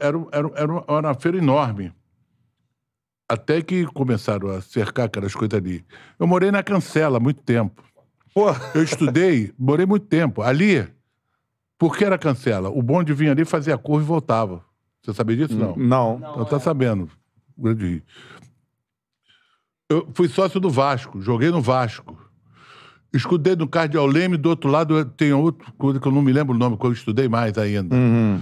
era, era, era, era uma feira enorme. Até que começaram a cercar aquelas coisas ali. Eu morei na cancela há muito tempo. Pô, eu estudei, morei muito tempo. Ali, por que era cancela? O bonde vinha ali, fazia a curva e voltava. Você sabia disso? Não. Não. está então tá sabendo. Grande Rio. Eu fui sócio do Vasco, joguei no Vasco. Escudei no Cardeal Leme, do outro lado tem outra coisa que eu não me lembro o nome, que eu estudei mais ainda. Uhum.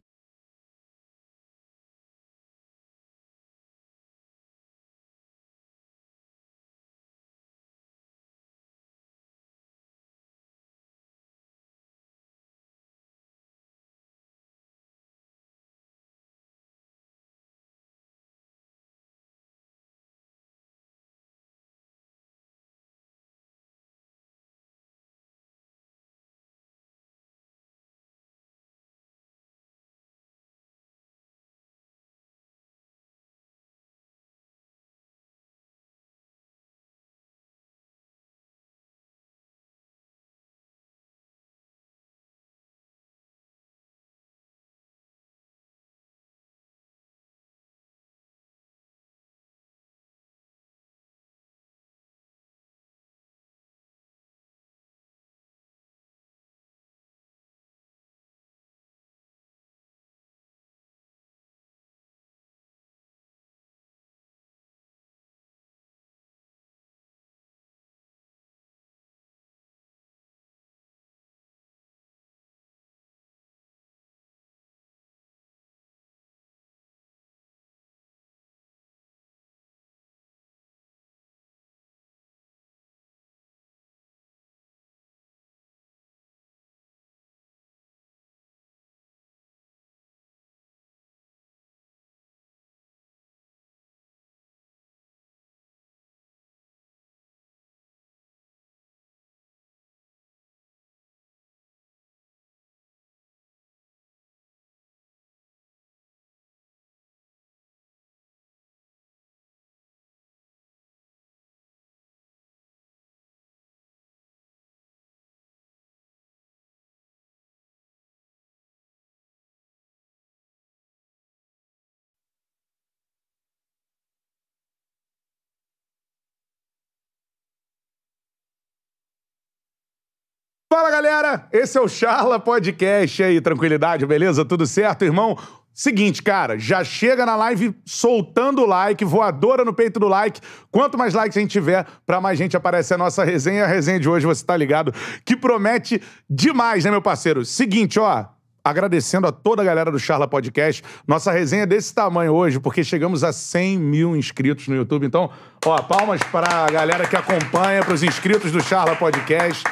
Fala galera, esse é o Charla Podcast e aí, tranquilidade, beleza? Tudo certo, irmão? Seguinte, cara, já chega na live soltando o like, voadora no peito do like. Quanto mais likes a gente tiver, pra mais gente aparecer a nossa resenha. A resenha de hoje, você tá ligado, que promete demais, né, meu parceiro? Seguinte, ó, agradecendo a toda a galera do Charla Podcast. Nossa resenha é desse tamanho hoje, porque chegamos a 100 mil inscritos no YouTube. Então, ó, palmas para a galera que acompanha, para os inscritos do Charla Podcast.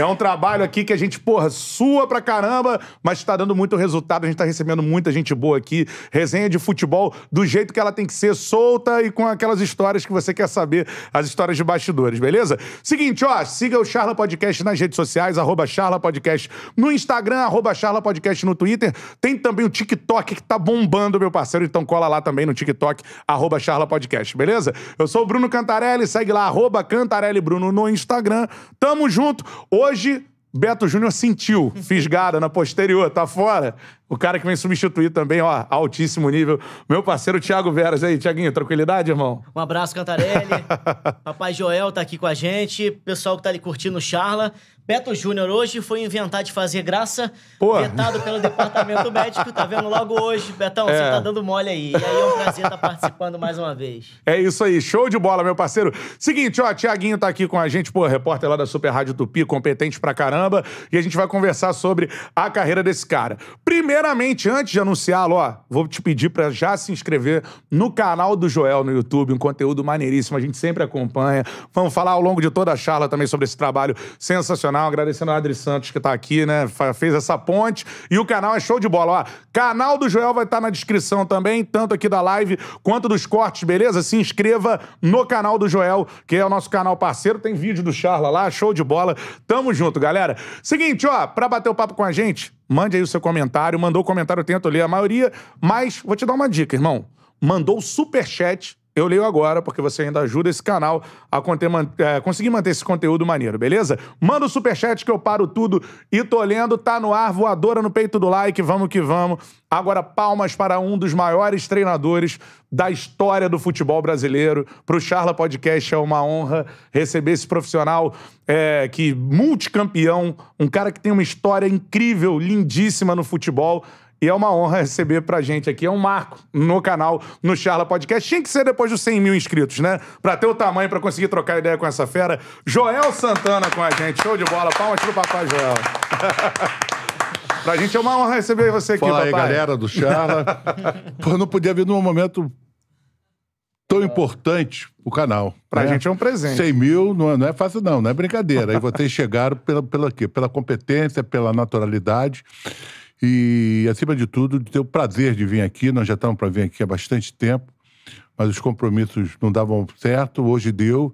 É um trabalho aqui que a gente, porra, sua pra caramba, mas tá dando muito resultado. A gente tá recebendo muita gente boa aqui. Resenha de futebol do jeito que ela tem que ser, solta e com aquelas histórias que você quer saber, as histórias de bastidores, beleza? Seguinte, ó, siga o Charla Podcast nas redes sociais, arroba Charla Podcast no Instagram, arroba Charla Podcast no Twitter. Tem também o TikTok que tá bombando, meu parceiro, então cola lá também no TikTok, arroba Charla Podcast, beleza? Eu sou o Bruno Cantarelli, segue lá, arroba Cantarelli Bruno no Instagram. Tamo junto. Hoje Hoje, Beto Júnior sentiu fisgada na posterior, tá fora. O cara que vem substituir também, ó, altíssimo nível. Meu parceiro Thiago Veras. aí, Thiaguinho, tranquilidade, irmão? Um abraço, Cantarelli. Papai Joel tá aqui com a gente. Pessoal que tá ali curtindo o Charla. Beto Júnior hoje foi inventar de fazer graça, Pô. vetado pelo departamento médico, tá vendo logo hoje. Betão, é. você tá dando mole aí. E aí é um prazer estar tá participando mais uma vez. É isso aí, show de bola, meu parceiro. Seguinte, ó, Tiaguinho tá aqui com a gente, pô, repórter lá da Super Rádio Tupi, competente pra caramba, e a gente vai conversar sobre a carreira desse cara. Primeiro primeiramente, antes de anunciá-lo, ó, vou te pedir para já se inscrever no canal do Joel no YouTube, um conteúdo maneiríssimo, a gente sempre acompanha. Vamos falar ao longo de toda a charla também sobre esse trabalho sensacional, agradecendo a Adri Santos que está aqui, né, fez essa ponte. E o canal é show de bola, ó. Canal do Joel vai estar tá na descrição também, tanto aqui da live quanto dos cortes, beleza? Se inscreva no canal do Joel, que é o nosso canal parceiro, tem vídeo do Charla lá, show de bola. Tamo junto, galera. Seguinte, ó, para bater o papo com a gente, Mande aí o seu comentário. Mandou o comentário, eu tento ler a maioria. Mas vou te dar uma dica, irmão. Mandou o superchat eu leio agora, porque você ainda ajuda esse canal a conter, man, é, conseguir manter esse conteúdo maneiro, beleza? Manda o superchat que eu paro tudo e tô lendo, tá no ar, voadora no peito do like, vamos que vamos. Agora, palmas para um dos maiores treinadores da história do futebol brasileiro. Para o Charla Podcast é uma honra receber esse profissional é, que multicampeão, um cara que tem uma história incrível, lindíssima no futebol. E é uma honra receber pra gente aqui. É um marco no canal, no Charla Podcast. Tinha que ser depois dos 100 mil inscritos, né? Pra ter o tamanho, pra conseguir trocar ideia com essa fera. Joel Santana com a gente. Show de bola. Palmas pro papai Joel. pra gente é uma honra receber você aqui, Fala papai. Fala aí, galera do Charla. Pô, não podia vir num momento tão importante o canal. Pra né? gente é um presente. 100 mil é, não é, fácil, não, não é brincadeira. Aí vocês chegaram pela, pela, quê? pela competência, pela naturalidade. E, acima de tudo, de ter o prazer de vir aqui. Nós já estamos para vir aqui há bastante tempo, mas os compromissos não davam certo, hoje deu.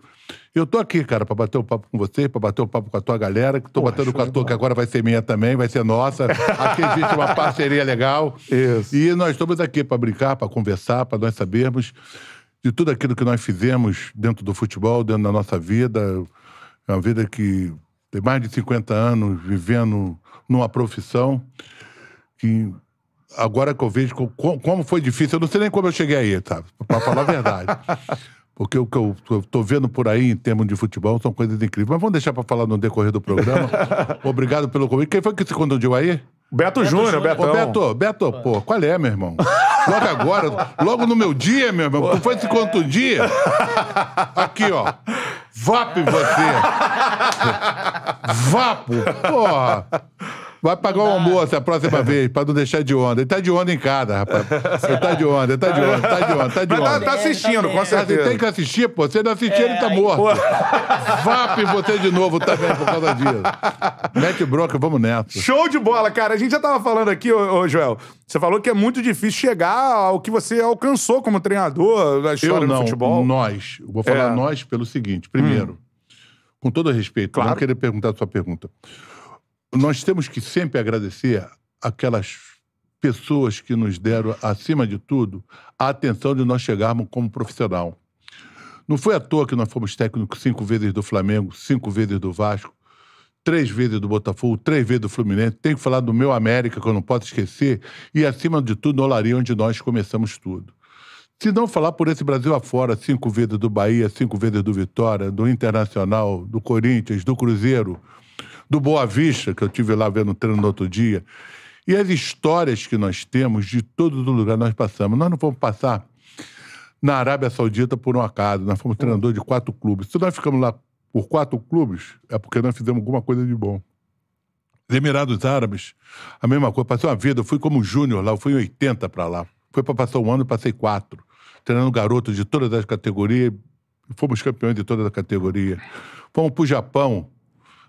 Eu tô aqui, cara, para bater o um papo com você, para bater o um papo com a tua galera, que tô batendo com a tua, que agora vai ser minha também, vai ser nossa. Aqui existe uma parceria legal. Isso. E nós estamos aqui para brincar, para conversar, para nós sabermos de tudo aquilo que nós fizemos dentro do futebol, dentro da nossa vida. É uma vida que tem mais de 50 anos vivendo numa profissão que agora que eu vejo como foi difícil, eu não sei nem como eu cheguei aí, tá? Para falar a verdade. Porque o que eu estou vendo por aí em termos de futebol são coisas incríveis. Mas vamos deixar para falar no decorrer do programa. Obrigado pelo convite. Quem foi que se contundiu aí? Beto, Beto Júnior, Beto. Beto, Beto, pô, qual é, meu irmão? Logo agora, logo no meu dia, meu irmão. Tu foi se contundir? Aqui, ó. Vapo em você. Vapo. Porra. Vai pagar o almoço a próxima vez, pra não deixar de onda. Ele tá de onda em casa, rapaz. Ele tá de onda, ele tá de onda, tá de onda, tá de onda. Mas tá, tá assistindo, com é, tá certeza. Tem que assistir, pô. Se não assistir, é, ele tá é, morto. VAP você de novo também por causa disso. Mete broca, vamos nessa. Show de bola, cara. A gente já tava falando aqui, ô, ô Joel. Você falou que é muito difícil chegar ao que você alcançou como treinador da história Eu não, do futebol. Nós. Vou falar é. nós pelo seguinte. Primeiro, hum. com todo respeito, claro. não querer perguntar a sua pergunta nós temos que sempre agradecer aquelas pessoas que nos deram, acima de tudo, a atenção de nós chegarmos como profissional. Não foi à toa que nós fomos técnicos cinco vezes do Flamengo, cinco vezes do Vasco, três vezes do Botafogo, três vezes do Fluminense. Tenho que falar do meu América, que eu não posso esquecer. E, acima de tudo, no Olaria, onde nós começamos tudo. Se não falar por esse Brasil afora, cinco vezes do Bahia, cinco vezes do Vitória, do Internacional, do Corinthians, do Cruzeiro, do Boa Vista, que eu tive lá vendo o treino no outro dia. E as histórias que nós temos de todo lugar nós passamos. Nós não vamos passar na Arábia Saudita por um acaso. Nós fomos treinador de quatro clubes. Se nós ficamos lá por quatro clubes, é porque nós fizemos alguma coisa de bom. Emirados Árabes, a mesma coisa. Passei uma vida, eu fui como júnior lá, eu fui em 80 para lá. Foi para passar um ano, passei quatro. Treinando garotos de todas as categorias, fomos campeões de toda a categoria. Fomos para o Japão,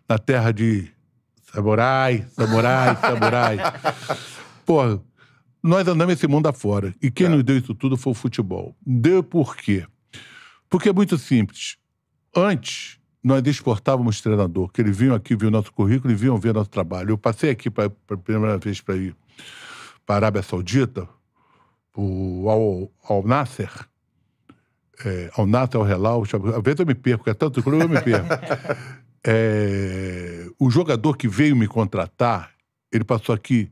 na terra de samurai, samurai, samurai. Porra, nós andamos esse mundo afora. E quem é. nos deu isso tudo foi o futebol. Deu por quê? Porque é muito simples. Antes, nós exportávamos treinador, que eles vinham aqui, o nosso currículo e vinham ver nosso trabalho. Eu passei aqui para primeira vez para ir para a Arábia Saudita, o, ao, ao Nasser, é, ao Nasser, ao Relal. Às vezes eu me perco, é tanto clube eu me perco. É, o jogador que veio me contratar, ele passou aqui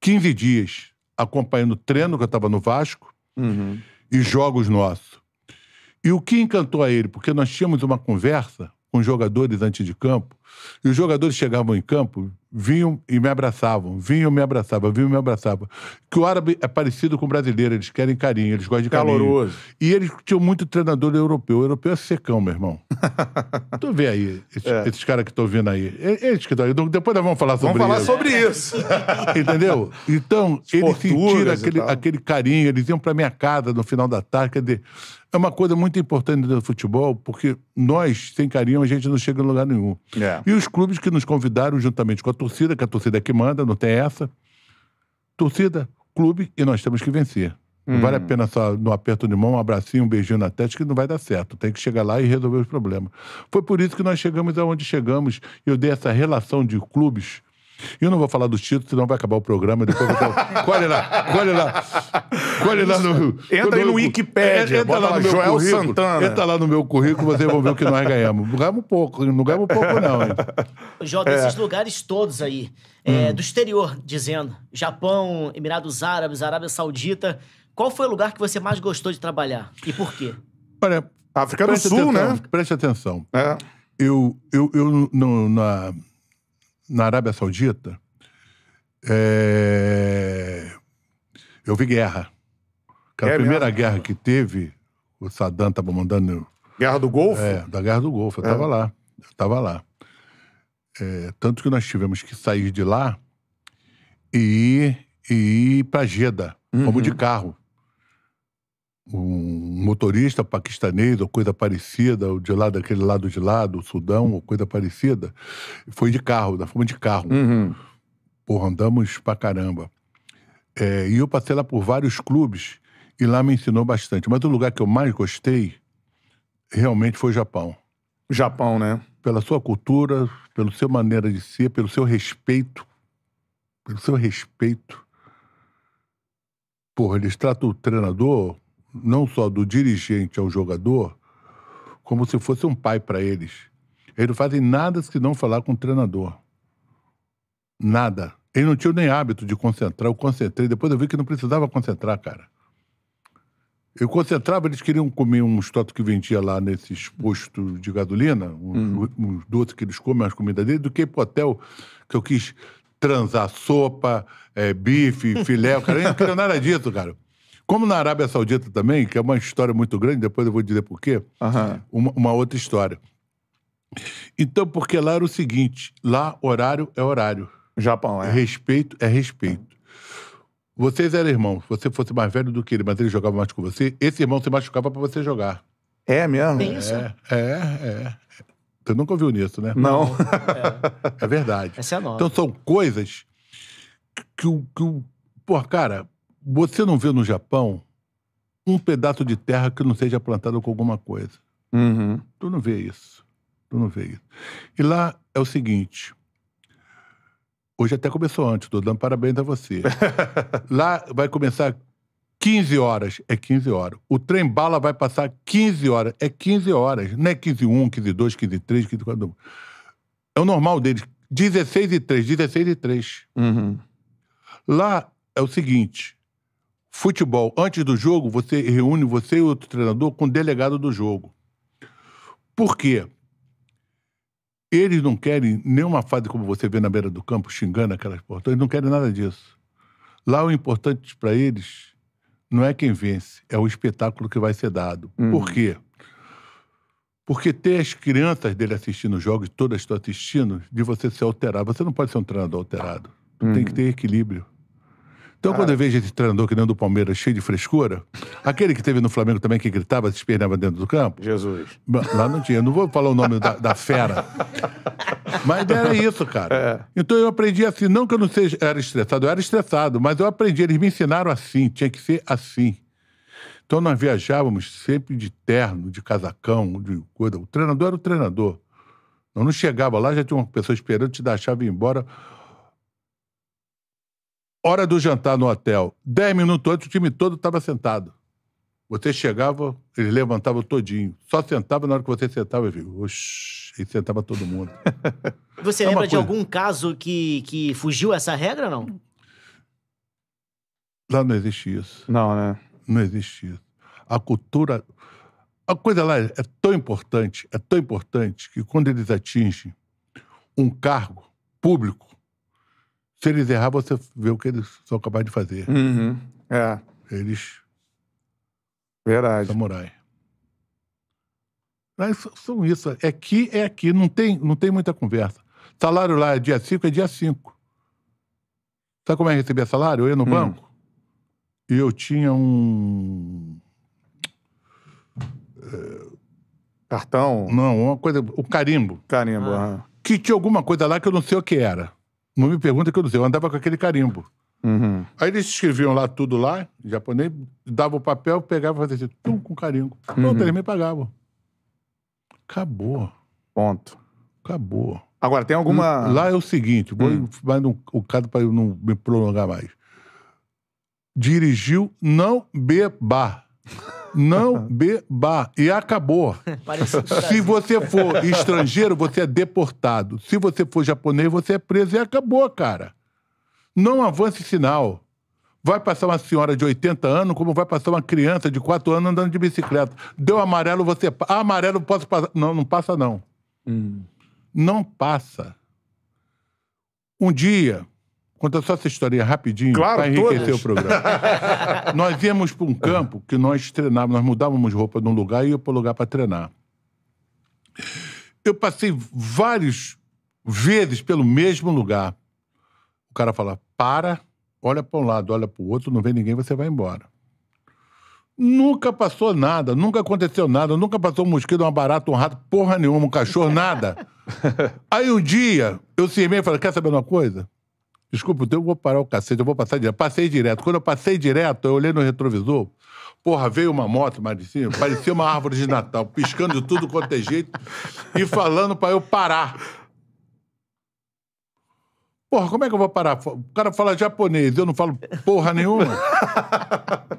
15 dias acompanhando o treino, que eu estava no Vasco, uhum. e jogos nossos. E o que encantou a ele, porque nós tínhamos uma conversa com jogadores antes de campo, e os jogadores chegavam em campo, vinham e me abraçavam, vinham me abraçavam, vinham me abraçavam. Que o árabe é parecido com o brasileiro, eles querem carinho, eles gostam de Caloroso. carinho. Caloroso. E eles tinham muito treinador europeu. O europeu é secão, meu irmão. tu vê aí, esses, é. esses caras que estão vindo aí. Eles é, é que estão Depois nós vamos falar sobre vamos isso. Vamos falar sobre isso. Entendeu? Então, eles sentiram aquele, aquele carinho, eles iam para minha casa no final da tarde, quer dizer, é uma coisa muito importante do futebol, porque nós, sem carinho, a gente não chega em lugar nenhum. É. E os clubes que nos convidaram juntamente com a torcida, que a torcida é que manda, não tem essa. Torcida, clube, e nós temos que vencer. Não vale a hum. pena só no aperto de mão, um abracinho, um beijinho na testa, que não vai dar certo. Tem que chegar lá e resolver os problemas. Foi por isso que nós chegamos aonde chegamos. Eu dei essa relação de clubes eu não vou falar dos títulos, senão vai acabar o programa. Depois vou colhe é lá, colhe é lá. Colhe é lá no. Entra aí no Wikipedia. Entra lá no meu Joel currículo. Santana. Entra lá no meu currículo, vocês vão ver o que nós ganhamos. Ganhamos pouco, não ganhamos pouco, não. Hein? Jó, esses lugares todos aí, é, hum. do exterior, dizendo, Japão, Emirados Árabes, Arábia Saudita, qual foi o lugar que você mais gostou de trabalhar e por quê? Olha, África do Sul, atenção, né? Preste atenção. É. Eu, eu, eu no, na, na Arábia Saudita, é... eu vi guerra. Cara, é a primeira mesmo? guerra que teve, o Saddam estava mandando. Guerra do Golfo? É, da Guerra do Golfo. Eu estava é. lá. Eu estava lá. É, tanto que nós tivemos que sair de lá e ir, e ir para Jeddah. Uhum. de carro um motorista paquistanês ou coisa parecida, ou de lá daquele lado de lá, do Sudão, ou coisa parecida, foi de carro, da forma de carro. Uhum. Porra, andamos pra caramba. É, e eu passei lá por vários clubes e lá me ensinou bastante. Mas o lugar que eu mais gostei realmente foi o Japão. Japão, né? Pela sua cultura, pela sua maneira de ser, pelo seu respeito. Pelo seu respeito. Porra, eles tratam o treinador não só do dirigente ao jogador, como se fosse um pai para eles. Eles não fazem nada se não falar com o treinador. Nada. Ele não tinha nem hábito de concentrar. Eu concentrei. Depois eu vi que não precisava concentrar, cara. Eu concentrava, eles queriam comer uns totos que vendia lá nesses postos de gasolina, uhum. uns, uns doces que eles comem, as comidas dele, do que ir pro hotel, que eu quis transar sopa, é, bife, filé. cara cara não queria nada disso, cara. Como na Arábia Saudita também, que é uma história muito grande, depois eu vou dizer por quê, uhum. uma, uma outra história. Então, porque lá era o seguinte: lá horário é horário. Japão, é. Respeito é respeito. Vocês eram irmãos, você fosse mais velho do que ele, mas ele jogava mais com você, esse irmão se machucava para você jogar. É mesmo? Tem isso? É, é, é. Você nunca ouviu nisso, né? Não. É. é. verdade. Essa é nova. Então são coisas que o. Que o cara, você não vê no Japão um pedaço de terra que não seja plantado com alguma coisa. Uhum. Tu não vê isso. Tu não vê isso. E lá é o seguinte. Hoje até começou antes, estou dando parabéns a você. lá vai começar 15 horas, é 15 horas. O trem bala vai passar 15 horas, é 15 horas. Não é 15 1, 15 2, 15 3, 15 4. É o normal deles. 16 e 3, 16 e 3. Uhum. Lá é o seguinte, Futebol, antes do jogo, você reúne você e outro treinador com o delegado do jogo. Por quê? Eles não querem nenhuma fase como você vê na beira do campo, xingando aquelas portas. Eles não querem nada disso. Lá o importante para eles não é quem vence, é o espetáculo que vai ser dado. Hum. Por quê? Porque ter as crianças dele assistindo os jogos, todas estão assistindo, de você ser alterado. Você não pode ser um treinador alterado. Tem hum. que ter equilíbrio. Então, quando ah. eu vejo esse treinador que nem do Palmeiras cheio de frescura, aquele que teve no Flamengo também que gritava, se espernava dentro do campo. Jesus. Lá não tinha. Não vou falar o nome da, da fera. Mas era isso, cara. É. Então eu aprendi assim, não que eu não seja, era estressado, eu era estressado, mas eu aprendi, eles me ensinaram assim, tinha que ser assim. Então nós viajávamos sempre de terno, de casacão, de coisa. O treinador era o treinador. Eu não chegava lá, já tinha uma pessoa esperando te dar a chave e ir embora Hora do jantar no hotel. Dez minutos antes, o time todo estava sentado. Você chegava, eles levantavam todinho. Só sentava na hora que você sentava, eu digo, oxi, e sentava todo mundo. Você é lembra de algum caso que, que fugiu essa regra ou não? Lá não existe isso. Não, né? Não existe isso. A cultura. A coisa lá é tão importante, é tão importante, que quando eles atingem um cargo público, se eles errar, você vê o que eles são capazes de fazer. Uhum. É. Eles. Verdade. Samurai. Mas são isso. É aqui, é aqui. Não tem, não tem muita conversa. Salário lá é dia 5, é dia 5. Sabe como é receber salário? Eu ia no hum. banco e eu tinha um. Cartão? Não, uma coisa. O um carimbo. Carimbo, ah. Que tinha alguma coisa lá que eu não sei o que era. Não me pergunta que eu não sei. Eu andava com aquele carimbo. Uhum. Aí eles escreviam lá tudo lá, em japonês, dava o papel, pegava e fazia assim, tum, com carimbo. Pronto, uhum. eles me pagavam. Acabou. Ponto. Acabou. Agora, tem alguma. Lá é o seguinte, vou hum. mais um, caso para eu não me prolongar mais. Dirigiu, não beba não beba. E acabou. Se você for estrangeiro, você é deportado. Se você for japonês, você é preso e acabou, cara. Não avance sinal. Vai passar uma senhora de 80 anos, como vai passar uma criança de 4 anos andando de bicicleta. Deu amarelo, você. Ah, amarelo, posso passar. Não, não passa, não. Hum. Não passa. Um dia, Conta só essa história rapidinho claro, para enriquecer o programa. nós íamos para um é. campo que nós treinávamos, nós mudávamos roupa de um lugar e ia para o lugar para treinar. Eu passei várias vezes pelo mesmo lugar. O cara fala: para, olha para um lado, olha para o outro, não vê ninguém, você vai embora. Nunca passou nada, nunca aconteceu nada, nunca passou um mosquito, uma barata, um rato, porra nenhuma, um cachorro, nada. Aí um dia eu cismei e falei: quer saber uma coisa? Desculpa, então eu vou parar o cacete, eu vou passar direto. Passei direto. Quando eu passei direto, eu olhei no retrovisor. Porra, veio uma moto, de cima. parecia uma árvore de Natal, piscando de tudo quanto é jeito e falando para eu parar. Porra, como é que eu vou parar? O cara fala japonês, eu não falo porra nenhuma.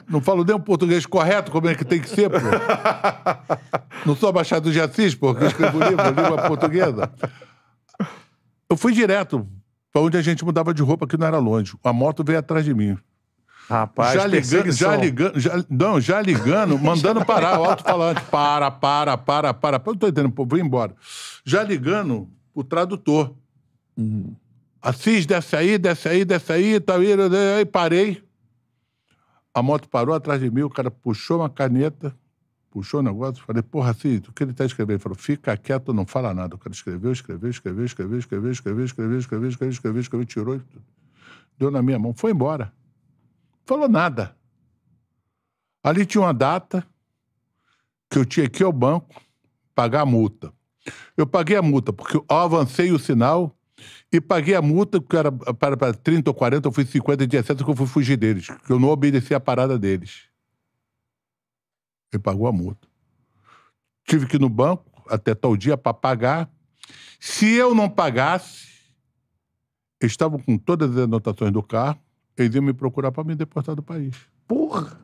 Não falo nem o português correto, como é que tem que ser, Não sou abaixado de Assis, porque escrevo livro, língua portuguesa. Eu fui direto, para onde a gente mudava de roupa, que não era longe. A moto veio atrás de mim. Rapaz, já ligando, já ligando, já, não, já ligando, mandando parar o alto-falante. Para, para, para, para. Eu não tô entendendo, pô, vou embora. Já ligando o tradutor. Uhum. Assis, desce aí, desce aí, desce aí, tá aí, aí, parei. A moto parou atrás de mim, o cara puxou uma caneta, puxou o negócio, falei, porra, Cid, o que ele está escrevendo? Ele falou, fica quieto, não fala nada. O cara escreveu, escreveu, escreveu, escreveu, escreveu, escreveu, escreveu, escreveu, escreveu, escreveu, escreveu, tirou, deu na minha mão, foi embora. Falou nada. Ali tinha uma data que eu tinha que ir ao banco pagar a multa. Eu paguei a multa, porque eu avancei o sinal e paguei a multa, que era para, 30 ou 40, eu fui 50 dias excesso, que eu fui fugir deles, que eu não obedeci a parada deles. Ele pagou a multa. Tive que ir no banco até tal dia para pagar. Se eu não pagasse, eles estavam com todas as anotações do carro, eles iam me procurar para me deportar do país. Porra!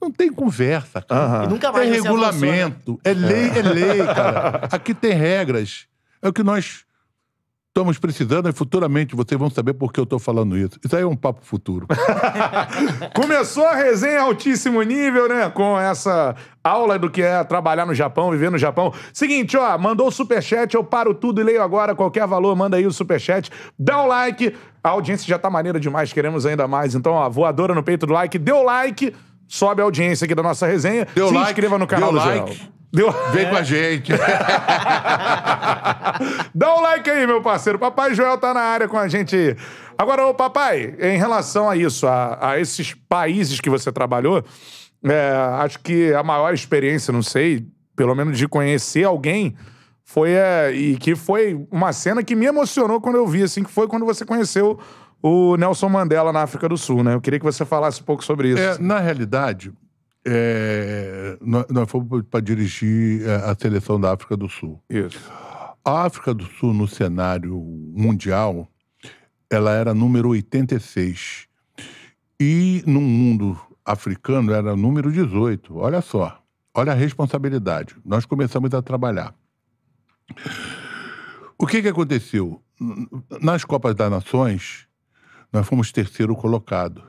Não tem conversa, cara. Uhum. nunca mais é regulamento, avançou, né? é lei, é lei, cara. Aqui tem regras. É o que nós Estamos precisando e futuramente vocês vão saber por que eu estou falando isso. Isso aí é um papo futuro. Começou a resenha altíssimo nível, né? Com essa aula do que é trabalhar no Japão, viver no Japão. Seguinte, ó, mandou o superchat, eu paro tudo e leio agora. Qualquer valor, manda aí o superchat. Dá o like. A audiência já tá maneira demais, queremos ainda mais. Então, ó, voadora no peito do like. Deu like, sobe a audiência aqui da nossa resenha. Deu Se like, inscreva no canal deu do like. Geral. Deu... Vem é. com a gente. Dá um like aí, meu parceiro. Papai Joel tá na área com a gente. Agora, ô papai, em relação a isso, a, a esses países que você trabalhou, é, acho que a maior experiência, não sei, pelo menos de conhecer alguém, foi é, e que foi uma cena que me emocionou quando eu vi, assim, que foi quando você conheceu o Nelson Mandela na África do Sul, né? Eu queria que você falasse um pouco sobre isso. É, na realidade, é, nós, nós fomos para dirigir é, a, seleção da África do Sul. Isso. A África do Sul, no cenário mundial, ela era número 86. E no mundo africano era número 18. Olha só, olha a responsabilidade. Nós começamos a trabalhar. O que, que aconteceu? Nas Copas das Nações, nós fomos terceiro colocado.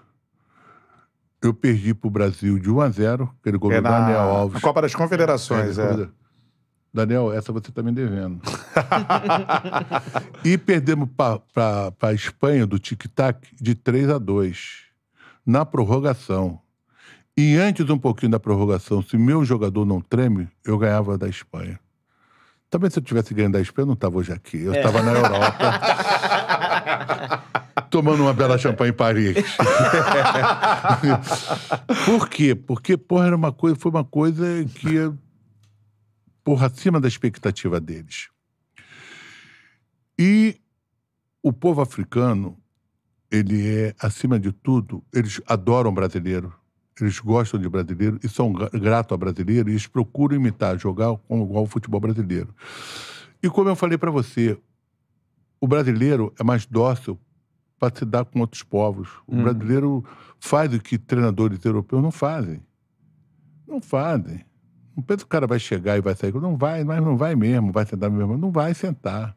Eu perdi para o Brasil de 1 a 0 aquele gol é do na, Daniel Alves. Na Copa das Confederações, é. é. é. Daniel, essa você também tá me devendo. e perdemos para a Espanha do tic-tac de 3 a 2 na prorrogação. E antes um pouquinho da prorrogação, se meu jogador não treme, eu ganhava da Espanha. Também se eu tivesse ganho da Espanha, eu não estava hoje aqui. Eu estava é. na Europa. tomando uma bela champanhe em Paris. Por quê? Porque, porra, era uma coisa, foi uma coisa que, porra, acima da expectativa deles. E o povo africano, ele é, acima de tudo, eles adoram brasileiro. Eles gostam de brasileiro e são gratos a brasileiro e eles procuram imitar, jogar com igual o futebol brasileiro. E como eu falei para você, o brasileiro é mais dócil para se dar com outros povos. O hum. brasileiro faz o que treinadores europeus não fazem. Não fazem. Não pensa que o cara vai chegar e vai sair. Não vai, mas não vai mesmo, vai sentar mesmo. Não vai sentar.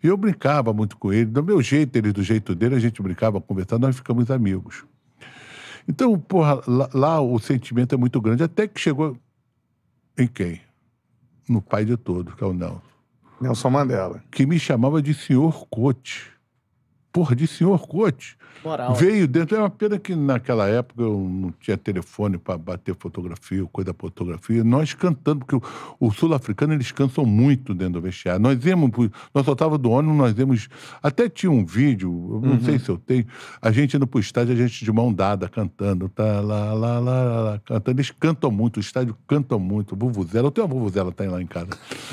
E eu brincava muito com ele, do meu jeito, ele do jeito dele, a gente brincava, conversava, nós ficamos amigos. Então, porra, lá, lá, o sentimento é muito grande, até que chegou em quem? No pai de todos, que é o Nelson. Nelson Mandela. Que me chamava de senhor Cote porra de senhor Coach. Moral. Veio dentro. É uma pena que naquela época eu não tinha telefone para bater fotografia, coisa da fotografia. Nós cantando, porque o, o sul-africano eles cantam muito dentro do vestiário. Nós íamos, nós tava do ônibus, nós íamos. Até tinha um vídeo, não uhum. sei se eu tenho, a gente indo pro estádio, a gente de mão dada cantando, tá lá, lá, lá, lá, lá cantando. Eles cantam muito, o estádio canta muito. Vuvuzela, eu tenho uma Vuvuzela tá lá em casa.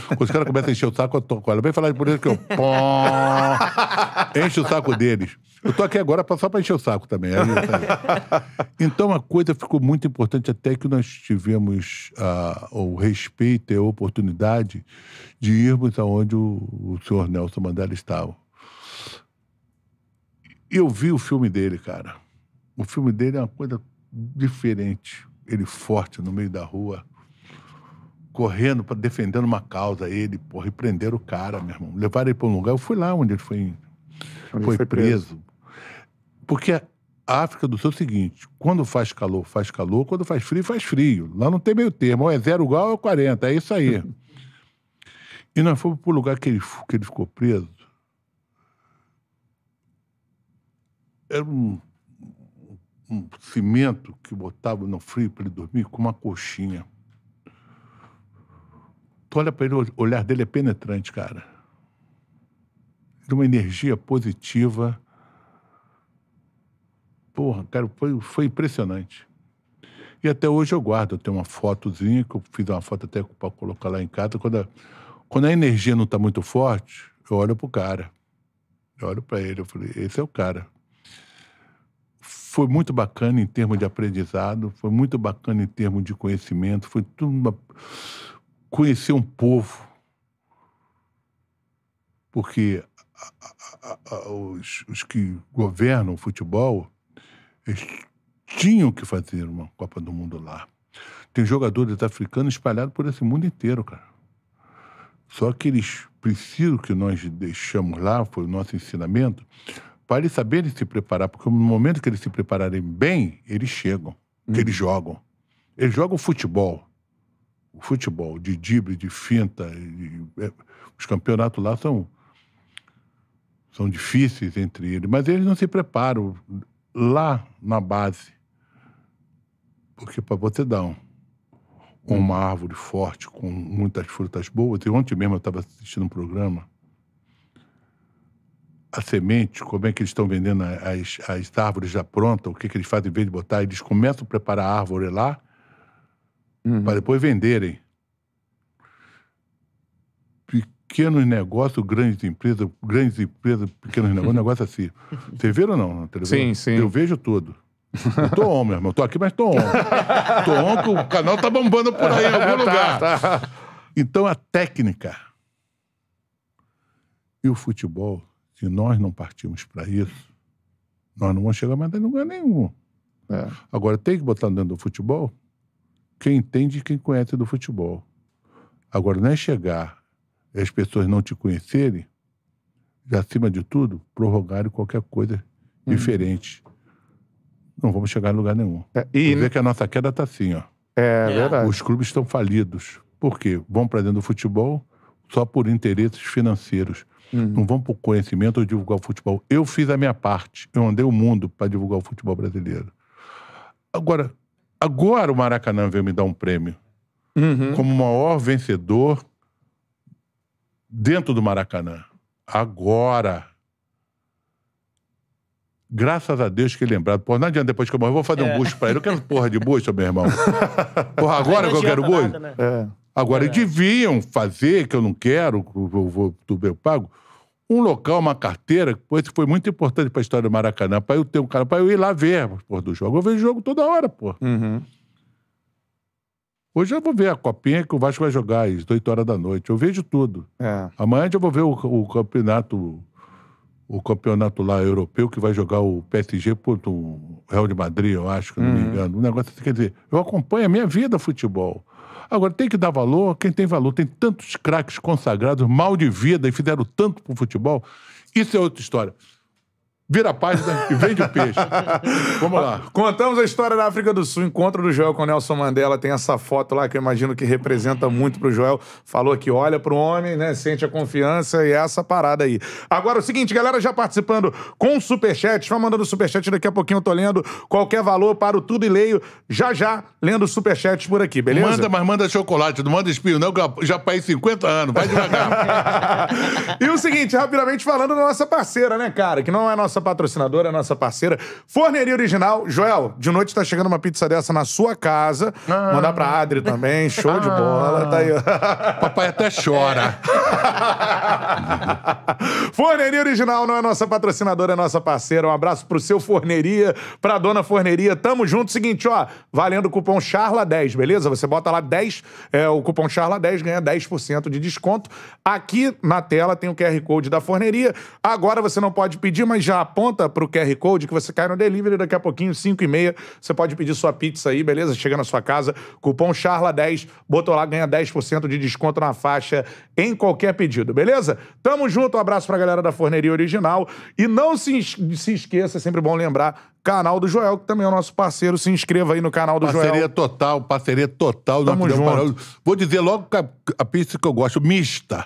Quando os caras começam a encher o saco, eu toco ela. Vem falar de por isso que eu. Pó, enche o saco deles. Eu tô aqui agora só para encher o saco também. Aí, então a coisa ficou muito importante até que nós tivemos uh, o respeito e a oportunidade de irmos aonde o, o senhor Nelson Mandela estava. Eu vi o filme dele, cara. O filme dele é uma coisa diferente. Ele forte no meio da rua, correndo, defendendo uma causa. Ele, porra, e prenderam o cara, meu irmão. Levaram ele para um lugar. Eu fui lá onde ele foi foi, foi preso. preso. Porque a África do Sul é o seguinte: quando faz calor, faz calor, quando faz frio, faz frio. Lá não tem meio termo, ou é zero igual ou é 40, é isso aí. e nós fomos para o lugar que ele, que ele ficou preso. Era um, um cimento que botava no frio para ele dormir com uma coxinha. Tu olha para ele, o olhar dele é penetrante, cara de uma energia positiva. Porra, cara, foi, foi impressionante. E até hoje eu guardo. Eu tenho uma fotozinha, que eu fiz uma foto até para colocar lá em casa. Quando a, quando a energia não está muito forte, eu olho para o cara. Eu olho para ele, eu falei, esse é o cara. Foi muito bacana em termos de aprendizado, foi muito bacana em termos de conhecimento, foi tudo uma... conhecer um povo. Porque os, os que governam o futebol eles tinham que fazer uma Copa do Mundo lá. Tem jogadores africanos espalhados por esse mundo inteiro, cara. Só que eles precisam que nós deixamos lá, foi o nosso ensinamento, para eles saberem se preparar, porque no momento que eles se prepararem bem, eles chegam, hum. eles uhum. jogam. Eles jogam futebol. O futebol de drible, de finta. De... É, os campeonatos lá são são difíceis entre eles, mas eles não se preparam lá na base. Porque para você dar um, uma hum. árvore forte com muitas frutas boas, e ontem mesmo eu estava assistindo um programa, a semente, como é que eles estão vendendo as, as árvores já prontas, o que, que eles fazem em vez de botar, eles começam a preparar a árvore lá uhum. para depois venderem pequenos negócios, grandes empresas, grandes empresas, pequenos negócios, negócio assim. Vocês viram ou não? Televisão? Tá sim, sim. Eu vejo tudo. Eu tô on, meu irmão. Eu tô aqui, mas tô on. tô on que o canal tá bombando por aí em algum tá, tá. lugar. Tá, Então, a técnica e o futebol, se nós não partirmos para isso, nós não vamos chegar mais em lugar nenhum. É. Agora, tem que botar dentro do futebol quem entende e quem conhece do futebol. Agora, não é chegar e as pessoas não te conhecerem, já acima de tudo, prorrogarem qualquer coisa uhum. diferente. Não vamos chegar em lugar nenhum. É, e dizer que a nossa queda está assim, ó. É, é verdade. Os clubes estão falidos. Por quê? Vão para dentro do futebol só por interesses financeiros. Uhum. Não vão por conhecimento ou divulgar o futebol. Eu fiz a minha parte. Eu andei o mundo para divulgar o futebol brasileiro. Agora, agora o Maracanã veio me dar um prêmio. Uhum. Como o maior vencedor dentro do Maracanã. Agora. Graças a Deus que é lembrado. Porra, não adianta depois que eu morrer, eu vou fazer é. um bucho pra ele. Eu quero porra de bucho, meu irmão. Porra, agora que eu quero nada, Né? É. Agora, é. deviam fazer, que eu não quero, eu vou do meu pago, um local, uma carteira, que foi muito importante pra história do Maracanã, pra eu ter um cara, pra eu ir lá ver, porra, do jogo. Eu vejo jogo toda hora, porra. Uhum. Hoje eu vou ver a copinha que o Vasco vai jogar às 8 horas da noite. Eu vejo tudo. É. Amanhã eu vou ver o, o, campeonato o campeonato lá europeu que vai jogar o PSG contra o Real de Madrid, eu acho, que não uhum. me hum. engano. Um negócio assim, quer dizer, eu acompanho a minha vida futebol. Agora, tem que dar valor quem tem valor. Tem tantos craques consagrados, mal de vida e fizeram tanto pro futebol. Isso é outra história. Vira a página e vende o peixe. Vamos lá. Contamos a história da África do Sul. Encontro do Joel com Nelson Mandela. Tem essa foto lá que eu imagino que representa muito pro Joel. Falou que olha pro homem, né? Sente a confiança e essa parada aí. Agora o seguinte, galera, já participando com superchat. Vai mandando superchat. Daqui a pouquinho eu tô lendo qualquer valor para o Tudo e Leio. Já já lendo superchat por aqui, beleza? Manda, mas manda chocolate. Não manda espinho, não. Já faz 50 anos. Vai devagar. e o seguinte, rapidamente falando da nossa parceira, né, cara? Que não é nossa nossa patrocinadora, nossa parceira, Forneria Original. Joel, de noite tá chegando uma pizza dessa na sua casa. Ah. Mandar pra Adri também, show ah. de bola. Tá aí. Papai até chora. forneria Original não é nossa patrocinadora, é nossa parceira. Um abraço pro seu Forneria, pra dona Forneria. Tamo junto. Seguinte, ó, valendo o cupom CHARLA10, beleza? Você bota lá 10, é, o cupom CHARLA10 ganha 10% de desconto. Aqui na tela tem o QR Code da Forneria. Agora você não pode pedir, mas já aponta para o QR Code que você cai no delivery daqui a pouquinho, 5 e meia. Você pode pedir sua pizza aí, beleza? Chega na sua casa, cupom CHARLA10, botou lá, ganha 10% de desconto na faixa em qualquer pedido, beleza? Tamo junto, um abraço a galera da Forneria Original. E não se, se esqueça, é sempre bom lembrar, canal do Joel, que também é o nosso parceiro. Se inscreva aí no canal do parceria Joel. Parceria total, parceria total. Tamo não junto. Vou dizer logo a, a que eu gosto, mista.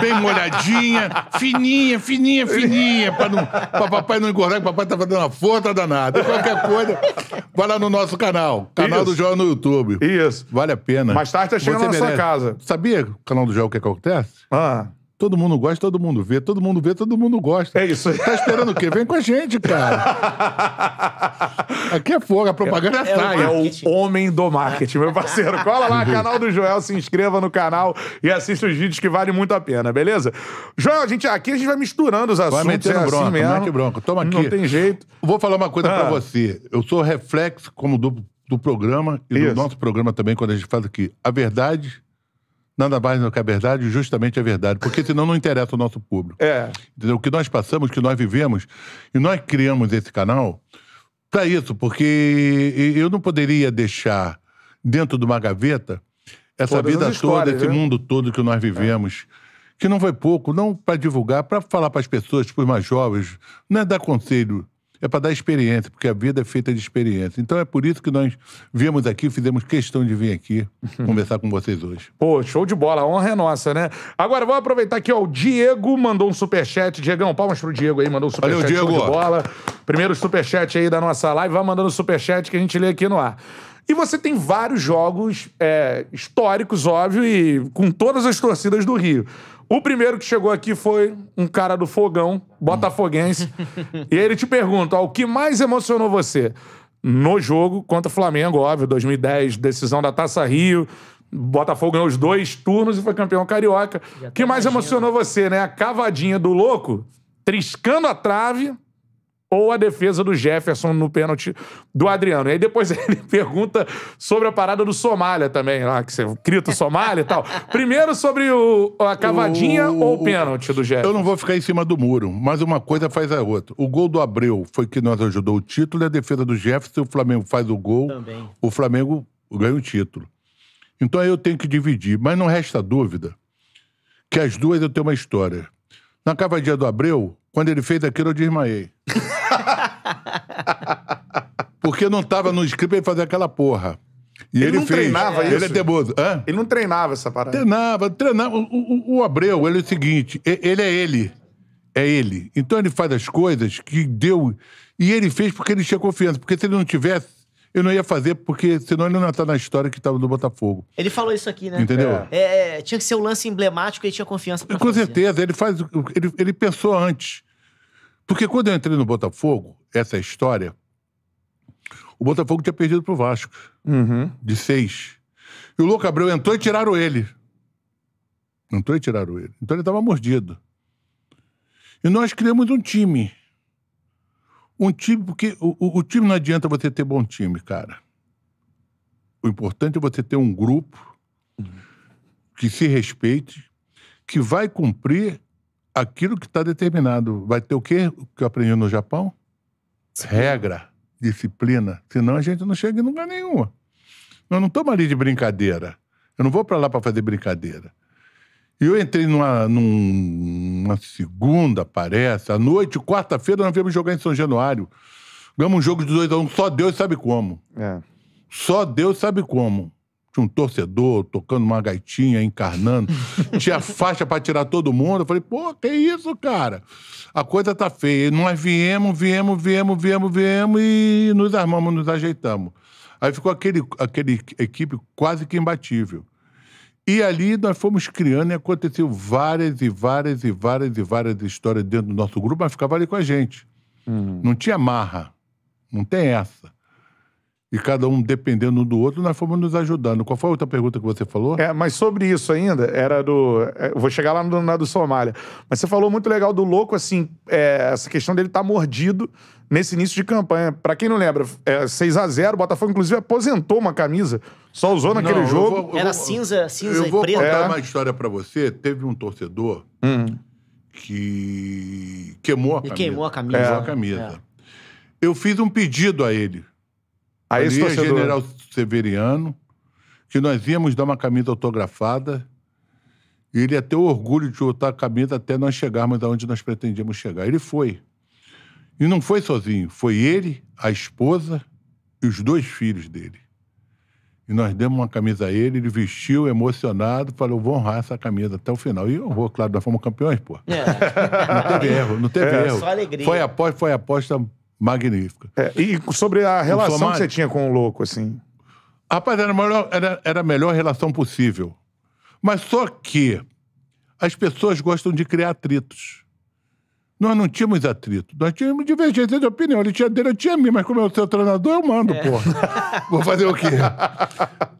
Bem molhadinha, fininha, fininha, fininha, pra, não, pra papai não engordar, que papai tá dando uma força danada. Qualquer coisa, vai lá no nosso canal. Canal Isso. do Joel no YouTube. Isso. Vale a pena. Mais tarde tá chegando Você na merece. sua casa. Sabia canal do Joel o que acontece? Ah. Todo mundo gosta, todo mundo vê, todo mundo vê, todo mundo gosta. É isso aí. Tá esperando o quê? Vem com a gente, cara. Aqui é fogo, a propaganda é, é É o homem do marketing, meu parceiro. Cola lá, uhum. canal do Joel, se inscreva no canal e assista os vídeos que vale muito a pena, beleza? Joel, a gente, aqui a gente vai misturando os assuntos. Vai meter é assim bronca, assim mesmo. mete Toma aqui. Não tem jeito. Vou falar uma coisa ah. pra você. Eu sou reflexo, como do, do programa e isso. do nosso programa também, quando a gente faz aqui. A verdade nada mais do que a é verdade, justamente a é verdade, porque senão não interessa o nosso público. É. Entendeu? O que nós passamos, o que nós vivemos, e nós criamos esse canal para isso, porque eu não poderia deixar dentro de uma gaveta essa Todas vida toda, esse né? mundo todo que nós vivemos. É que não foi pouco, não para divulgar, para falar para as pessoas, para os mais jovens, não é dar conselho, é para dar experiência, porque a vida é feita de experiência. Então é por isso que nós viemos aqui, fizemos questão de vir aqui uhum. conversar com vocês hoje. Pô, show de bola, a honra é nossa, né? Agora vamos aproveitar aqui, ó, o Diego mandou um superchat. Diegão, palmas pro Diego aí, mandou um superchat. Valeu, Diego. Show de bola. Primeiro superchat aí da nossa live, vai mandando superchat que a gente lê aqui no ar. E você tem vários jogos é, históricos, óbvio, e com todas as torcidas do Rio. O primeiro que chegou aqui foi um cara do Fogão, botafoguense. e ele te pergunta, ó, o que mais emocionou você? No jogo contra o Flamengo, óbvio, 2010, decisão da Taça Rio, Botafogo ganhou os dois turnos e foi campeão carioca. O que mais emocionou você, né? A cavadinha do louco, triscando a trave ou a defesa do Jefferson no pênalti do Adriano. E aí depois ele pergunta sobre a parada do Somália também, lá, que você grita Somália e tal. Primeiro sobre o, a cavadinha o, ou o pênalti do Jefferson? Eu não vou ficar em cima do muro, mas uma coisa faz a outra. O gol do Abreu foi que nós ajudou o título e a defesa do Jefferson, o Flamengo faz o gol, também. o Flamengo ganha o título. Então aí eu tenho que dividir, mas não resta dúvida que as duas eu tenho uma história. Na cavadinha do Abreu, quando ele fez aquilo, eu desmaiei. Porque não tava no script ele fazer aquela porra. E ele, ele não fez. treinava ele é isso? Ele é teimoso. Hã? Ele não treinava essa parada. Treinava, treinava. O, o, o, Abreu, ele é o seguinte, ele é ele. É ele. Então ele faz as coisas que deu... E ele fez porque ele tinha confiança. Porque se ele não tivesse, eu não ia fazer, porque senão ele não ia estar na história que estava do Botafogo. Ele falou isso aqui, né? Entendeu? É. É, é tinha que ser um lance emblemático e tinha confiança pra Com fazer. certeza, ele faz. Ele, ele pensou antes. Porque quando eu entrei no Botafogo, essa história, o Botafogo tinha perdido pro Vasco. Uhum. De seis. E o Louco Abreu entrou e tiraram ele. Entrou e tiraram ele. Então ele estava mordido. E nós criamos um time um time, porque o, o, o time não adianta você ter bom time, cara. O importante é você ter um grupo que se respeite, que vai cumprir aquilo que está determinado. Vai ter o quê que eu aprendi no Japão? Regra, disciplina. Senão a gente não chega em lugar nenhum. Eu não estou ali de brincadeira. Eu não vou para lá para fazer brincadeira e Eu entrei numa, numa segunda, parece, à noite, quarta-feira, nós viemos jogar em São Januário. Ganhamos um jogo de 2x1, um, só Deus sabe como. É. Só Deus sabe como. Tinha um torcedor tocando uma gaitinha, encarnando. Tinha faixa para tirar todo mundo. Eu falei, pô, que isso, cara? A coisa tá feia. E nós viemos, viemos, viemos, viemos, viemos e nos armamos, nos ajeitamos. Aí ficou aquele, aquele equipe quase que imbatível. E ali nós fomos criando e aconteceu várias e várias e várias e várias histórias dentro do nosso grupo, mas ficava ali com a gente. Uhum. Não tinha marra. Não tem essa. E cada um dependendo um do outro, nós fomos nos ajudando. Qual foi a outra pergunta que você falou? É, mas sobre isso ainda, era do. É, vou chegar lá no, na do Somália. Mas você falou muito legal do louco, assim, é, essa questão dele estar tá mordido nesse início de campanha. Para quem não lembra, é, 6 a 0 o Botafogo, inclusive, aposentou uma camisa só usou naquele Não, eu jogo. vou- eu Era vou- cinza, cinza Eu e vou contar É. uma história pra você. Teve um torcedor hum. que queimou a Ele camisa. queimou a camisa. Queimou a É. é. Eu fiz um pedido a ele. Aí esse torcedor. General Severiano, que nós íamos dar uma camisa autografada e ele ia ter o orgulho de botar a camisa até nós chegarmos aonde nós pretendíamos chegar. Ele foi. E não foi sozinho. Foi ele, a esposa e os dois filhos dele. E nós demos uma camisa a ele, ele vestiu, emocionado, falou: vou honrar essa camisa até o final. E honrou, claro, nós fomos campeões, pô. É. Não teve erro, não teve é. erro. Só alegria. Foi aposta, foi aposta magnífica. É. E sobre a relação que você tinha com o louco, assim? Rapaz, era a, melhor, era, era a melhor relação possível. Mas só que as pessoas gostam de criar atritos. Nós não tínhamos atrito, nós tínhamos divergência de opinião. Ele tinha dele, eu tinha minha, mas como eu sou treinador, eu mando, é. porra. Vou fazer o quê?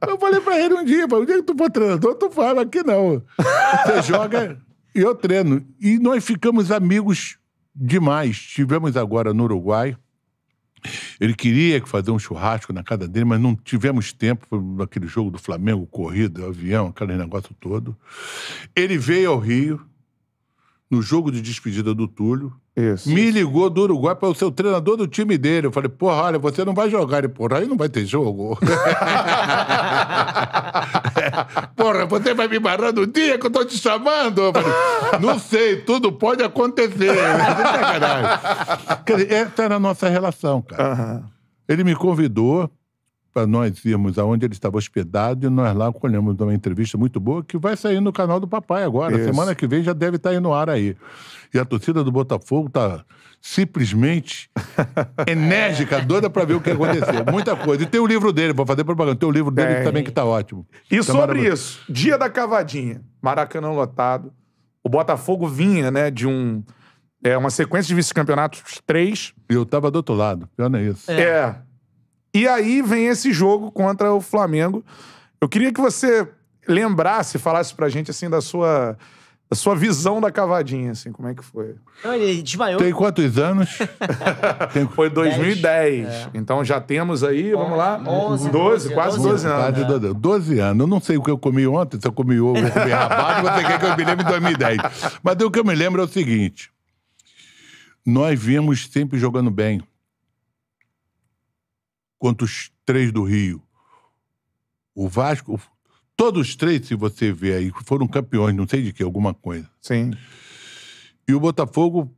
eu falei pra ele um dia, o dia é que tu for treinador, tu fala aqui não. Você joga e eu treino. E nós ficamos amigos demais. Tivemos agora no Uruguai. Ele queria fazer um churrasco na casa dele, mas não tivemos tempo naquele jogo do Flamengo, corrida, avião, aquele negócio todo. Ele veio ao Rio no jogo de despedida do Túlio. Isso. Me ligou do Uruguai para o seu treinador do time dele. Eu falei, porra, olha, você não vai jogar. Ele, porra, aí não vai ter jogo. porra, você vai me barrar no dia que eu tô te chamando? Eu falei, não sei, tudo pode acontecer. Quer dizer, essa era a nossa relação, cara. Uhum. Ele me convidou, para nós irmos aonde ele estava hospedado e nós lá colhemos uma entrevista muito boa que vai sair no canal do papai agora. Isso. Semana que vem já deve estar tá aí no ar aí. E a torcida do Botafogo está simplesmente enérgica, doida para ver o que aconteceu. Muita coisa. E tem o livro dele, vou fazer propaganda. Tem o livro dele é. também que está ótimo. E tá sobre isso, dia da cavadinha, Maracanã lotado. O Botafogo vinha, né, de um é uma sequência de vice-campeonatos, três. E eu tava do outro lado, pior não é isso. É. é. E aí vem esse jogo contra o Flamengo. Eu queria que você lembrasse, falasse pra gente assim da sua da sua visão da cavadinha, assim, como é que foi? Não, ele desmaiou. Tem quantos anos? Tem... Foi 2010. É. Então já temos aí, vamos lá, 11, 12, quase 12 anos. Quase 12 anos. É. 12 anos. Eu não sei o que eu comi ontem, se eu comi ovo, eu comi rabado, você quer que eu me lembre de 2010. Mas o que eu me lembro é o seguinte. Nós vimos sempre jogando bem quanto os três do Rio. O Vasco, todos os três, se você ver aí, foram campeões, não sei de que, alguma coisa. Sim. E o Botafogo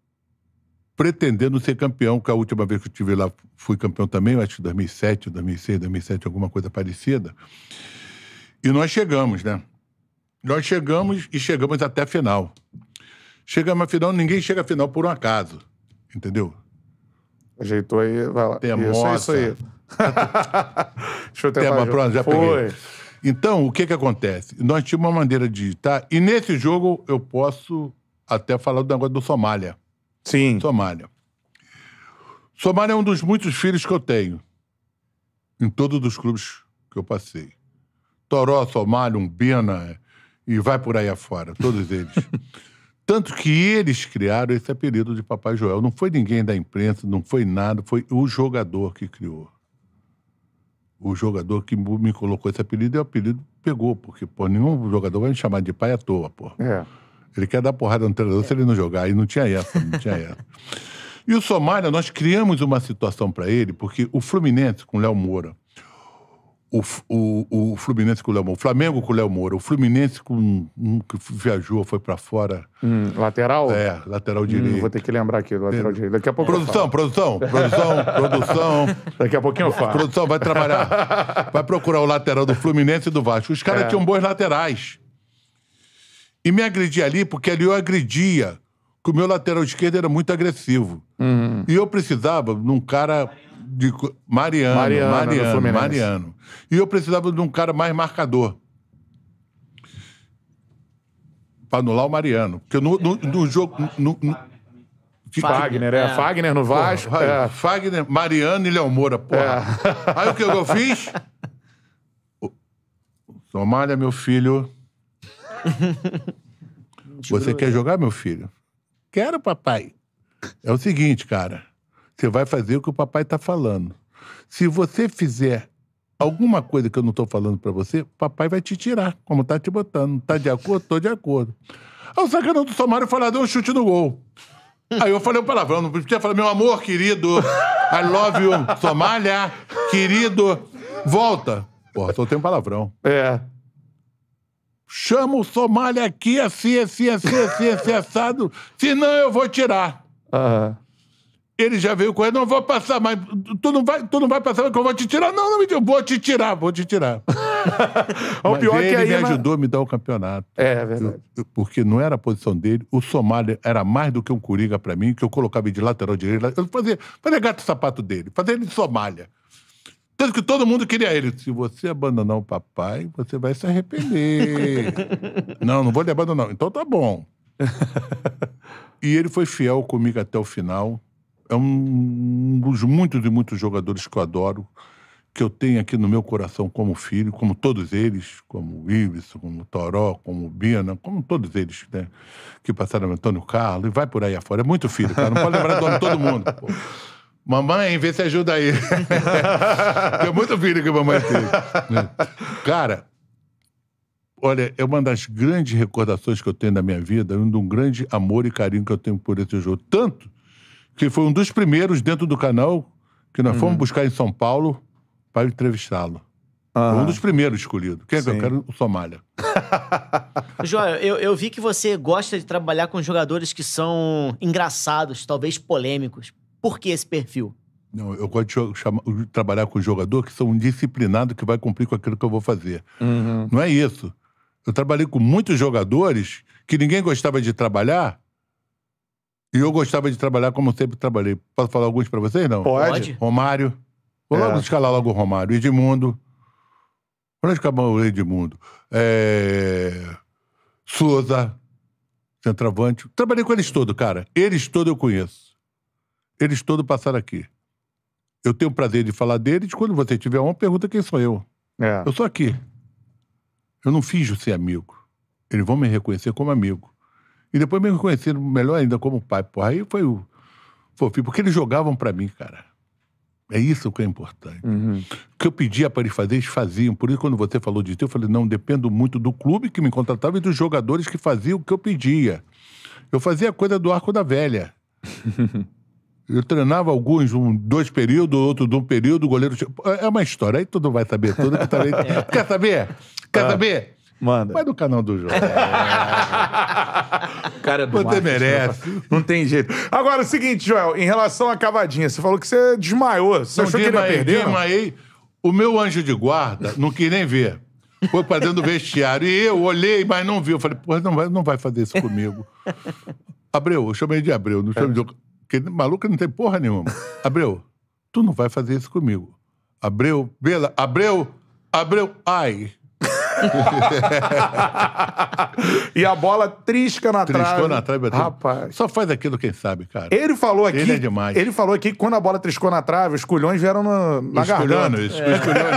pretendendo ser campeão, que a última vez que eu estive lá fui campeão também, acho que 2007, 2006, 2007, alguma coisa parecida. E nós chegamos, né? Nós chegamos e chegamos até a final. Chegamos à final, ninguém chega à final por um acaso, entendeu? Ajeitou aí, vai lá. Tem a isso, moça, isso aí. Deixa eu tentar. Tema, pronto, já Foi. peguei. Então, o que que acontece? Nós tínhamos uma maneira de digitar, e nesse jogo eu posso até falar do negócio do Somália. Sim. Somália. Somália é um dos muitos filhos que eu tenho. Em todos os clubes que eu passei. Toró, Somália, Umbina, e vai por aí afora, todos eles. Tanto que eles criaram esse apelido de Papai Joel. Não foi ninguém da imprensa, não foi nada, foi o jogador que criou o jogador que me colocou esse apelido, e o apelido pegou, porque, pô, nenhum jogador vai me chamar de pai à toa, pô. É. Ele quer dar porrada no treinador é. se ele não jogar, e não tinha essa, não tinha essa. E o Somália, nós criamos uma situação para ele, porque o Fluminense, com o Léo Moura, o, o, o Fluminense com o Léo Moura, o Flamengo com o Léo Moura, o Fluminense com um que viajou, foi para fora. Hum, lateral? É, lateral direito. Hum, vou ter que lembrar aqui, lateral é. direito. Daqui a pouco. Produção, produção, produção, produção. Daqui a pouquinho eu falo. Produção, vai trabalhar. Vai procurar o lateral do Fluminense e do Vasco. Os caras é. tinham bons laterais. E me agredi ali porque ali eu agredia, que o meu lateral esquerdo era muito agressivo. Uhum. E eu precisava de um cara de Mariano, Mariano, Mariano, Mariano. E eu precisava de um cara mais marcador. Para anular o Mariano. Porque no, no, no jogo. No, tipo, Fagner, é. é. Fagner no Vasco. Porra, é. Fagner, Mariano e Léo Moura, porra. É. Aí o que eu fiz? Somália, meu filho. Você quer jogar, meu filho? Quero, papai. É o seguinte, cara. Você vai fazer o que o papai está falando. Se você fizer alguma coisa que eu não estou falando para você, papai vai te tirar, como tá te botando. Tá de acordo? Tô de acordo. Aí ah, o sacanão do Somário foi lá, deu um chute no gol. Aí eu falei um palavrão, não podia falar, meu amor, querido, I love you, Somália, querido, volta. Porra, só tem um palavrão. É. Chama o Somália aqui, assim, assim, assim, assim, assim, assado, senão eu vou tirar. Aham. Ele já veio correndo, não vou passar mais. Tu não vai, tu não vai passar mais, que eu vou te tirar. Não, não me vou te tirar, vou te tirar. o pior é ele que aí, me é mas... ajudou a me dar o campeonato. É, é verdade. Eu, eu, porque não era a posição dele. O Somália era mais do que um Coringa para mim, que eu colocava de lateral direito. Eu fazia, fazia gato-sapato dele, fazia ele de Somália. Tanto que todo mundo queria ele. Se você abandonar o papai, você vai se arrepender. não, não vou lhe abandonar. Então tá bom. e ele foi fiel comigo até o final é um dos muitos e muitos jogadores que eu adoro, que eu tenho aqui no meu coração como filho, como todos eles, como o Ives, como o Toró, como o Bina, como todos eles, né? Que passaram Antônio Carlos, e vai por aí afora. É muito filho, cara. Não pode lembrar do nome de todo mundo. Pô. Mamãe, vê se ajuda aí. é muito filho que a mamãe teve. Né. Cara, olha, é uma das grandes recordações que eu tenho da minha vida, um grande amor e carinho que eu tenho por esse jogo. Tanto que foi um dos primeiros dentro do canal que nós uhum. fomos buscar em São Paulo para entrevistá-lo. Foi um dos primeiros escolhido. Quem é que eu quero? O Somália. João, eu, eu vi que você gosta de trabalhar com jogadores que são engraçados, talvez polêmicos. Por que esse perfil? Não, eu gosto de, chamar, de trabalhar com jogador que são um disciplinado que vai cumprir com aquilo que eu vou fazer. Uhum. Não é isso. Eu trabalhei com muitos jogadores que ninguém gostava de trabalhar e eu gostava de trabalhar como sempre trabalhei. Posso falar alguns pra vocês, não? Pode. Romário. Vou é. logo escalar logo o Romário. Edmundo. Onde acabou o Edmundo? É... Souza. Centroavante. Trabalhei com eles todos, cara. Eles todos eu conheço. Eles todos passaram aqui. Eu tenho o prazer de falar deles. Quando você tiver uma, pergunta quem sou eu. É. Eu sou aqui. Eu não finjo ser amigo. Eles vão me reconhecer como amigo. E depois me reconhecendo melhor ainda como pai. Porra, aí foi o fofinho, porque eles jogavam para mim, cara. É isso que é importante. Uhum. O que eu pedia para eles fazerem, eles faziam. Por isso, quando você falou disso, eu falei, não, dependo muito do clube que me contratava e dos jogadores que faziam o que eu pedia. Eu fazia a coisa do arco da velha. eu treinava alguns, um, dois períodos, outro de um período, goleiro... É, é uma história, aí todo vai saber tudo. Que também... Quer saber? Quer ah. saber? Manda. Vai no canal do João. o cara é do Você merece. Não tem jeito. Agora, é o seguinte, Joel, em relação à cavadinha, você falou que você desmaiou. Você não, achou que ele ia perder? Desmaiei. O meu anjo de guarda não quis nem ver. Foi pra dentro do vestiário. E eu olhei, mas não vi. Eu falei, porra, não vai, não vai fazer isso comigo. Abreu, eu chamei de Abreu. Não chamei de... Porque maluco não tem porra nenhuma. Abreu, tu não vai fazer isso comigo. Abreu, Bela, Abreu, Abreu, ai. e a bola trisca na trave. Triscou na trave, bateu. Rapaz. Só faz aquilo quem sabe, cara. Ele falou aqui. Ele é demais. Ele falou aqui que quando a bola triscou na trave, os culhões vieram no, na os Culhões, é. Os culhões.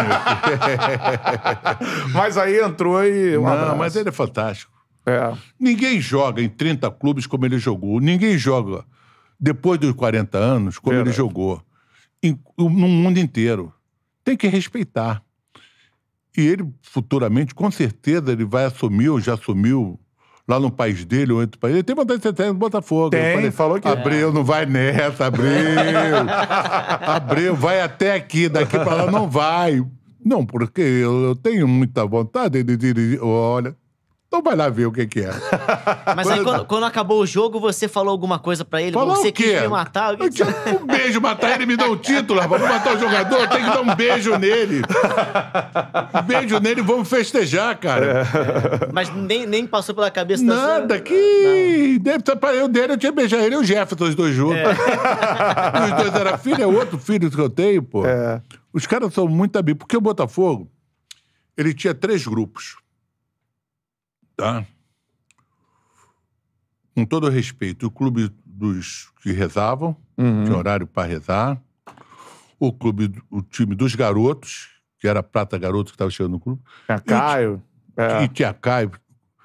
É. mas aí entrou e. Um Não, abraço. mas ele é fantástico. É. Ninguém joga em 30 clubes como ele jogou. Ninguém joga depois dos 40 anos como Verdade. ele jogou. Em, no mundo inteiro. Tem que respeitar. E ele, futuramente, com certeza, ele vai assumir, ou já assumiu, lá no país dele, ou o país. Ele tem vontade de ser técnico do Botafogo. Tem, falei, falou que... É. Abreu, é. não vai nessa, Abreu. Abreu, vai até aqui, daqui pra lá não vai. Não, porque eu, eu tenho muita vontade de dirigir. Olha, então vai lá ver o que, que é. Mas aí, quando, quando acabou o jogo, você falou alguma coisa pra ele? Falou você quis me matar? Eu um beijo, matar ele me deu um título, rapaz. Vou matar o jogador, tem que dar um beijo nele. Um beijo nele, vamos festejar, cara. É. Mas nem, nem passou pela cabeça Nada, da sua... que... Não. Tá- eu dele, eu tinha beijar ele e o Jefferson, os dois juntos. É. Os dois eram filho, é outro filho que eu tenho, pô. É. Os caras são muito amigos. Porque o Botafogo, ele tinha três grupos. Tá? Com todo respeito, o clube dos que rezavam, uhum. tinha horário para rezar, o clube, o time dos garotos, que era Prata Garoto que estava chegando no clube. Tinha Caio. E, é. e tinha Caio,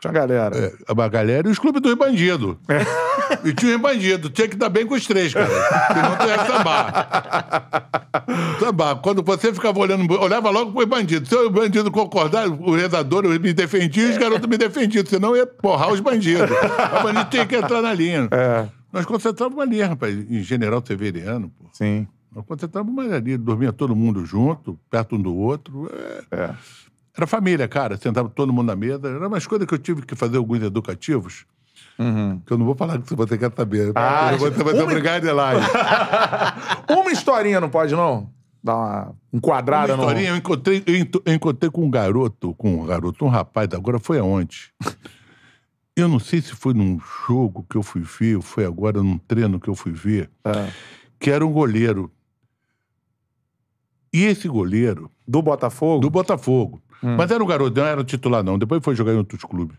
tinha a galera. É, a galera e os clubes dos bandidos. É. E tinha os bandidos. Tinha que dar bem com os três, cara. Senão tu ia sambar. sambar. Quando você ficava olhando, olhava logo pro bandido. Se o bandido concordar, o redador me defendia e os garotos me defendiam. Senão ia porrar os bandidos. O bandido tinha que entrar na linha. É. Nós concentrávamos ali, rapaz, em General Severiano, pô. Sim. Nós concentrávamos ali, dormia todo mundo junto, perto um do outro. É. é. Era família, cara. Sentava todo mundo na mesa. Era uma coisa que eu tive que fazer alguns educativos. Uhum. Que eu não vou falar que você vai ter que saber. Né? Ah, eu vou, você vai ter obrigado, Elaine. uma historinha não pode, não? Dar uma enquadrada uma historinha, no... eu, encontrei, eu encontrei com um garoto, com um garoto, um rapaz, agora foi aonde? eu não sei se foi num jogo que eu fui ver, ou foi agora num treino que eu fui ver, é. que era um goleiro. E esse goleiro. Do Botafogo? Do Botafogo. Hum. Mas era um garoto, não era titular, não. Depois foi jogar em outros clubes.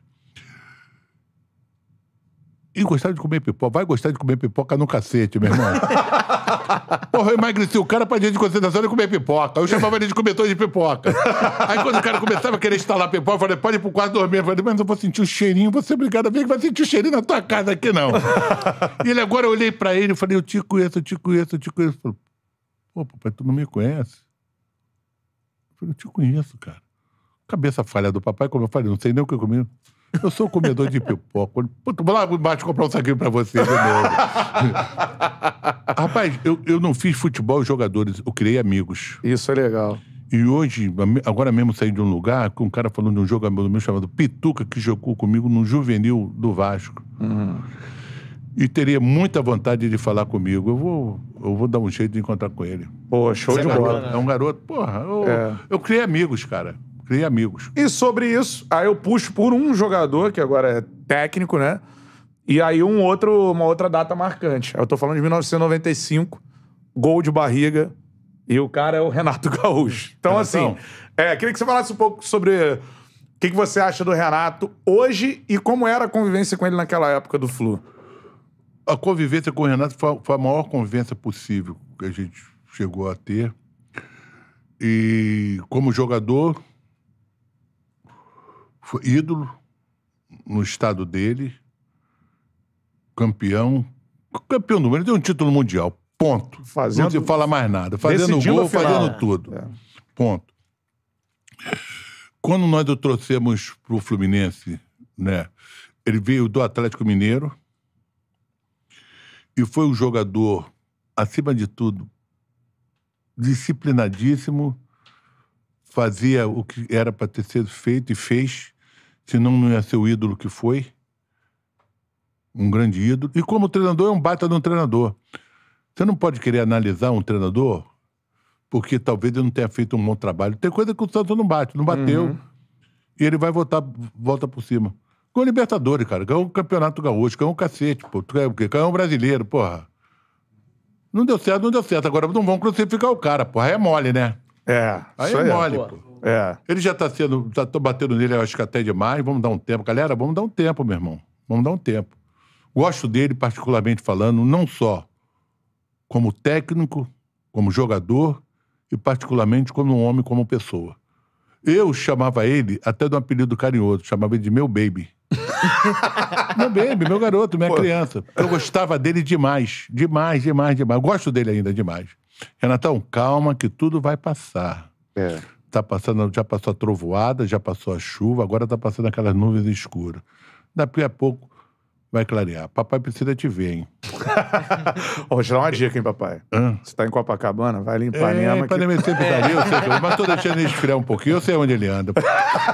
E gostava de comer pipoca. Vai gostar de comer pipoca no cacete, meu irmão. Porra, eu emagreci o cara pra dia de concentração e comer pipoca. Eu chamava ele de comedor de pipoca. Aí quando o cara começava a querer instalar pipoca, eu falei, pode ir pro quarto dormir. Eu falei, mas eu vou sentir o cheirinho, você obrigado a ver que vai sentir o cheirinho na tua casa aqui, não. e ele agora, eu olhei pra ele e falei, eu te conheço, eu te conheço, eu te conheço. Ele falou, pô, papai, tu não me conhece? Eu falei, eu te conheço, cara. Cabeça falha do papai, como eu falei, não sei nem o que eu comi. Eu sou comedor de pipoca. Puta, vou lá embaixo comprar um saquinho pra você Rapaz, eu, eu não fiz futebol jogadores, eu criei amigos. Isso é legal. E hoje, agora mesmo saí de um lugar com um cara falando de um jogador meu chamado Pituca, que jogou comigo no juvenil do Vasco. Uhum. E teria muita vontade de falar comigo. Eu vou, eu vou dar um jeito de encontrar com ele. Pô, show Você de é bola. É um garoto, porra. Eu, é. eu criei amigos, cara cria amigos. E sobre isso, aí eu puxo por um jogador, que agora é técnico, né? E aí um outro, uma outra data marcante. Eu tô falando de 1995, gol de barriga, e o cara é o Renato Gaúcho. Então, Renatão. assim, é, queria que você falasse um pouco sobre o que, que você acha do Renato hoje e como era a convivência com ele naquela época do Flu. A convivência com o Renato foi, foi a maior convivência possível que a gente chegou a ter. E como jogador, foi ídolo no estado dele, campeão. Campeão do mundo, ele tem um título mundial. Ponto. Fazendo, não se fala mais nada. Fazendo gol, fazendo é. tudo. É. Ponto. Quando nós o trouxemos para o Fluminense, né? Ele veio do Atlético Mineiro e foi um jogador, acima de tudo, disciplinadíssimo, fazia o que era para ter sido feito e fez senão não ia ser o ídolo que foi. Um grande ídolo. E como treinador, é um baita de um treinador. Você não pode querer analisar um treinador porque talvez ele não tenha feito um bom trabalho. Tem coisa que o Santos não bate, não bateu. Uhum. E ele vai voltar, volta por cima. Ganhou Libertadores, cara. Ganhou o Campeonato Gaúcho, ganhou o cacete, pô. Ganhou o brasileiro, porra. Não deu certo, não deu certo. Agora não vão crucificar o cara, porra. É mole, né? É, é. Aí é mole, pô. É. Ele já tá sendo. Tá, tô batendo nele, acho que até demais. Vamos dar um tempo. Galera, vamos dar um tempo, meu irmão. Vamos dar um tempo. Gosto dele, particularmente falando, não só como técnico, como jogador e, particularmente, como um homem, como pessoa. Eu chamava ele até de um apelido carinhoso, chamava ele de meu baby. meu baby, meu garoto, minha Pô. criança. Eu gostava dele demais, demais, demais, demais. gosto dele ainda demais. Renatão, calma que tudo vai passar. É. Tá passando, já passou a trovoada, já passou a chuva, agora tá passando aquelas nuvens escuras. Daqui a pouco Vai clarear. Papai precisa te ver, hein? vou te dar uma dica, hein, papai? Hã? Você tá em Copacabana, vai limpar é, a minha Ipanema que... É sempre tá ali, eu sei, mas tô deixando ele esfriar um pouquinho, eu sei onde ele anda.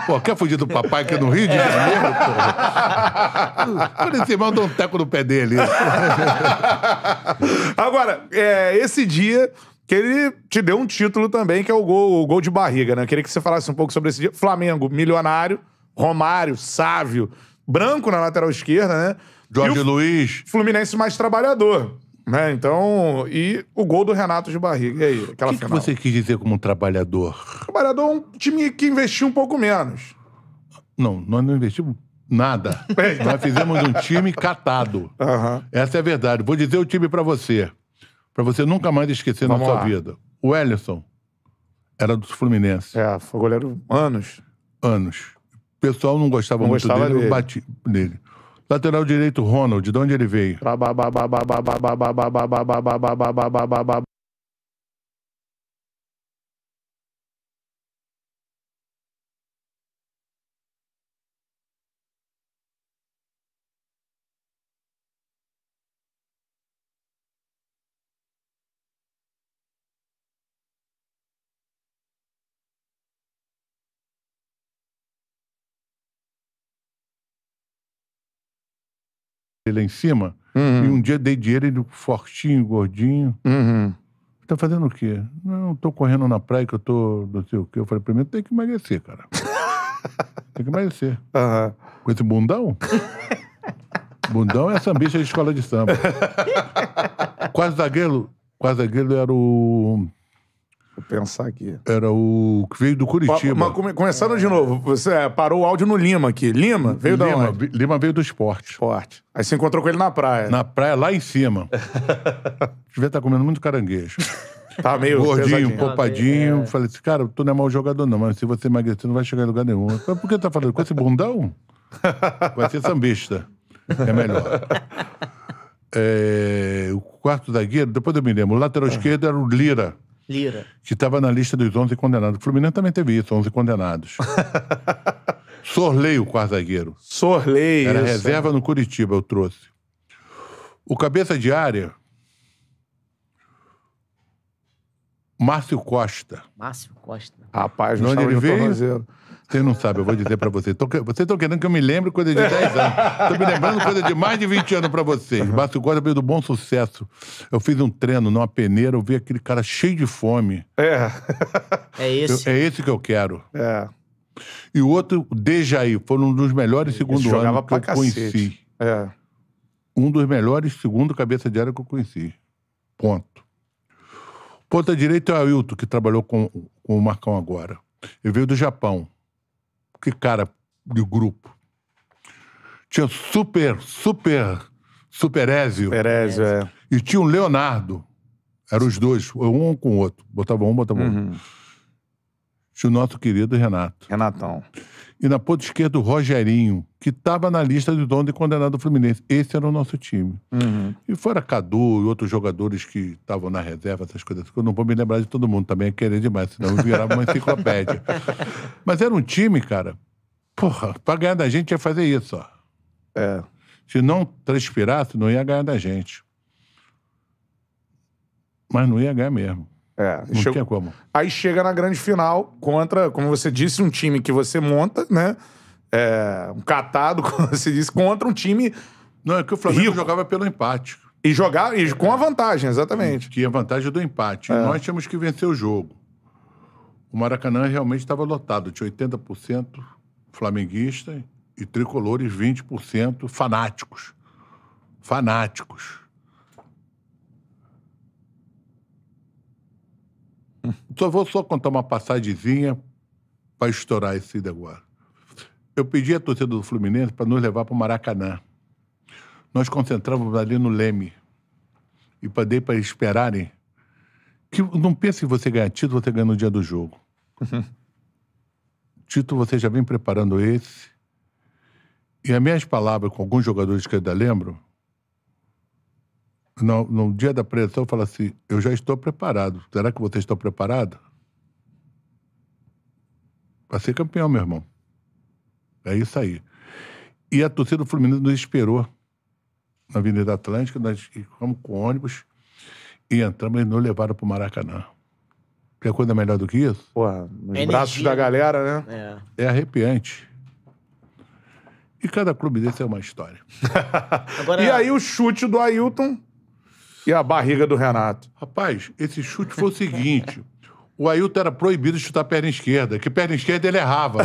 Pô, quer fugir do papai que é no Rio de Janeiro, porra? Quando esse irmão um teco no pé dele. Agora, é, esse dia que ele te deu um título também, que é o gol, o gol de barriga, né? Eu queria que você falasse um pouco sobre esse dia. Flamengo, milionário, Romário, Sávio, branco na lateral esquerda, né? Jorge e o Luiz. Fluminense mais trabalhador. Né? Então, e o gol do Renato de barriga. E aí, aquela que final. O que você quis dizer como trabalhador? Trabalhador é um time que investiu um pouco menos. Não, nós não investimos nada. É. nós fizemos um time catado. Uhum. Essa é a verdade. Vou dizer o time para você. para você nunca mais esquecer Vamos na sua lá. vida. O Ellison era do Fluminense. É, foi goleiro anos. Anos pessoal não gostava não muito gostava dele, dele. bati nele. Lateral direito, Ronald, de onde ele veio? lá em cima. Uhum. E um dia dei dinheiro, ele fortinho, gordinho. Uhum. Tá fazendo o quê? Não, tô correndo na praia que eu tô não sei o quê. Eu falei, primeiro tem que emagrecer, cara. tem que emagrecer. Uhum. Com esse bundão? bundão é sambista de escola de samba. Quase zagueiro. Quase zagueiro era o Vou pensar aqui. Era o que veio do Curitiba. Mas come, começando de novo, você é, parou o áudio no Lima aqui. Lima? Veio Lima, da onde? Lima veio do esporte. Esporte. Aí você encontrou com ele na praia. Na praia, lá em cima. Devia estar tá comendo muito caranguejo. Tá meio Gordinho, popadinho É. Falei assim, cara, tu não é mau jogador não, mas se você emagrecer não vai chegar em lugar nenhum. Mas por que tá falando? Com esse bundão? Vai ser sambista. É melhor. É, o quarto zagueiro, depois eu me lembro, o lateral ah. esquerdo era o Lira. Lira. Que estava na lista dos 11 condenados. O Fluminense também teve isso, 11 condenados. Sorlei o quarto zagueiro. Sorlei, Era isso, reserva é. no Curitiba, eu trouxe. O cabeça de área, Márcio Costa. Márcio Costa. Rapaz, não ele veio? Você não sabe, eu vou dizer pra você. vocês estão querendo que eu me lembre coisa de 10 anos. Tô me lembrando coisa de mais de 20 anos pra vocês. Uhum. Basso Costa veio do bom sucesso. Eu fiz um treino numa peneira, eu vi aquele cara cheio de fome. É. É esse. Eu, é esse que eu quero. É. E o outro, Dejaí, foi um dos melhores segundo ano que eu cacete. conheci. É. Um dos melhores segundo cabeça de área que eu conheci. Ponto. Ponta direita é o Ailton, que trabalhou com, com o Marcão agora. Ele veio do Japão que cara de grupo. Tinha super, super, super Ézio. Perésio, é. E tinha o Leonardo. Eram os dois, um com o outro. Botava um, botava um. Uhum. Tinha o nosso querido Renato. Renatão. E na ponta esquerda, o Rogerinho, que estava na lista de dono e condenado do Fluminense. Esse era o nosso time. Uhum. E fora Cadu e outros jogadores que estavam na reserva, essas coisas. Eu não vou me lembrar de todo mundo, também é querer demais, senão eu virava uma enciclopédia. Mas era um time, cara. Porra, pra ganhar da gente ia fazer isso, ó. É. Se não transpirasse, não ia ganhar da gente. Mas não ia ganhar mesmo. É, não chegou... tinha como. Aí chega na grande final contra, como você disse, um time que você monta, né? É, um catado, como você disse, contra um time. Não, é que o Flamengo rico. jogava pelo empate. E jogar e com a vantagem, exatamente. Tinha a vantagem do empate. É. Nós tínhamos que vencer o jogo. O Maracanã realmente estava lotado, tinha 80% flamenguista e tricolores 20% fanáticos. Fanáticos. Só vou só contar uma passagemzinha para estourar esse negócio. Eu pedi a torcida do Fluminense para nos levar para o Maracanã. Nós concentramos ali no Leme. E dei para esperarem. Que não pense que você ganha título, você ganha no dia do jogo. Título você já vem preparando esse. E as minhas palavras com alguns jogadores que eu ainda lembro, no, no dia da pressão, fala assim: Eu já estou preparado. Será que vocês estão preparados Para ser campeão, meu irmão. É isso aí. E a torcida do Fluminense nos esperou na Avenida Atlântica, nós fomos com ônibus e entramos e nos levaram para o Maracanã. Quer coisa melhor do que isso? Porra, nos Energia. braços da galera, né? É. é arrepiante. E cada clube desse é uma história. Agora... E aí o chute do Ailton e a barriga do Renato. Rapaz, esse chute foi o seguinte. O Ailton era proibido de chutar a perna esquerda, que perna esquerda ele errava.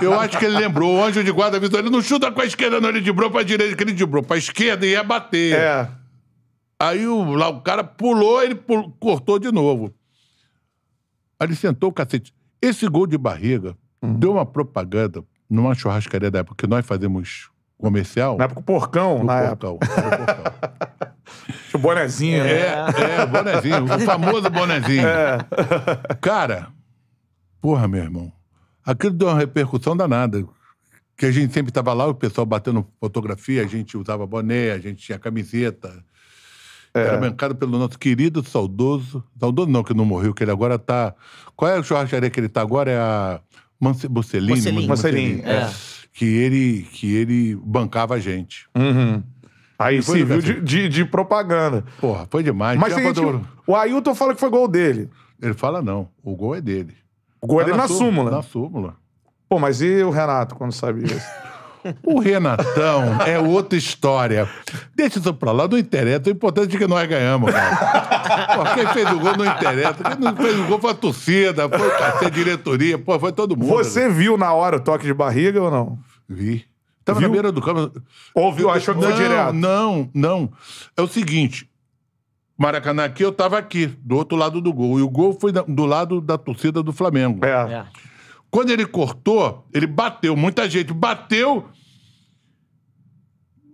Eu acho que ele lembrou, o anjo de guarda avisou, ele não chuta com a esquerda, não, ele dibrou pra direita, que ele dibrou pra esquerda e ia bater. É. Aí o, lá, o cara pulou, ele pulou, cortou de novo. Aí ele sentou o cacete. Esse gol de barriga uhum. deu uma propaganda numa churrascaria da época que nós fazemos comercial. Na época o porcão, do na porcão, época. Do porcão. O bonezinho. É, é, é o bonezinho. O famoso bonezinho. É. Cara, porra, meu irmão. Aquilo deu uma repercussão danada. Que a gente sempre estava lá, o pessoal batendo fotografia, a gente usava boné, a gente tinha camiseta. É. Era bancado pelo nosso querido, saudoso. Saudoso não, que não morreu, que ele agora tá. Qual é a churrascaria que ele tá agora? É a. Mance... Bocelini. Bocelini. Bocelini. É. é. Que, ele, que ele bancava a gente. Uhum. Aí Depois viu de, de, de, propaganda. Porra, foi demais. Mas seguinte, o Ailton fala que foi gol dele. Ele fala não, o gol é dele. O gol é tá é dele na, na súmula. súmula. Na súmula. Pô, mas e o Renato quando sabia isso? O Renatão é outra história. Deixa isso pra lá, não interessa. O importante é que nós ganhamos, cara. Pô, quem fez o gol não interessa. Quem não fez o gol foi a torcida, foi a diretoria, pô, foi todo mundo. Você viu na hora o toque de barriga ou não? Vi. Tava viu? na beira do campo. Ouviu, achou que não, foi direto. Não, não. É o seguinte, Maracanã aqui, eu tava aqui, do outro lado do gol. E o gol foi da, do lado da torcida do Flamengo. É. é. Quando ele cortou, ele bateu, muita gente bateu.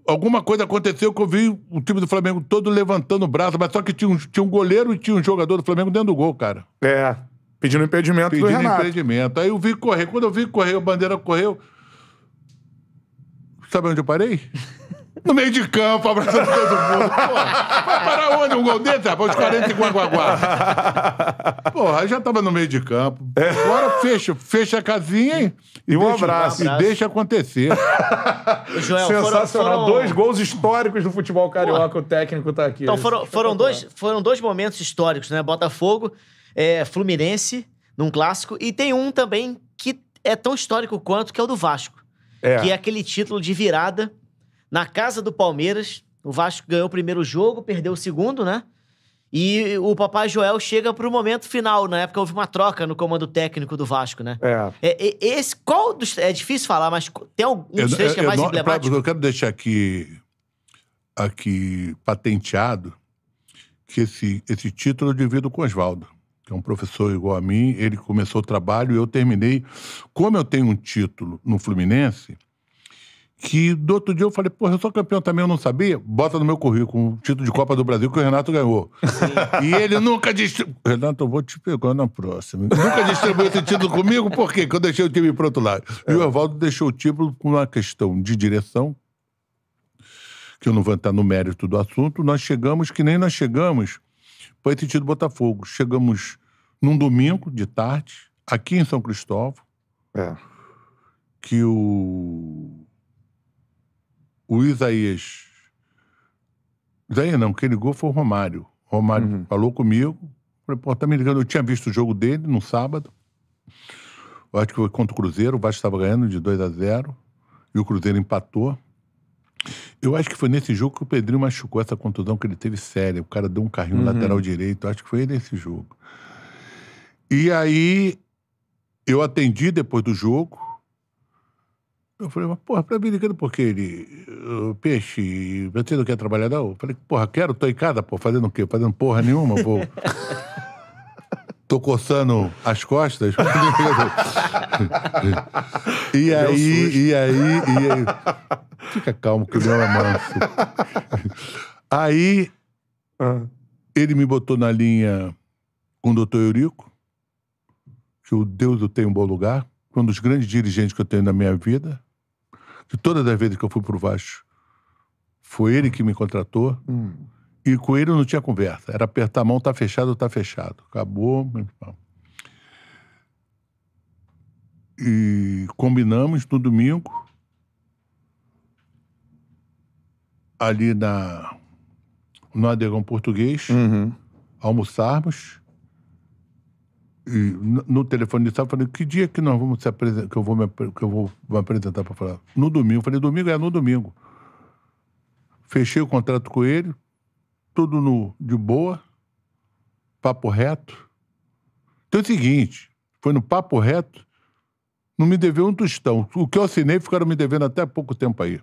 Alguma coisa aconteceu que eu vi o time do Flamengo todo levantando o braço, mas só que tinha um, tinha um goleiro e tinha um jogador do Flamengo dentro do gol, cara. É. Pedindo impedimento Pedindo do Renato. impedimento. Aí eu vi correr. Quando eu vi correr, a bandeira correu. Sabe onde eu parei? No meio de campo, abraçando todo mundo. vai parar onde um gol dentro, rapaz? Os 40 e guaguaguá. Porra, aí já tava no meio de campo. É. Agora fecha, fecha a casinha hein? e, um, abraço. um abraço. E deixa acontecer. Joel, Sensacional. Foram, foram... Dois gols históricos do futebol carioca. O técnico tá aqui. Então foram, foram dois, foram dois momentos históricos, né? Botafogo, é, Fluminense, num clássico. E tem um também que é tão histórico quanto, que é o do Vasco. É. Que é aquele título de virada na casa do Palmeiras. O Vasco ganhou o primeiro jogo, perdeu o segundo, né? E o Papai Joel chega pro momento final. Na época houve uma troca no comando técnico do Vasco, né? É. é, é esse, qual dos, É difícil falar, mas tem um dos três que é mais eu, emblemático? Eu quero deixar aqui, aqui patenteado que esse, esse título eu divido com o Oswaldo que é um professor igual a mim, ele começou o trabalho e eu terminei. Como eu tenho um título no Fluminense, que do outro dia eu falei, porra, eu sou campeão também, eu não sabia? Bota no meu currículo um título de Copa do Brasil que o Renato ganhou. Sim. E ele nunca distribuiu. Renato, eu vou te pegar na próxima. nunca distribuiu esse título comigo, por quê? Porque eu deixei o time pro outro lado. É. E o é. Evaldo deixou o título com uma questão de direção, que eu não vou entrar no mérito do assunto. Nós chegamos que nem nós chegamos para esse título do Botafogo. Chegamos num domingo de tarde, aqui em São Cristóvão, é. que o, o Isaías. Isaías não, quem ligou foi o Romário. O Romário uhum. falou comigo. Falei, pô, tá me ligando. Eu tinha visto o jogo dele no sábado. Eu acho que foi contra o Cruzeiro. O Vasco estava ganhando de 2 a 0 E o Cruzeiro empatou. Eu acho que foi nesse jogo que o Pedrinho machucou essa contusão que ele teve séria. O cara deu um carrinho uhum. lateral direito. Eu acho que foi nesse jogo. E aí eu atendi depois do jogo. Eu falei, mas porra, pra mim ligando porque ele. peixe, você não quer trabalhar, não? Eu falei, porra, quero, tô em casa, pô, fazendo o quê? Fazendo porra nenhuma, pô. tô coçando as costas. e, é aí, e, aí, e aí, Fica calmo, que o meu é manso. aí, ah. ele me botou na linha com o doutor Eurico que o Deus o tem um bom lugar, um dos grandes dirigentes que eu tenho na minha vida, que todas as vezes que eu fui para o Vasco, foi ele que me contratou. Hum. E com ele não tinha conversa. Era apertar a mão, tá fechado, tá fechado. Acabou. E combinamos no domingo, ali na, no Adegão Português, uhum. almoçarmos no telefone de sábado, falei, que dia que nós vamos se apresentar, que eu vou me, que eu vou me apresentar para falar? No domingo. Falei, domingo é no domingo. Fechei o contrato com ele, tudo no, de boa, papo reto. Então é o seguinte, foi no papo reto, não me deveu um tostão. O que eu assinei ficaram me devendo até pouco tempo aí.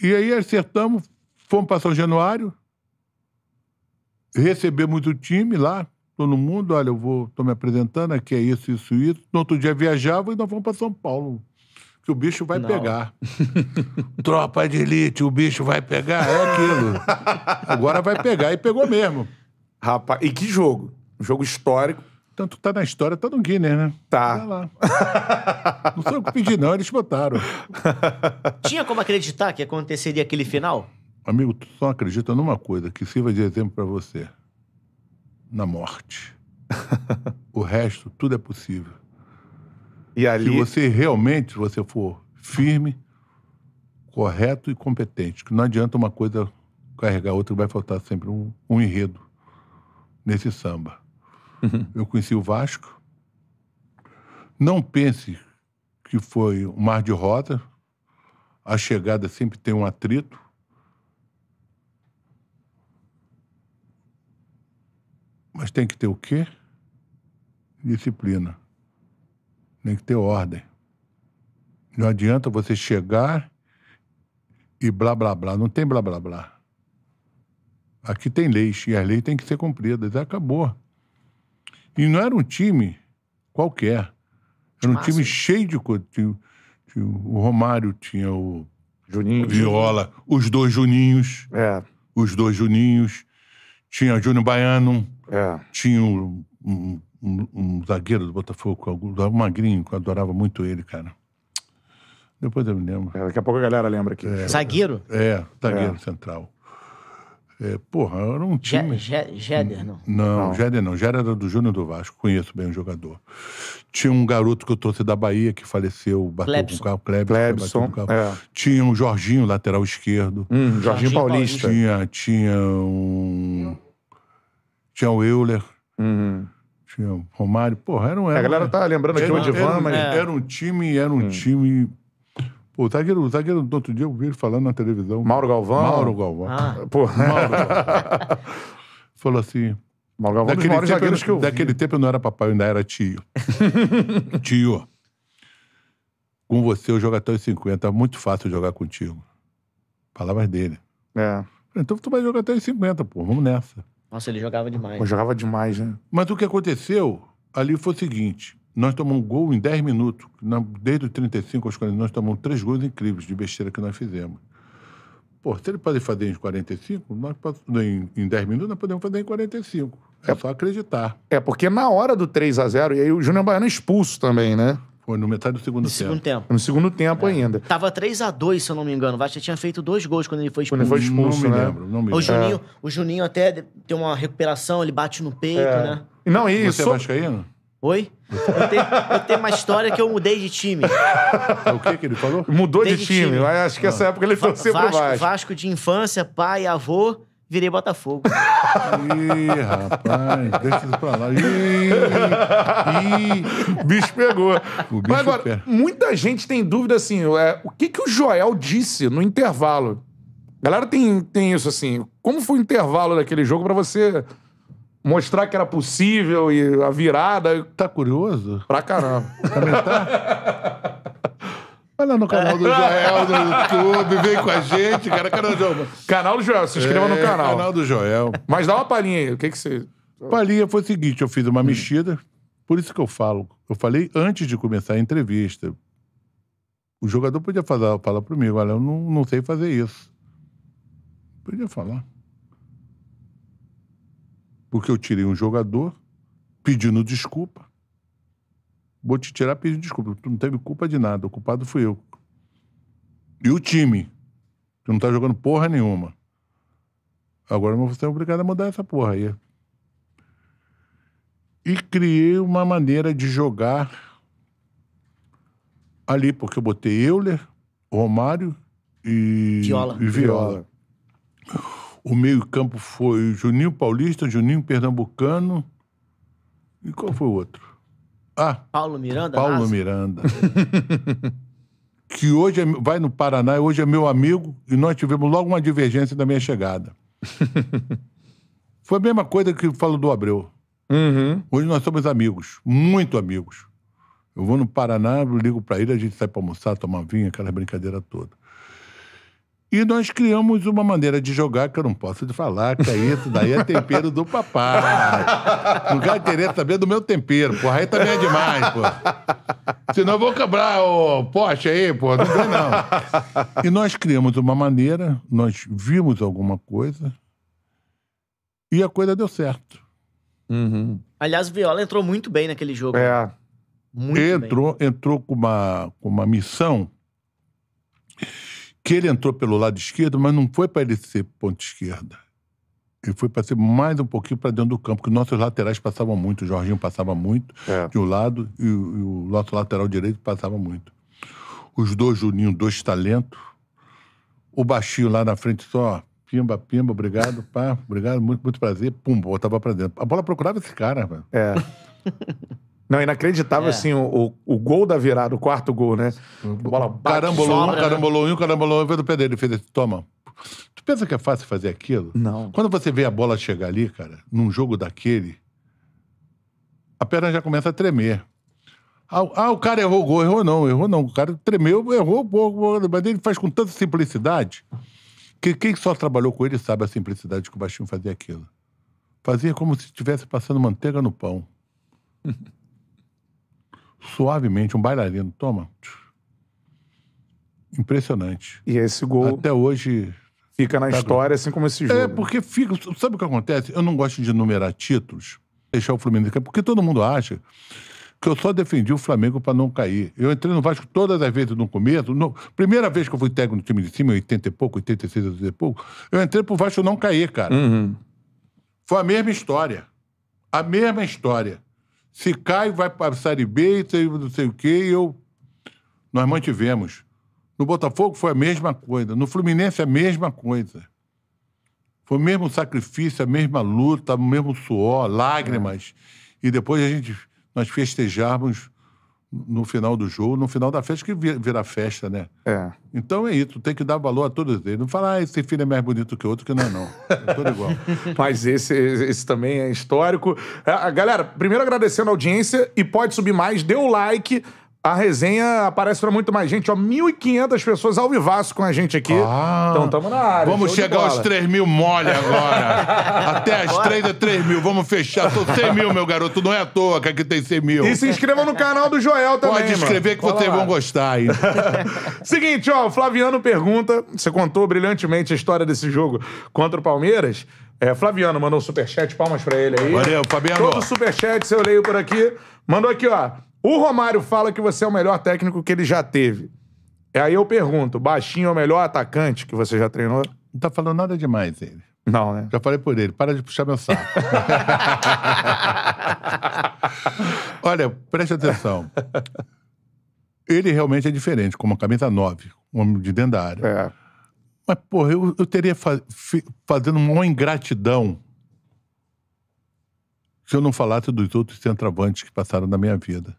E aí acertamos, fomos para São Januário, recebemos o time lá, no mundo, olha, eu vou, estou me apresentando, aqui é isso, isso, isso. No outro dia viajava e nós vamos para São Paulo. Que o bicho vai Não. pegar. Tropa de elite, o bicho vai pegar, é aquilo. Agora vai pegar e pegou mesmo. Rapaz, e que jogo? Um jogo histórico. Tanto tá na história, tá no Guinness, né? Tá. lá. não sei o que pedir, não, eles botaram. Tinha como acreditar que aconteceria aquele final? Amigo, tu só acredita numa coisa que sirva de exemplo para você na morte. o resto, tudo é possível. E ali... Se você realmente, se você for firme, correto e competente, que não adianta uma coisa carregar outra, vai faltar sempre um, um enredo nesse samba. Uhum. Eu conheci o Vasco. Não pense que foi um mar de rosa. A chegada sempre tem um atrito. Mas tem que ter o quê? Disciplina. Tem que ter ordem. Não adianta você chegar e blá blá blá. Não tem blá blá blá. Aqui tem leis e as leis têm que ser cumpridas. Acabou. E não era um time qualquer. Era um Massa. time cheio de coisa. O Romário tinha o Juninho. Viola, os dois Juninhos. É. Os dois Juninhos. Tinha Júnior Baiano. É. Tinha um, um, um, zagueiro do Botafogo, o Magrinho, que eu adorava muito ele, cara. Depois eu me lembro. É, daqui a pouco a galera lembra aqui. É, zagueiro? É, zagueiro é. central. É, porra, era um time. Géder, não. Não, não. Géder não. Géder era do Júnior do Vasco, conheço bem o jogador. Tinha um garoto que eu trouxe da Bahia que faleceu, bateu Clebson. com o carro, Clebson. Clebson com o carro. É. Tinha um Jorginho, lateral esquerdo. Hum, Jorginho, Jorginho Paulista. Paulista. Tinha, tinha um. Hum tinha o Euler, uhum. tinha o Romário. Porra, era um. É, era, a galera tá lembrando aqui o Edivan, mas. Era, um time, era um hum. time. Pô, o zagueiro, o zagueiro outro dia eu vi ele falando na televisão. Mauro Galvão? Mauro Galvão. Ah. Pô, Mauro Galvão. Falou assim. Mauro Galvão é daquele tempo, eu, que eu Daquele tempo eu não era papai, eu ainda era tio. tio, com você eu jogo até os 50, é muito fácil jogar contigo. Palavras dele. É. Então tu vai jogar até os 50, pô, vamos nessa. Nossa, ele jogava demais. Pô, jogava demais, né? Mas o que aconteceu ali foi o seguinte: nós tomamos um gol em 10 minutos. Desde os 35 aos 40, nós tomamos três gols incríveis de besteira que nós fizemos. Pô, se ele pode fazer em 45, nós em, em 10 minutos nós podemos fazer em 45. É, é só acreditar. É, porque na hora do 3 x 0 e aí o Júnior Baiano é expulso também, né? Foi no metade do segundo no tempo. segundo tempo. No segundo tempo é. ainda. Tava 3 a 2 se eu não me engano. O Vasco tinha feito dois gols quando ele foi expulso. Quando ele foi expulso, né? Né? não né? me lembro. Não me lembro. O, Juninho, é. o Juninho até tem uma recuperação, ele bate no peito, é. né? Não, é é isso. Você so... é vascaíno? Oi? Eu tenho, eu tenho, uma história que eu mudei de time. É o que que ele falou? Mudou de, de, time. time. Acho que essa ah. época ele foi sempre Vasco. Vasco de infância, pai, avô virei Botafogo. Ih, rapaz, deixa isso pra lá. Ih, Bicho pegou. O bicho Mas agora, muita gente tem dúvida assim, é, o que, que o Joel disse no intervalo? galera tem, tem isso assim, como foi o intervalo daquele jogo para você mostrar que era possível e a virada? Tá curioso? Pra caramba. Também tá? Vai lá no canal do Joel no YouTube, vem com a gente, cara. Canal do Joel. Canal do Joel, se inscreva no é, canal. Canal do Joel. Mas dá uma palhinha aí, o que que você... Palhinha foi o seguinte, eu fiz uma hum. mexida, por isso que eu falo, eu falei antes de começar a entrevista, o jogador podia falar, falar para mim, olha, eu não, não sei fazer isso. Podia falar. Porque eu tirei um jogador pedindo desculpa vou te tirar pedindo desculpa. Tu não teve culpa de nada, o culpado fui eu. E o time, que não tá jogando porra nenhuma. Agora você é obrigado a mudar essa porra aí. E criei uma maneira de jogar ali, porque eu botei Euler, Romário e Viola. E Viola. O meio-campo foi Juninho Paulista, Juninho Pernambucano. E qual foi o outro? Ah, Paulo Miranda. Paulo Miranda. que hoje é, vai no Paraná, hoje é meu amigo, e nós tivemos logo uma divergência da minha chegada. Foi a mesma coisa que falou do Abreu. Uhum. Hoje nós somos amigos, muito amigos. Eu vou no Paraná, ligo para ele, a gente sai para almoçar, tomar vinho, aquela brincadeira toda. E nós criamos uma maneira de jogar que eu não posso te falar, que é isso daí é tempero do papai. Não quero querer saber do meu tempero, porra. Aí também é demais, pô. Senão eu vou quebrar o poste aí, pô. Não tem não. E nós criamos uma maneira, nós vimos alguma coisa e a coisa deu certo. Uhum. Aliás, o Viola entrou muito bem naquele jogo. Né? É. Muito entrou, bem. Entrou com uma, com uma missão que ele entrou pelo lado esquerdo, mas não foi para ele ser ponta esquerda. Ele foi para ser mais um pouquinho para dentro do campo, porque nossos laterais passavam muito. O Jorginho passava muito é. de um lado e, e o nosso lateral direito passava muito. Os dois, Juninho, dois talentos. O baixinho lá na frente só, pimba, pimba, obrigado, pá, obrigado, muito, muito prazer. Pum, botava para dentro. A bola procurava esse cara, mano. É. Não, inacreditável, é. assim, o, o, o, gol da virada, o quarto gol, né? Bola bate, carambolou sobra, um, né? carambolou um, carambolou um, veio do pé dele, fez assim, toma. Tu pensa que é fácil fazer aquilo? Não. Quando você vê a bola chegar ali, cara, num jogo daquele, a perna já começa a tremer. Ah, o ah, cara errou o gol. Errou não, errou não. O cara tremeu, errou o Mas ele faz com tanta simplicidade que quem só trabalhou com ele sabe a simplicidade que o Baixinho fazia aquilo. Fazia como se estivesse passando manteiga no pão. suavemente, um bailarino, toma. Impressionante. E esse gol Até hoje fica na tá história, assim como esse jogo. É, porque fica. Sabe o que acontece? Eu não gosto de numerar títulos, deixar o Fluminense cair, porque todo mundo acha que eu só defendi o Flamengo para não cair. Eu entrei no Vasco todas as vezes no começo. No, primeira vez que eu fui técnico no time de cima, 80 e pouco, 86, 80 e pouco, eu entrei pro Vasco não cair, cara. Uhum. Foi a mesma história. A mesma história. Se cai, vai para a Série B, não sei o quê, e eu... Nós mantivemos. No Botafogo foi a mesma coisa. No Fluminense, é a mesma coisa. Foi o mesmo sacrifício, a mesma luta, o mesmo suor, lágrimas. É. E depois a gente, nós festejamos no final do jogo, no final da festa, que vira festa, né? É. Então é isso, tu tem que dar valor a todos eles. Não falar, ah, esse filho é mais bonito que outro, que não é, não. É igual. Mas esse, esse também é histórico. Galera, primeiro agradecendo a audiência e pode subir mais, dê o like. A resenha aparece para muito mais gente, ó. 1.500 pessoas ao com a gente aqui. Ah, então estamos na área. Vamos chegar aos 3 mil mole agora. Até as 3 é 3 mil. Vamos fechar. Tô 100 mil, meu garoto. Não é à toa que aqui tem 100 mil. E se inscrevam no canal do Joel também. Pode inscrever que vocês vão gostar aí. Seguinte, ó. O Flaviano pergunta: você contou brilhantemente a história desse jogo contra o Palmeiras. É, Flaviano mandou um superchat, palmas pra ele aí. Valeu, Fabiano. Todo superchat eu leio por aqui. Mandou aqui, ó. O Romário fala que você é o melhor técnico que ele já teve. Aí eu pergunto, baixinho é o melhor atacante que você já treinou? Não tá falando nada demais ele. Não, né? Já falei por ele, para de puxar meu saco. Olha, preste atenção. Ele realmente é diferente, como uma camisa 9, um homem de dentro da área. É. Mas, porra, eu, eu teria fa fazendo uma ingratidão se eu não falasse dos outros centroavantes que passaram na minha vida.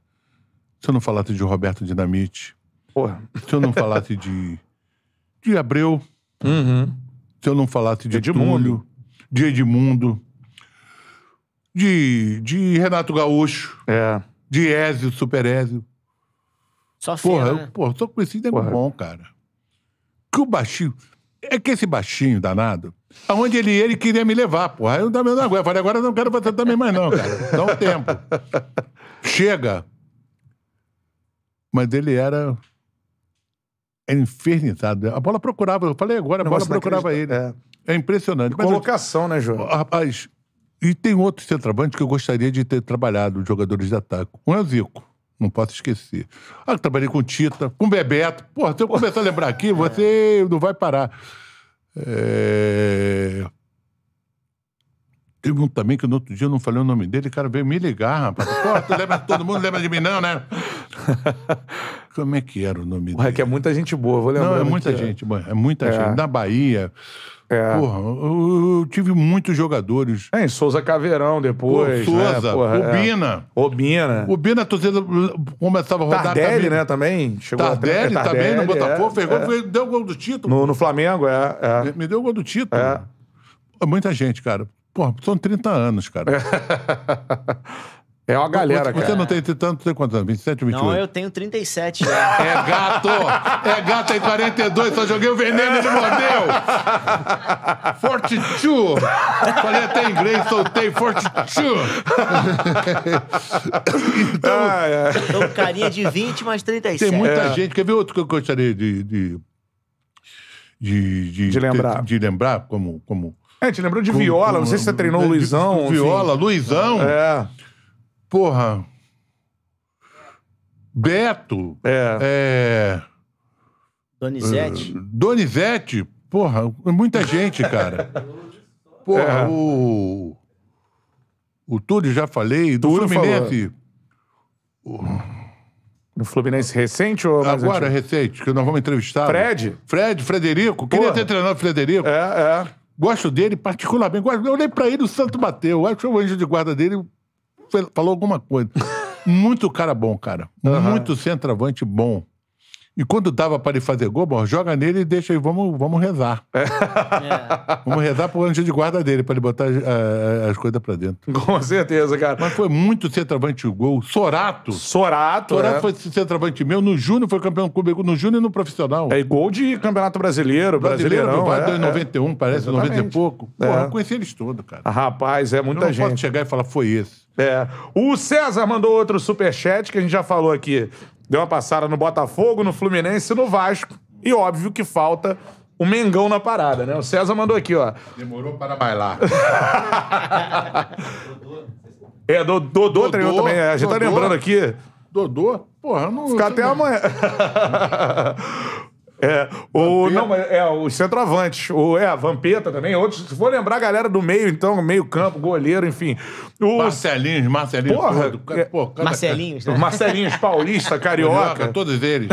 Se eu não falasse de Roberto Dinamite. Porra. Se eu não falasse de. De Abreu. Uhum. Se eu não falasse de Edmundo. de Edmundo. De, de Renato Gaúcho. É. De Ézio, Super Ézio. Só porra, né? eu, porra, só conheci nego bom, cara. Que o baixinho. É que esse baixinho danado, aonde ele ia, ele queria me levar, porra. Aí eu não dá meu agora. Eu falei, agora eu não quero você também mais, não, cara. Dá um tempo. Chega mas ele era infernizado. A bola procurava, eu falei agora, a bola procurava ele. É, é impressionante. Mas colocação, eu, né, João? Rapaz, e tem outros centroavantes que eu gostaria de ter trabalhado, jogadores de ataque. Um é o Zico. Não posso esquecer. Ah, trabalhei com Tita, com Bebeto. Porra, se eu começar a lembrar aqui, você é. não vai parar. É... Teve um também que no outro dia eu não falei o nome dele, o cara veio me ligar, rapaz. Pô, tu lembra de todo mundo, lembra de mim não, né? Como é que era o nome Ué, dele? É que é muita gente boa, vou lembrar. Não, é, é muita é. gente, é, é muita é. gente. Na Bahia... É. Porra, eu, eu, tive muitos jogadores. É, em Souza Caveirão depois. Pô, Souza, né? Porra, Obina. É. Obina. Obina, a torcida começava a rodar. Tardelli, né, também? Chegou Tardelli, a... É, Tardelli também no Botafogo. É, gol, é. Deu o gol do título. No, no Flamengo, é, Me deu o gol do título. É. Muita gente, cara. Pô, são 30 anos, cara. É uma galera, você, cara. Você não tem tanto, tem quantos anos? 27, 28? Não, eu tenho 37 já. É gato! É gato em 42, só joguei o veneno e mordeu! Fortitude! Falei até em inglês, soltei Fortitude! então, ah, é. então, carinha de 20 mais 37. Tem muita é. gente. Quer ver outro que eu gostaria de... De, de, de, de lembrar. De, de lembrar como... como é, te lembrou de com, viola, com, não sei se você treinou o Luizão. Viola, assim. Luizão? É. Porra. Beto. É. é... Donizete. Ah, Donizete, porra, é muita gente, cara. porra, é. o. O Túlio já falei, do Túlio Fluminense. No Fluminense recente ou mais Agora, antigo? recente, que nós vamos entrevistar. Fred? Fred, Frederico. Porra. Queria ter treinado o Frederico. É, é. Gosto dele particularmente. Eu olhei para ele, o santo bateu. Acho que o anjo de guarda dele falou alguma coisa. Muito cara bom, cara. Uhum. Muito centroavante bom. E quando dava para ele fazer gol, bom, joga nele e deixa aí, vamos, vamos rezar. É. é. Vamos rezar pro anjo de guarda dele, para ele botar as, eh, eh, as coisas para dentro. Com certeza, cara. Mas foi muito centroavante o gol. Sorato. Sorato, Sorato é. foi centroavante meu. No Júnior foi campeão comigo, no Júnior e no profissional. É, gol de Campeonato Brasileiro, Brasileiro. Brasileirão, é, em 91, é. parece, Exatamente. 90 e pouco. É. Pô, eu conheci eles todos, cara. rapaz, é muita eu gente. Eu posso chegar e falar, foi esse. É. O César mandou outro superchat que a gente já falou aqui Deu uma passada no Botafogo, no Fluminense, no Vasco. E óbvio que falta o Mengão na parada, né? O César mandou aqui, ó. Demorou para bailar. é, Dodô, Dodô treinou também. É, a gente tá Dodô, tá lembrando aqui. Dodô? Porra, não. Ficar até amanhã. É, o, não, é, os centroavantes. O, é, a Vampeta também. Outros, se for lembrar a galera do meio, então, meio campo, goleiro, enfim. O, Marcelinhos, Marcelinhos. Porra, é, cada, Marcelinhos. Né? Marcelinhos, Paulista, Carioca. Carioca. Todos eles.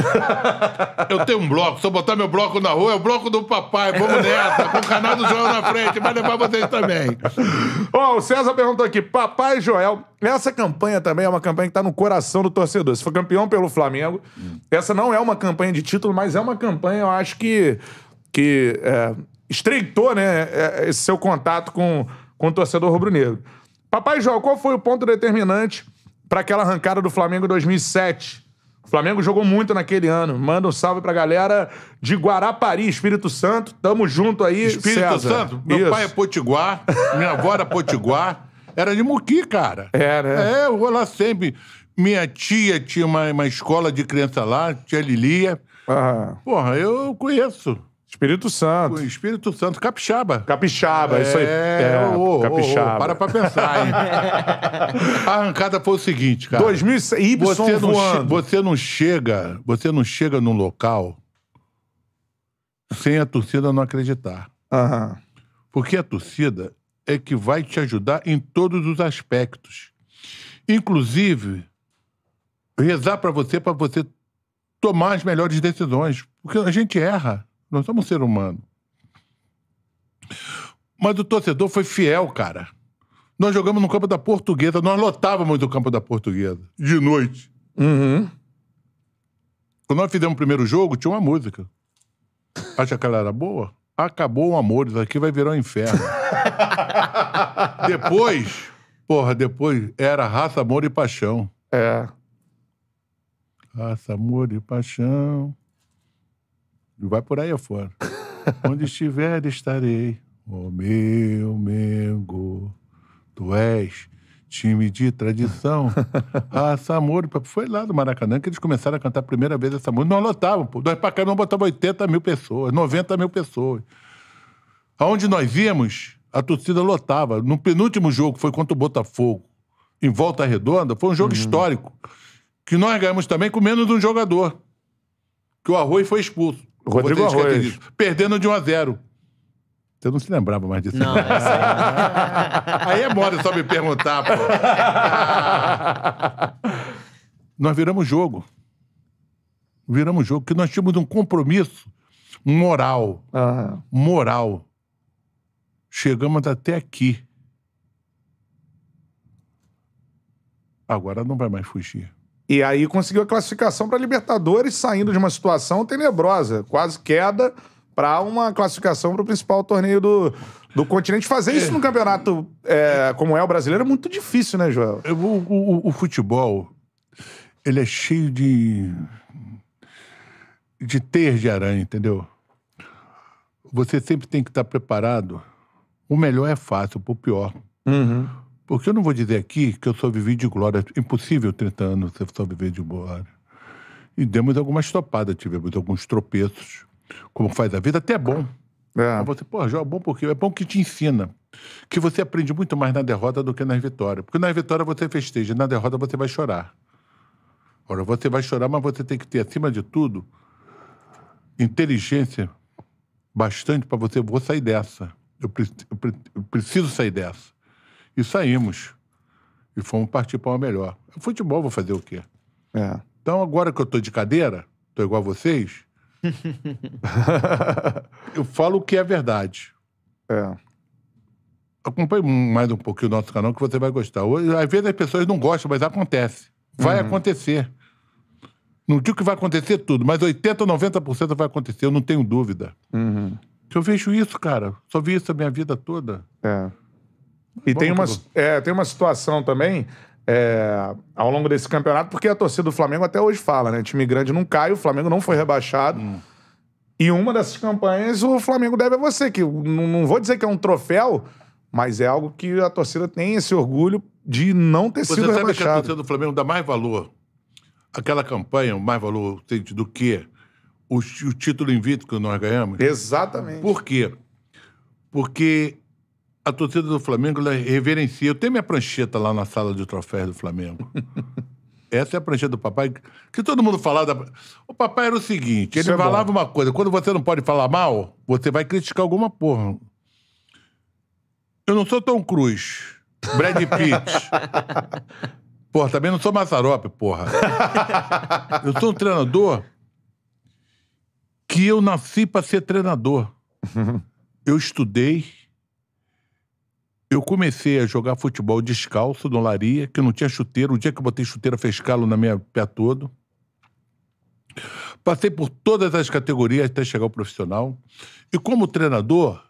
Eu tenho um bloco. Se eu botar meu bloco na rua, é o bloco do papai. Vamos nessa. Com o canal do Joel na frente. Vai levar vocês também. Ó, oh, o César perguntou aqui. Papai Joel essa campanha também é uma campanha que está no coração do torcedor. Se foi campeão pelo Flamengo, hum. essa não é uma campanha de título, mas é uma campanha, eu acho que, que é, estreitou né, é, esse seu contato com, com o torcedor rubro-negro. Papai João, qual foi o ponto determinante para aquela arrancada do Flamengo em 2007? O Flamengo jogou muito naquele ano. Manda um salve pra galera de Guarapari, Espírito Santo. Tamo junto aí, Espírito César. Santo, meu Isso. pai é potiguar, minha avó era potiguar. Era de muqui, cara. Era. É, né? é, eu vou lá sempre. Minha tia tinha uma, uma escola de criança lá, tia Lilia. Aham. Porra, eu conheço. Espírito Santo. O Espírito Santo, capixaba. Capixaba, isso aí. É, é, ô, ô, ô, capixaba. para pra pensar, hein? a arrancada foi o seguinte, cara. 2006, Y você não, você não chega, você não chega num local sem a torcida não acreditar. Aham. Porque a torcida, é que vai te ajudar em todos os aspectos. Inclusive, rezar para você, para você tomar as melhores decisões. Porque a gente erra. Nós somos um ser humano. Mas o torcedor foi fiel, cara. Nós jogamos no campo da Portuguesa, nós lotávamos o campo da Portuguesa, de noite. Uhum. Quando nós fizemos o primeiro jogo, tinha uma música. Acha que ela era boa? acabou o amor, isso aqui vai virar um inferno. depois, porra, depois era raça, amor e paixão. É. Raça, amor e paixão. E vai por aí afora. Onde estiver, estarei. oh, meu Mengo, tu és time de tradição. a ah, Samor foi lá do Maracanã que eles começaram a cantar a primeira vez essa música. Não lotavam, pô. Nós pra não botavam 80 mil pessoas, 90 mil pessoas. Aonde nós íamos, a torcida lotava. No penúltimo jogo, foi contra o Botafogo, em Volta Redonda, foi um jogo uhum. histórico. Que nós ganhamos também com menos de um jogador. Que o Arroio foi expulso. Rodrigo Arroz. Perdendo de 1 a 0. Você não se lembrava mais disso. Não, essa... É aí é moda só me perguntar, pô. nós viramos jogo. Viramos jogo, que nós tínhamos um compromisso moral. Uhum. Moral. Chegamos até aqui. Agora não vai mais fugir. E aí conseguiu a classificação para Libertadores, saindo de uma situação tenebrosa, quase queda para uma classificação para o principal torneio do, do continente. Fazer isso num campeonato é, como é o brasileiro é muito difícil, né, Joel? O, o, o futebol, ele é cheio de. de ter de aranha, entendeu? Você sempre tem que estar preparado. O melhor é fácil, o pior. Uhum. Porque eu não vou dizer aqui que eu só vivi de glória. Impossível 30 anos você só viver de glória. E demos algumas topadas, tivemos alguns tropeços como faz a vida, até é bom. É. Você, pô, joga é bom porque é bom que te ensina. Que você aprende muito mais na derrota do que nas vitórias Porque na vitória você festeja, na derrota você vai chorar. Ora, você vai chorar, mas você tem que ter, acima de tudo, inteligência bastante para você. Vou sair dessa. Eu, pre eu, pre eu, preciso sair dessa. E saímos. E fomos partir para uma melhor. Futebol, vou fazer o quê? É. Então, agora que eu estou de cadeira, estou igual a vocês, eu falo o que é verdade. É. Acompanhe mais um pouquinho o nosso canal que você vai gostar. Hoje, às vezes as pessoas não gostam, mas acontece. Vai uhum. acontecer. Não digo que vai acontecer tudo, mas 80%, 90% vai acontecer, eu não tenho dúvida. Uhum. Eu vejo isso, cara. Só vi isso a minha vida toda. É. E tem uma, é, tem uma situação também é, ao longo desse campeonato, porque a torcida do Flamengo até hoje fala, né? O time grande não cai, o Flamengo não foi rebaixado. Hum. E uma dessas campanhas o Flamengo deve a você, que não, não vou dizer que é um troféu, mas é algo que a torcida tem esse orgulho de não ter você sido rebaixado. Você sabe que a torcida do Flamengo dá mais valor àquela campanha, mais valor do que o, o título invicto que nós ganhamos? Exatamente. Por quê? Porque a torcida do Flamengo reverencia. Eu tenho minha prancheta lá na sala de troféus do Flamengo. Essa é a prancheta do papai. Que todo mundo falava. O papai era o seguinte: ele é falava bom. uma coisa. Quando você não pode falar mal, você vai criticar alguma porra. Eu não sou Tom Cruise, Brad Pitt. porra, também não sou Mazarope, porra. Eu sou um treinador que eu nasci para ser treinador. Eu estudei eu comecei a jogar futebol descalço no Laria, que não tinha chuteiro. O dia que eu botei chuteira fez calo na minha pé todo. Passei por todas as categorias até chegar ao profissional. E como treinador,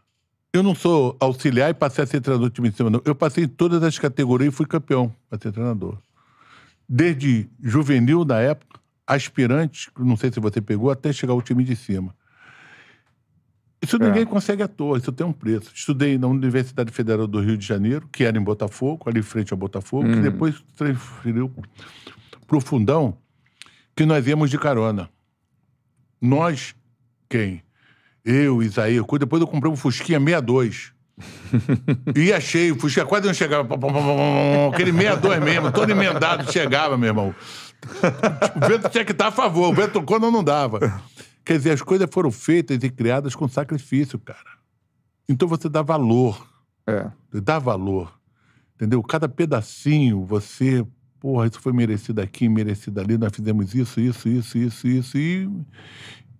eu não sou auxiliar e passei a ser treinador do time de cima, não. Eu passei em todas as categorias e fui campeão para ser treinador. Desde juvenil, na época, aspirante, não sei se você pegou, até chegar ao time de cima. Isso é. ninguém consegue à toa, isso tem um preço. Estudei na Universidade Federal do Rio de Janeiro, que era em Botafogo, ali em frente ao Botafogo, hum. que depois transferiu para o Fundão, que nós íamos de carona. Nós, quem? Eu, Isaías, depois eu comprei um Fusquinha 62. Ia cheio, o Fusquinha quase não chegava. Aquele 62 mesmo, todo emendado, chegava, meu irmão. O vento tinha que estar a favor, o vento quando não dava. Quer dizer, as coisas foram feitas e criadas com sacrifício, cara. Então você dá valor. É. Dá valor. Entendeu? Cada pedacinho você. Porra, isso foi merecido aqui, merecido ali, nós fizemos isso, isso, isso, isso, isso, e,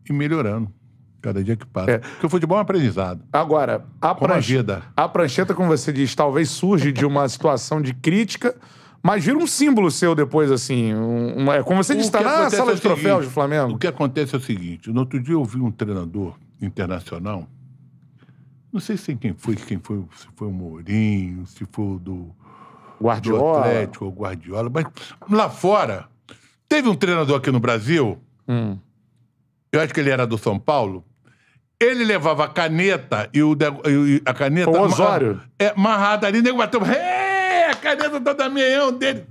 e melhorando. Cada dia que passa. É. Porque o futebol é um aprendizado. Agora, a, pranche... a, a prancheta, como você diz, talvez surge de uma situação de crítica mas vira um símbolo seu depois, assim. Um, é como você disse, está na sala é de troféus do Flamengo. O que acontece é o seguinte: no outro dia eu vi um treinador internacional, não sei se é quem foi, quem foi, se foi o Mourinho, se foi o do, Guardiola. do Atlético ou Guardiola, mas lá fora, teve um treinador aqui no Brasil, hum. eu acho que ele era do São Paulo, ele levava a caneta e, o, e a caneta. O Osório. é, amarrada ali, nego bateu. Hey! careta do Damião dele.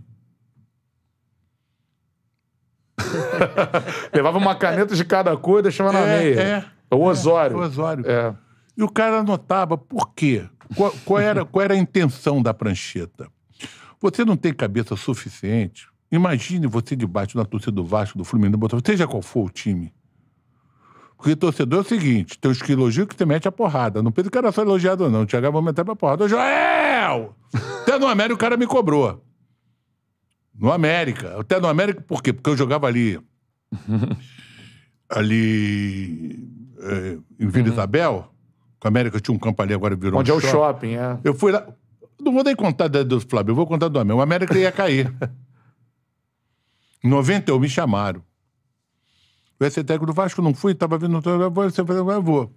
Levava uma caneta de cada cor e deixava é, na meia. É. O Osório. É, o Osório. É. E o cara anotava por quê? Qual, qual, era, qual era a intenção da prancheta? Você não tem cabeça suficiente. Imagine você debaixo da torcida do Vasco, do Fluminense, do seja qual for o time. Porque torcedor é o seguinte: tem os que elogiam que você mete a porrada. Não pensa que era só elogiado, não. O Thiago vai meter pra porrada. Eu até no América o cara me cobrou. No América. Até no América, por quê? Porque eu jogava ali. ali. É, em Vila uhum. Isabel. Com a América tinha um campo ali, agora virou Onde é um é o shopping, é. Eu fui lá. Não vou nem contar do Flávio, eu vou contar do América. O América ia cair. em 91 me chamaram. Eu ia ser técnico do Vasco, não fui, estava vindo. Você falou, eu vou.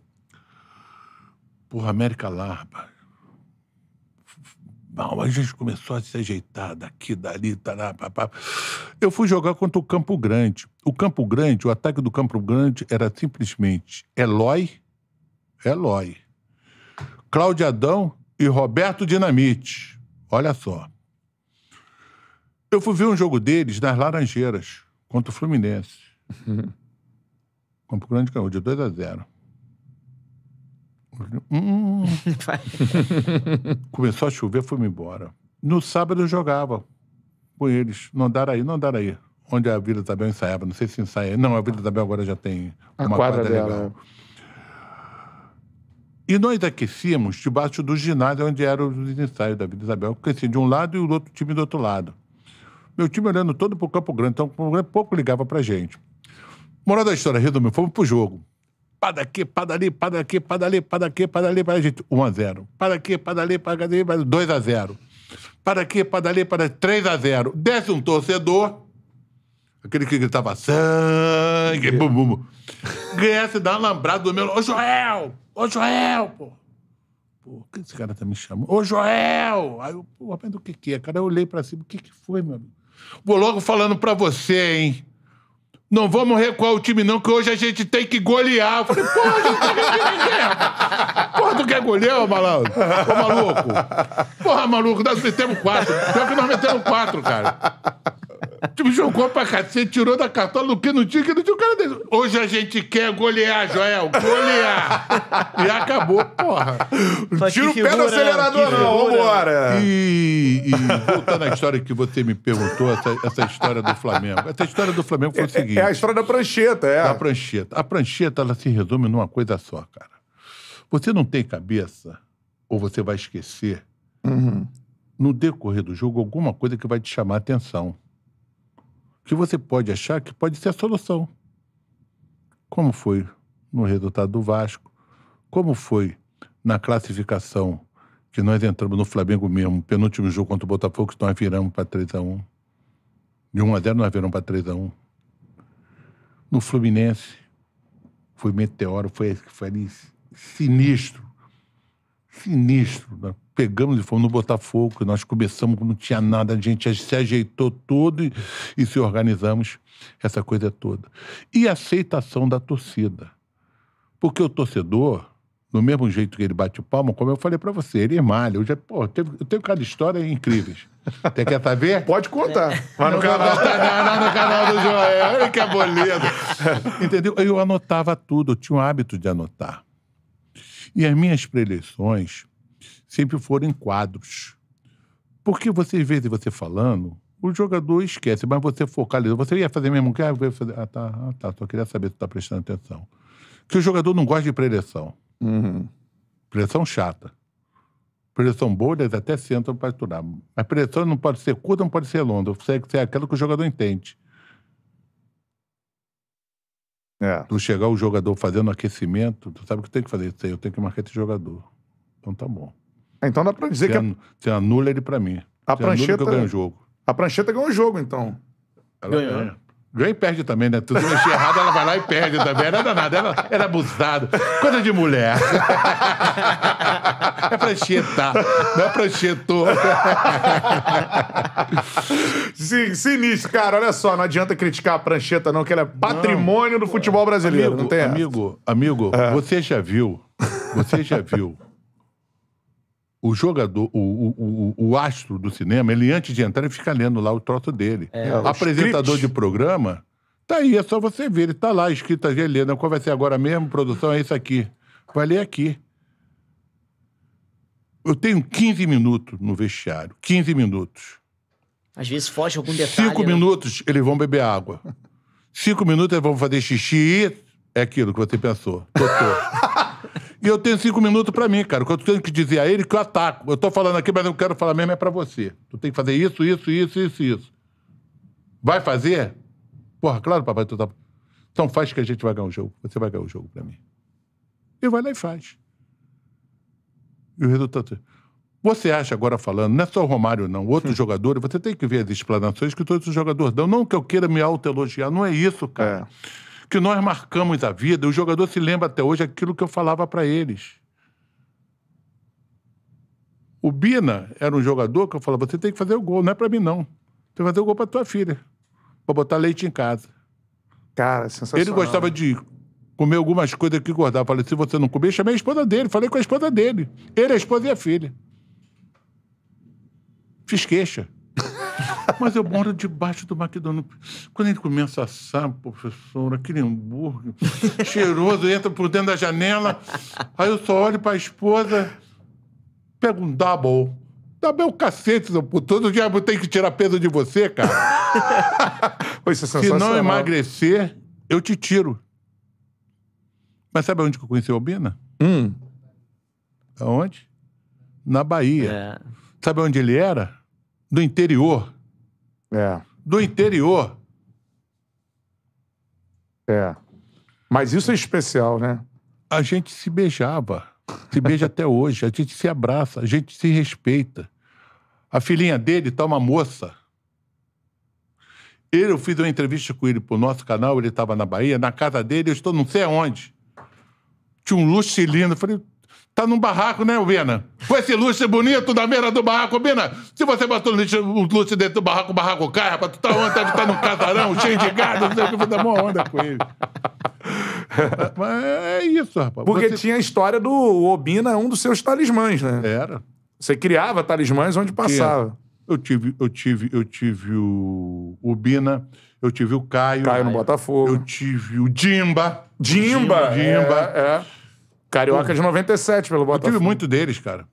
Porra, América lá, rapaz. Não, a gente começou a se ajeitar daqui, dali, tará, papá. Eu fui jogar contra o Campo Grande. O Campo Grande, o ataque do Campo Grande era simplesmente Eloy, Eloy, Cláudio Adão e Roberto Dinamite. Olha só. Eu fui ver um jogo deles nas Laranjeiras, contra o Fluminense. Campo Grande ganhou de 2 a 0. Hum. hum, hum, hum. Começou a chover, fui-me embora. No sábado eu jogava com eles. Não andar aí, não andar aí. Onde a Vila Isabel ensaiava. Não sei se ensaia. Não, a Vila Isabel agora já tem a uma quadra, quadra legal. Dela. É. E nós aquecíamos debaixo do ginásio onde eram os ensaios da Vila Isabel. Aqueci assim, de um lado e o outro time do outro lado. Meu time olhando todo para o Campo Grande. Então o Campo Grande pouco ligava para gente. Moral da história, resumindo, fomos pro jogo para para para para Padaqui, para padaqui, para padaqui, para padali. Gente, 1 a 0. Para para Padaqui, padali, padali, 2 a 0. Para Padaqui, padali, padali, 3 a 0. Desce um torcedor, aquele que gritava sangue, bum, bum, bum. Ganhasse da alambrada do meu... Ô, Joel! Ô, Joel, pô! Pô, o que esse cara tá me chamando? Ô, Joel! Aí eu, pô, mas o que que é? Cara, eu olhei pra cima, o que que foi, meu amigo? Vou logo falando pra você, hein? Não vamos recuar o time, não, que hoje a gente tem que golear. Eu falei, porra, a gente tá ganhando Porra, tu quer golear, malandro? Ô maluco. Porra, maluco, nós metemos quatro. Pior que nós metemos quatro, cara tipo, jogou pra cacete, tirou da cartola o que não tinha, que não tinha o cara dele. Hoje a gente quer golear, Joel, golear. e acabou, porra. Tira o pé do acelerador, não, vambora. E, e voltando à história que você me perguntou, essa, essa história do Flamengo. Essa história do Flamengo foi o é, é, seguinte. É, é a história da prancheta, é. Da prancheta. A prancheta, ela se resume numa coisa só, cara. Você não tem cabeça, ou você vai esquecer, uhum. no decorrer do jogo, alguma coisa que vai te chamar a atenção que você pode achar que pode ser a solução. Como foi no resultado do Vasco, como foi na classificação que nós entramos no Flamengo mesmo, penúltimo jogo contra o Botafogo, que nós viramos para 3 x 1 De 1 x 0 nós viramos para 3 x 1 No Fluminense, foi meteoro, foi, foi ali sinistro. Sinistro. Né? pegamos e fomos no Botafogo, nós começamos, não tinha nada, a gente se ajeitou todo e, e se organizamos, essa coisa toda. E a aceitação da torcida. Porque o torcedor, no mesmo jeito que ele bate o palmo, como eu falei para você, ele malha Eu, já, pô, eu, tenho, eu tenho cada história incríveis. até quer saber? Pode contar. Vai no canal. Não, não, no canal do Joel. Olha que boleto. Entendeu? Eu anotava tudo, eu tinha o hábito de anotar. E as minhas preleções, sempre foram em quadros. Porque você vê você falando, o jogador esquece, mas você focaliza. Você ia fazer mesmo quer ah, ah, tá, ah, tá, só queria saber se está prestando atenção. Que o jogador não gosta de preleção. Uhum. Preleção chata. Preleção boa, eles até sentam para estudar. Mas preleção não pode ser curta, não pode ser longa. Tem que ser aquela que o jogador entende. É. Tu chegar o jogador fazendo aquecimento, tu sabe o que tem que fazer isso aí, eu tenho que marcar esse jogador. Então tá bom. É, então dá pra dizer você que. An... É você anula ele pra mim. A você prancheta. ganhou o jogo. A prancheta ganhou o jogo, então. Ela ganhou. Ganha. ganha e perde também, né? Tudo mexer errado, ela vai lá e perde também. Não é danada, ela era abusada. Coisa de mulher. É prancheta. Não é pranchetor. Sim, sinistro, cara. Olha só, não adianta criticar a prancheta, não, que ela é patrimônio não, do futebol brasileiro. Amigo, não tem amigo, essa. amigo, é. você já viu. Você já viu o jogador, o, o, o, astro do cinema, ele antes de entrar, ele fica lendo lá o troço dele. É, é Apresentador de programa, tá aí, é só você ver. Ele tá lá, escrito ali, lendo. Qual vai ser agora mesmo, produção? É isso aqui. Vai ler aqui. Eu tenho 15 minutos no vestiário. 15 minutos. Às vezes foge algum detalhe. Cinco né? minutos, eles vão beber água. Cinco minutos, eles vão fazer xixi. É aquilo que você pensou. Totô. E eu tenho cinco minutos para mim, cara. O que eu tenho que dizer a ele é que eu ataco. Eu tô falando aqui, mas eu quero falar mesmo é para você. Tu tem que fazer isso, isso, isso, isso, isso. Vai fazer? Porra, claro, papai, tu tá. Então faz que a gente vai ganhar o jogo. Você vai ganhar o jogo para mim. E vai lá e faz. E o resultado. É- você acha agora falando, não é só o Romário, não, outros jogadores, você tem que ver as explanações que todos os jogadores dão. Não que eu queira me autoelogiar, não é isso, cara. É que nós marcamos a vida, o jogador se lembra até hoje aquilo que eu falava para eles. O Bina era um jogador que eu falava: você tem que fazer o gol, não é para mim, não. Você vai fazer o gol para tua filha, para botar leite em casa. Cara, sensacional. Ele gostava né? de comer algumas coisas que gostava. Falei: se você não comer, chamei a esposa dele. Falei com a esposa dele. Ele, a esposa e a filha. Fiz queixa. Mas eu moro debaixo do McDonald's. Quando ele começa a assar, professor, aquele hambúrguer cheiroso, entra por dentro da janela, aí eu só olho para a esposa, pego um double. Double é o cacete, seu Todo dia eu tenho que tirar peso de você, cara. É Se não emagrecer, eu te tiro. Mas sabe onde que eu conheci o Albina? Hum. Aonde? Na Bahia. É. Sabe onde ele era? Do interior. É. Do interior. É. Mas isso é especial, né? A gente se beijava. Se beija até hoje. A gente se abraça. A gente se respeita. A filhinha dele tá uma moça. Ele, eu fiz uma entrevista com ele pro nosso canal, ele estava na Bahia, na casa dele, eu estou não sei aonde. Tinha um lindo. Eu falei, Tá num barraco, né, Bina? Com esse lustre bonito da beira do barraco, Bina. Se você botou o lustre, dentro do barraco, o barraco cai, rapaz. Tu tá onde? Tá, tá num casarão cheio de gado, não sei o que. vou dar uma onda com ele. Mas é isso, rapaz. Porque você... tinha a história do Obina, um dos seus talismãs, né? Era. Você criava talismãs onde passava. Eu tive, eu tive, eu tive o Obina, eu tive o Caio. Caio no Botafogo. Eu tive o Dimba. Dimba! Dimba. Dimba. É, é. Carioca de 97 pelo Eu tive muito deles, cara.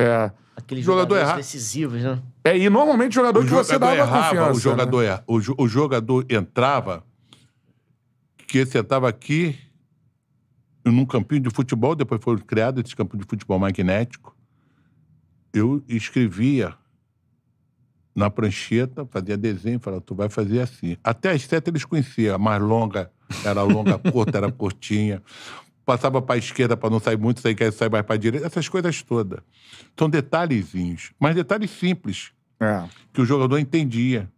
É. Aqueles Jogador jogadores erra- decisivos, né? É, e normalmente jogador O que você dava errava, confiança. o né? jogador, erra- o, jo- o jogador entrava, que você estava aqui num campinho de futebol, depois foi criado esse campo de futebol magnético. Eu escrevia na prancheta, fazia desenho, falava, tu vai fazer assim. Até as sete eles conheciam, a mais longa era longa, a curta era curtinha passava para a esquerda para não sair muito, sair, sair mais para a direita, essas coisas todas. São detalhezinhos, mas detalhes simples é. que o jogador entendia.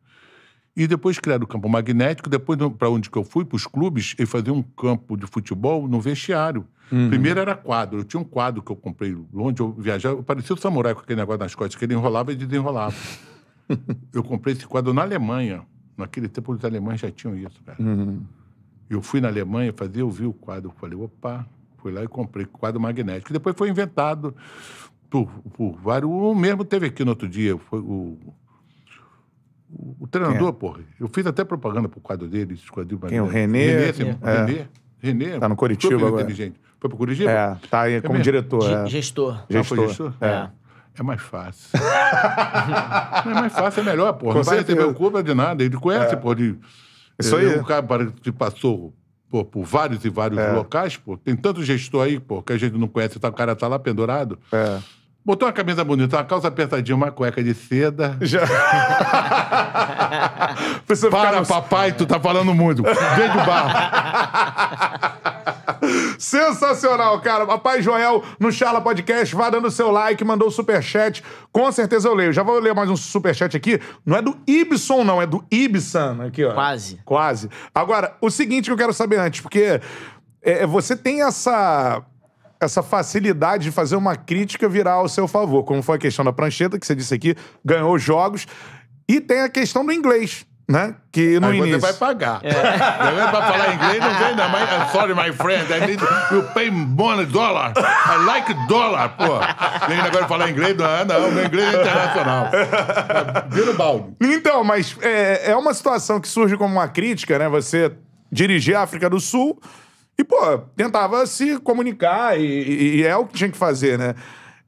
E depois criaram o campo magnético. Depois, para onde que eu fui, para os clubes, e fazia um campo de futebol no vestiário. Uhum. Primeiro era quadro. Eu tinha um quadro que eu comprei onde eu viajava. parecia o samurai com aquele negócio nas costas, que ele enrolava e desenrolava. eu comprei esse quadro na Alemanha. Naquele tempo, os alemães já tinham isso, cara. Uhum. Eu fui na Alemanha fazer, eu vi o quadro, falei, opa, fui lá e comprei quadro magnético. Depois foi inventado por, por vários. O mesmo teve aqui no outro dia, foi o. O, o treinador, é? porra. Eu fiz até propaganda pro quadro dele, esse quadril Quem, magnético. o René? René, sim, é. René. René. Tá no Curitiba agora. Inteligente. Foi pro Curitiba? É, tá aí é como diretor. É. Gestor. Ah, gestor. gestor? é. É mais fácil. é mais fácil, é melhor, pô. Não vai receber o culpa de nada. Ele conhece, é. pô. De... Isso aí. É, é um cara que passou pô, por vários e vários é. locais, pô. Tem tanto gestor aí, pô, que a gente não conhece, tá, o cara tá lá pendurado. É. Botou uma camisa bonita, uma calça apertadinha, uma cueca de seda. Já. Para, no... papai, tu tá falando muito. Beijo barro. Sensacional, cara. Papai Joel no Charla Podcast, vá dando seu like, mandou o superchat. Com certeza eu leio. Já vou ler mais um superchat aqui. Não é do Ibson, não, é do Ibsan aqui, ó. Quase. Quase. Agora, o seguinte que eu quero saber antes, porque é, você tem essa essa facilidade de fazer uma crítica virar ao seu favor, como foi a questão da prancheta, que você disse aqui, ganhou jogos. E tem a questão do inglês, né? Que no Aí início. Você vai pagar. É. é falar inglês, não vem, não. My, uh, sorry, my friend. I need you pay money, dollar. I like dollar, pô. Vem agora falar inglês, não, não. Meu inglês é internacional. É, vira o balde. Então, mas é, é uma situação que surge como uma crítica, né? Você dirigir a África do Sul e, pô, tentava se comunicar e, e, é o que tinha que fazer, né?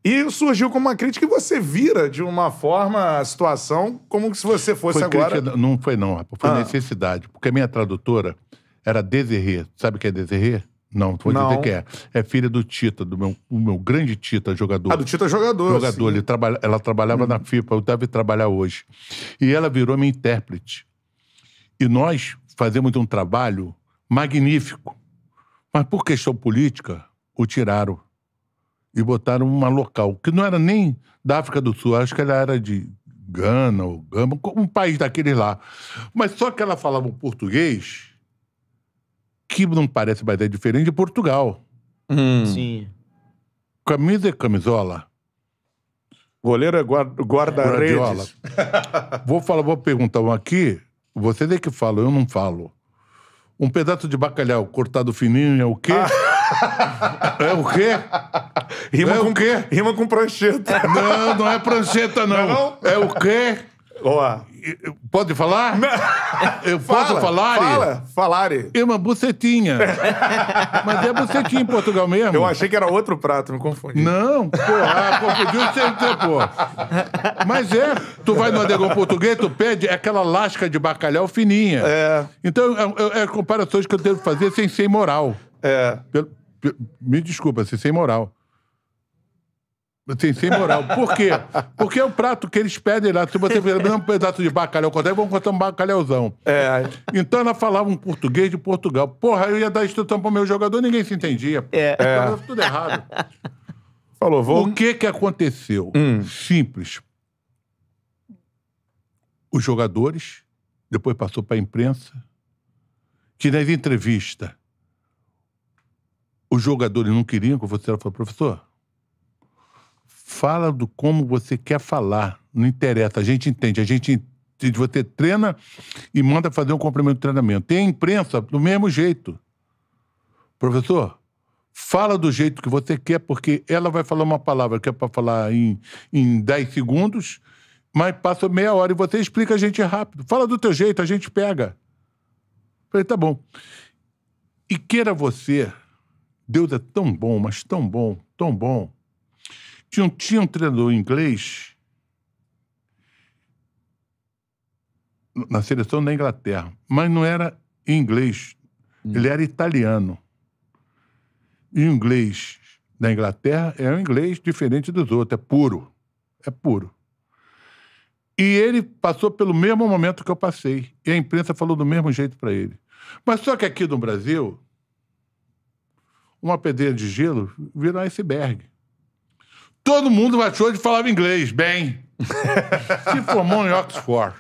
E surgiu como uma crítica e você vira de uma forma a situação como se você fosse foi agora. Crítica, não foi, não, rapaz. Foi ah. necessidade. Porque a minha tradutora era Desirê. Sabe o que é Desirê? Não, vou não. dizer que é. É filha do Tita, do meu, o meu grande Tita, jogador. Ah, do Tita jogador. Jogador. Ele trabalha, ela trabalhava hum. na FIPA, eu deve trabalhar hoje. E ela virou minha intérprete. E nós fazemos um trabalho magnífico mas por questão política, o tiraram e botaram uma local, que não era nem da África do Sul, acho que ela era de Gana ou Gama, um país daqueles lá. Mas só que ela falava um português que não parece mais é diferente de Portugal. Hum. Sim. Camisa e camisola. Goleiro é guarda-redes. Guarda vou falar, vou perguntar um aqui. Vocês é que falam, eu não falo. Um pedaço de bacalhau cortado fininho é o quê? Ah. é o quê? Rima é com, o quê? Rima com prancheta. Não, não é prancheta, não. não, é não? É o quê? Boa. Pode falar? Eu posso falar? Fala, falare. É uma bucetinha. Mas é bucetinha em Portugal mesmo. Eu achei que era outro prato, me confundi. Não, porra, ah, confundiu sempre, tempo. Mas é, tu vai no adegão português, tu pede aquela lasca de bacalhau fininha. É. Então, é, é, é comparações que eu devo fazer sem ser moral. É. Pelo, me desculpa, assim, sem moral. Sim, sem moral. Por quê? Porque é o prato que eles pedem lá. Se tipo, você pegar um pedaço de bacalhau, contar, vão contar um bacalhauzão. É. Então ela falava um português de Portugal. Porra, eu ia dar instrução pro meu jogador, ninguém se entendia. É. Então, é. tudo errado. Falou, vou. O que que aconteceu? Hum. Simples. Os jogadores, depois passou para a imprensa, que nas entrevistas os jogadores não queriam que você fosse professor, fala do como você quer falar. Não interessa, a gente entende. A gente você treina e manda fazer um complemento de treinamento. Tem a imprensa do mesmo jeito. Professor, fala do jeito que você quer, porque ela vai falar uma palavra que é para falar em, em 10 segundos, mas passa meia hora e você explica a gente rápido. Fala do teu jeito, a gente pega. Eu falei, tá bom. E queira você, Deus é tão bom, mas tão bom, tão bom, tinha, tinha um treinador inglês na seleção da Inglaterra, mas não era inglês, hum. ele era italiano. E o inglês da Inglaterra é um inglês diferente dos outros, é puro. É puro. E ele passou pelo mesmo momento que eu passei. E a imprensa falou do mesmo jeito para ele. Mas só que aqui no Brasil, uma pedreira de gelo virou um iceberg. Todo mundo achou de falava inglês, bem. Se formou em Oxford.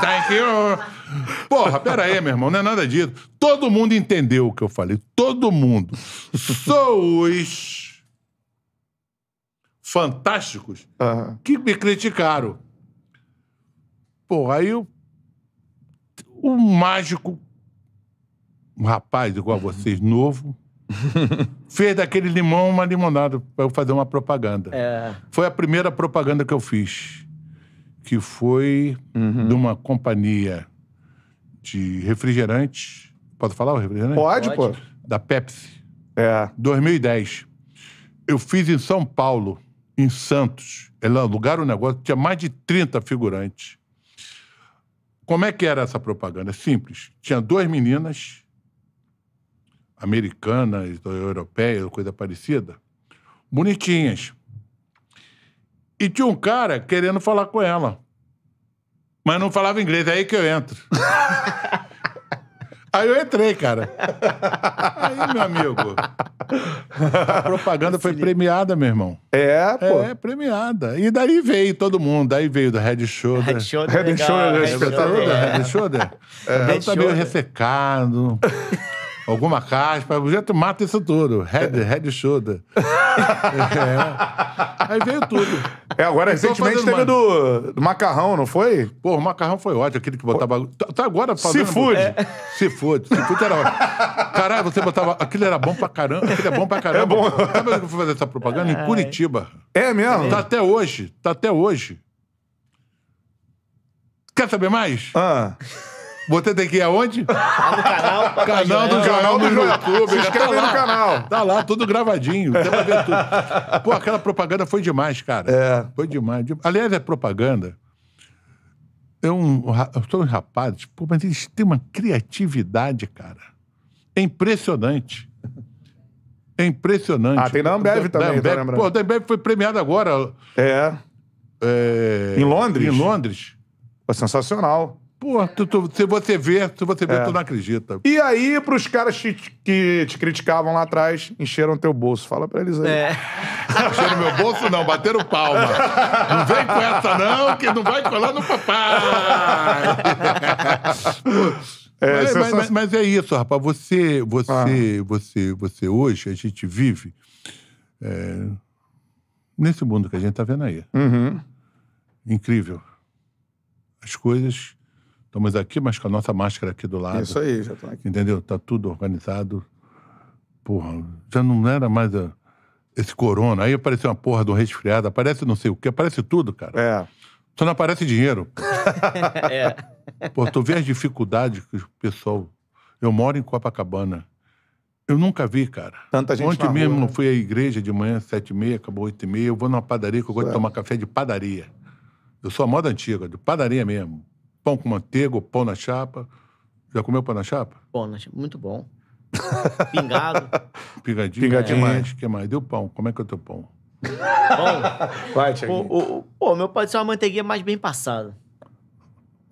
Thank you. Porra, pera aí, meu irmão, não é nada disso. Todo mundo entendeu o que eu falei. Todo mundo. Sou os fantásticos uhum. que me criticaram. Porra, aí o mágico, um rapaz igual a vocês, novo, fez daquele limão uma limonada para eu fazer uma propaganda. É. Foi a primeira propaganda que eu fiz, que foi uhum. de uma companhia de refrigerante. Posso falar o refrigerante? Pode, Pode. pô. Da Pepsi. É. 2010. Eu fiz em São Paulo, em Santos. Ela é alugaram um negócio, tinha mais de 30 figurantes. Como é que era essa propaganda? É simples. Tinha duas meninas americana, europeia, coisa parecida, bonitinhas. E tinha um cara querendo falar com ela. Mas não falava inglês, é aí que eu entro. aí eu entrei, cara. Aí, meu amigo. A propaganda foi premiada, meu irmão. É, pô. É, premiada. E daí veio todo mundo. Daí veio do Red Shoulder. Red Shoulder. É Red Shoulder, é Red Shoulder. Red é. Red Shoulder. Red Shoulder. ressecado. alguma caspa, o jeito mata isso tudo. Head, é. head shoulder. é. Aí veio tudo. É, agora então, recentemente teve do, do, macarrão, não foi? Pô, o macarrão foi ótimo, aquele que botava. Tá, tá agora fazendo. Seafood. É. Seafood. Seafood era ótimo. Caralho, você botava. Aquilo era bom pra caramba. Aquilo é bom pra é caramba. É bom. Sabe onde eu fui fazer essa propaganda? Ai. Em é. Curitiba. É mesmo? Tá até hoje. Tá até hoje. Quer saber mais? Ah. Você tem que ir aonde? Tá no tá canal. Canal do tá canal do YouTube. Se inscreve tá no canal. Tá lá, tudo gravadinho. Dá pra ver tudo. Pô, aquela propaganda foi demais, cara. É. Foi demais. Aliás, a é propaganda. Eu, é um, eu sou um rapaz, pô, mas eles têm uma criatividade, cara. É impressionante. É impressionante. Ah, tem na Ambev também, da Ambev, tá Pô, a Ambev foi premiada agora. É. é. Em Londres? Em Londres. foi sensacional. Pô, tu, tu, se você vê, se você vê, é. tu não acredita. E aí, pros caras que, que te criticavam lá atrás, encheram teu bolso. Fala pra eles aí. É. Encheram meu bolso, não, bateram palma. Não vem com essa, não, que não vai colar no papai. É, mas, mas, mas, mas, é isso, rapaz. Você, você, ah. você, você hoje, a gente vive é, nesse mundo que a gente tá vendo aí. Uhum. Incrível. As coisas Estamos então, aqui, mas com a nossa máscara aqui do lado. Isso aí, já estão aqui. Entendeu? Está tudo organizado. Porra, já não era mais a, esse corona. Aí apareceu uma porra do resfriado, aparece não sei o quê, aparece tudo, cara. É. Só não aparece dinheiro. é. Pô, tu vê as dificuldades que o pessoal. Eu moro em Copacabana. Eu nunca vi, cara. Tanta gente Ontem mesmo rua, né? fui à igreja de manhã, sete e meia, acabou oito e meia. Eu vou numa padaria que eu gosto de tomar café de padaria. Eu sou a moda antiga, de padaria mesmo pão com manteiga, ou pão na chapa. Já comeu pão na chapa? Pão na chapa, muito bom. Pingado. Pingadinho. Pingadinho é. Né? mais, que mais? Deu pão. Como é que é o teu pão? Pão? Vai, Thiaguinho. pô, meu pode ser uma manteiguinha mais bem passada.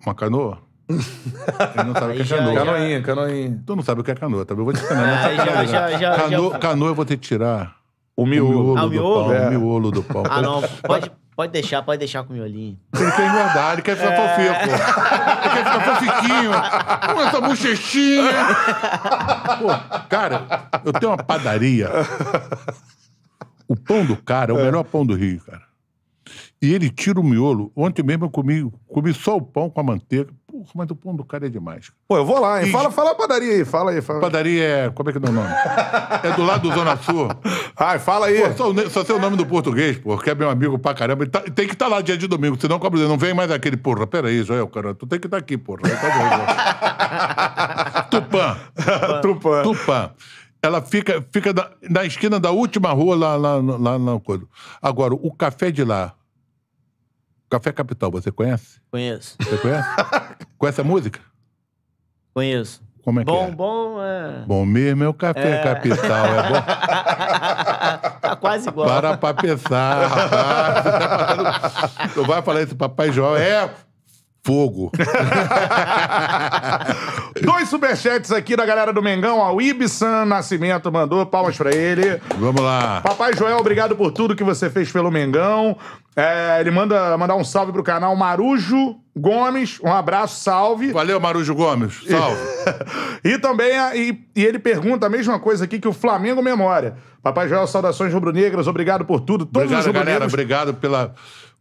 Uma canoa? Ele não sabe o que é canoa. É. Canoinha, canoinha. Tu não sabe o que é canoa, tá? Eu vou te ensinar. É, é já, já, já, canoa, canoa eu vou ter que tirar o miolo, o miolo, do, ah, o miolo? Pão, é. o miolo do pão. Ah, não. Pode... Pode deixar, pode deixar com o miolinho. Ele quer engordar, ele quer ficar é... fofinho, pô. Ele quer ficar fofiquinho. Com essa bochechinha. Pô, cara, eu tenho uma padaria. O pão do cara é o é. melhor pão do Rio, cara. E ele tira o miolo. Ontem mesmo eu comi, comi só o pão com a manteiga, mas o pão do cara é demais. Pô, eu vou lá, hein? Fala, fala a padaria aí, fala aí. Fala. Padaria é. Como é que é o nome? é do lado do Zona Sul. Ai, fala aí. Pô, só, só sei o nome do português, porra. que é meu amigo pra caramba. Tá, tem que estar tá lá dia de domingo, senão cobra não vem mais aquele, porra. Pera aí, Joel, cara, tu tem que estar tá aqui, porra. Tá Tupã. Tupã. Tupã. Tupã ela fica, fica na, na, esquina da última rua lá, lá, lá, lá coisa. Agora, o café de lá. Café Capital, você conhece? Conheço. Você conhece? Conhece a música? Conheço. Como é bom, que é? Bom, é... Bom mesmo é o café é. capital, é bom. tá quase igual. Para pra pensar, rapaz. tu vai falar isso, papai João, é fogo. Dois superchats aqui da galera do Mengão. O Ibsan Nascimento mandou palmas pra ele. Vamos lá. Papai Joel, obrigado por tudo que você fez pelo Mengão. É, ele manda mandar um salve pro canal Marujo Gomes. Um abraço, salve. Valeu, Marujo Gomes. Salve. e também, a, e, e, ele pergunta a mesma coisa aqui que o Flamengo Memória. Papai Joel, saudações rubro-negras. Obrigado por tudo. Todos obrigado, galera. Obrigado pela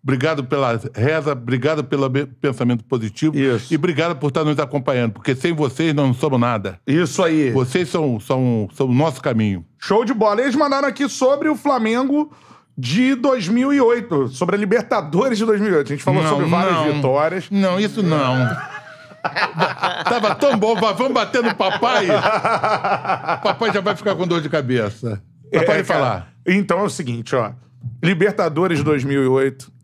Obrigado pela reza, obrigado pelo pensamento positivo. Isso. E obrigado por estar nos acompanhando, porque sem vocês nós não somos nada. Isso aí. Vocês são, são, são o nosso caminho. Show de bola. Eles mandaram aqui sobre o Flamengo de 2008, sobre a Libertadores de 2008. A gente falou não, sobre várias não. vitórias. Não, isso não. Tava tão bom, vamos bater no papai. Papai já vai ficar com dor de cabeça. Papai é, falar. Então é o seguinte, ó. Libertadores de 2008,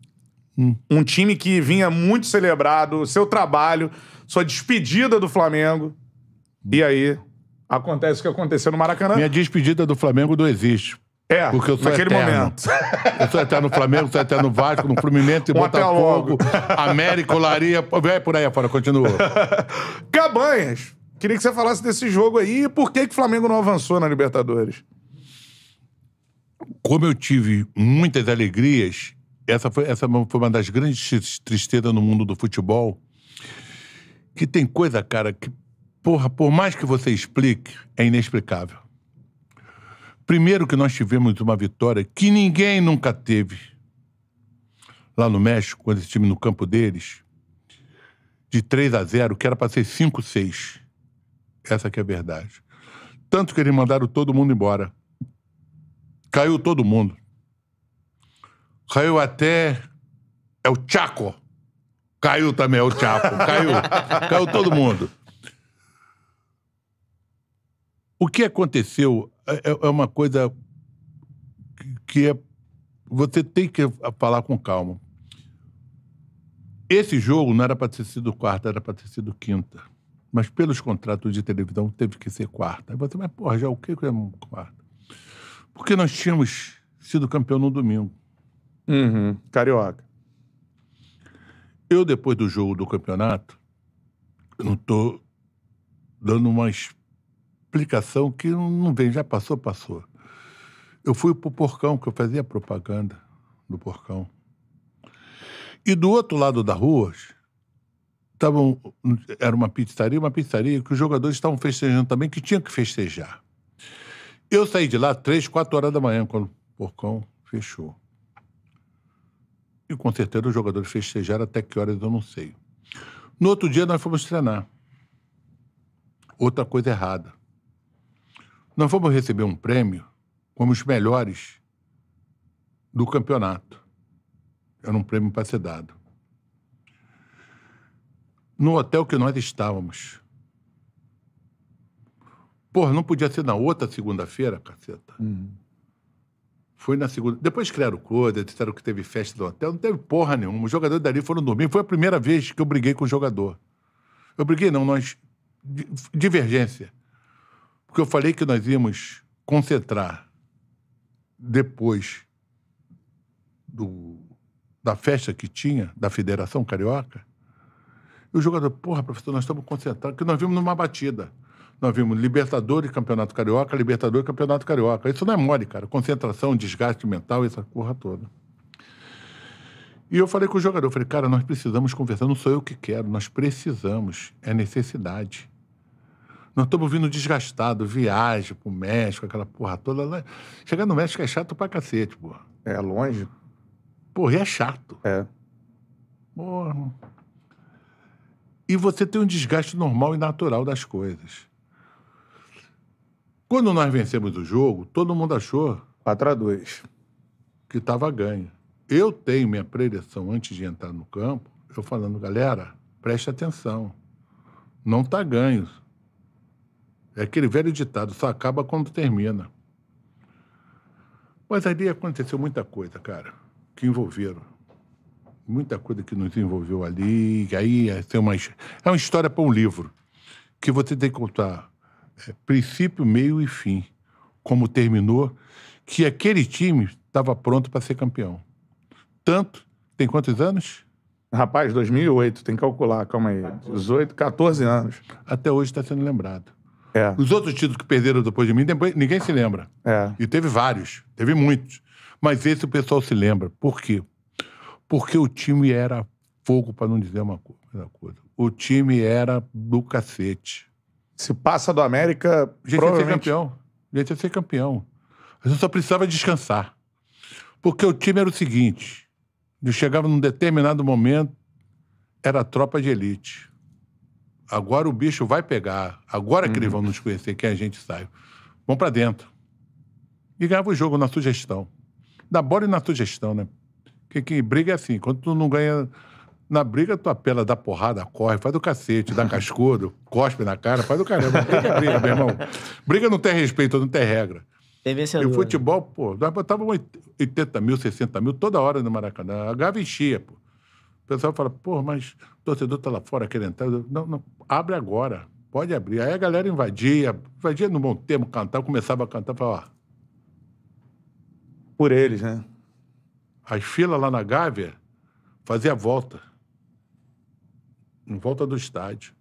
Hum. Um time que vinha muito celebrado, seu trabalho, sua despedida do Flamengo. E aí acontece o que aconteceu no Maracanã. Minha despedida do Flamengo não existe. É, porque eu sou naquele eterno. momento. Eu sou eterno no Flamengo, sou eterno no Vasco, no Fluminense, um Botafogo, América, Olaria, vai por aí afora, continua. Cabanhas, queria que você falasse desse jogo aí e por que, que o Flamengo não avançou na Libertadores. Como eu tive muitas alegrias essa foi, essa foi uma das grandes tristezas no mundo do futebol. Que tem coisa, cara, que, porra, por mais que você explique, é inexplicável. Primeiro que nós tivemos uma vitória que ninguém nunca teve. Lá no México, quando esse time no campo deles, de 3 a 0, que era para ser 5 6. Essa que é a verdade. Tanto que eles mandaram todo mundo embora. Caiu todo mundo. Caiu até. É o Chaco. Caiu também, é o Chaco. Caiu. caiu todo mundo. O que aconteceu é, é, é uma coisa que é. Você tem que falar com calma. Esse jogo não era para ter sido quarta, era para ter sido quinta. Mas pelos contratos de televisão teve que ser quarta. Aí você, mas porra, já o que é quarta? Porque nós tínhamos sido campeão no domingo. Uhum. Carioca. Eu, depois do jogo do campeonato, não estou dando uma explicação que não vem, já passou, passou. Eu fui pro Porcão, que eu fazia propaganda do Porcão. E do outro lado da rua, tavam, era uma pizzaria, uma pizzaria que os jogadores estavam festejando também, que tinha que festejar. Eu saí de lá três, quatro horas da manhã, quando o Porcão fechou. E com certeza os jogadores festejaram até que horas eu não sei. No outro dia nós fomos treinar. Outra coisa errada. Nós fomos receber um prêmio como os melhores do campeonato. Era um prêmio para ser dado. No hotel que nós estávamos. Porra, não podia ser na outra segunda-feira, caceta. Uhum. Foi na segunda. Depois criaram o Coda, disseram que teve festa do hotel, não teve porra nenhuma. Os jogadores dali foram dormir. Foi a primeira vez que eu briguei com o jogador. Eu briguei, não, nós. Divergência. Porque eu falei que nós íamos concentrar depois do, da festa que tinha, da Federação Carioca. E o jogador, porra, professor, nós estamos concentrados, porque nós vimos numa batida. Nós vimos Libertadores, Campeonato Carioca, Libertadores, Campeonato Carioca. Isso não é mole, cara. Concentração, desgaste mental, essa porra toda. E eu falei com o jogador, falei, cara, nós precisamos conversar, não sou eu que quero, nós precisamos, é necessidade. Nós estamos vindo desgastado, viagem pro México, aquela porra toda. Lá. Chegar no México é chato pra cacete, porra. É longe? Porra, é chato. É. Porra. E você tem um desgaste normal e natural das coisas. Quando nós vencemos o jogo, todo mundo achou 4 a 2 que estava ganho. Eu tenho minha predileção antes de entrar no campo, eu falando, galera, preste atenção. Não está ganho. É aquele velho ditado, só acaba quando termina. Mas ali aconteceu muita coisa, cara, que envolveram. Muita coisa que nos envolveu ali. Aí tem é uma, é uma história para um livro que você tem que contar princípio, meio e fim, como terminou, que aquele time estava pronto para ser campeão. Tanto, tem quantos anos? Rapaz, 2008, tem que calcular, calma aí. 18, 14 anos. Até hoje está sendo lembrado. É. Os outros títulos que perderam depois de mim, depois, ninguém se lembra. É. E teve vários, teve muitos. Mas esse o pessoal se lembra. Por quê? Porque o time era fogo, para não dizer uma coisa. O time era do cacete. Se passa do América, a gente provavelmente... ia ser campeão. A gente ia ser campeão. A gente só precisava descansar. Porque o time era o seguinte: chegava num determinado momento, era a tropa de elite. Agora o bicho vai pegar. Agora uhum. que eles uhum. vão nos conhecer, que a gente sai. Vão para dentro. E ganhava o jogo na sugestão. Da bola e na sugestão, né? Porque que briga é assim. Quando tu não ganha na briga, tu apela, dá porrada, corre, faz do cacete, dá cascudo, cospe na cara, faz do caramba. Briga, briga, meu irmão. Briga não tem respeito, não tem regra. Tem vencedor. E o né? futebol, pô, nós botávamos 80 mil, 60 mil toda hora no Maracanã. A gava enchia, pô. O pessoal fala, pô, mas o torcedor tá lá fora querendo entrar. Não, não, abre agora. Pode abrir. Aí a galera invadia, invadia no bom termo, cantava, começava a cantar, falava, ó. Por eles, né? As filas lá na Gávea fazia volta em volta do estádio.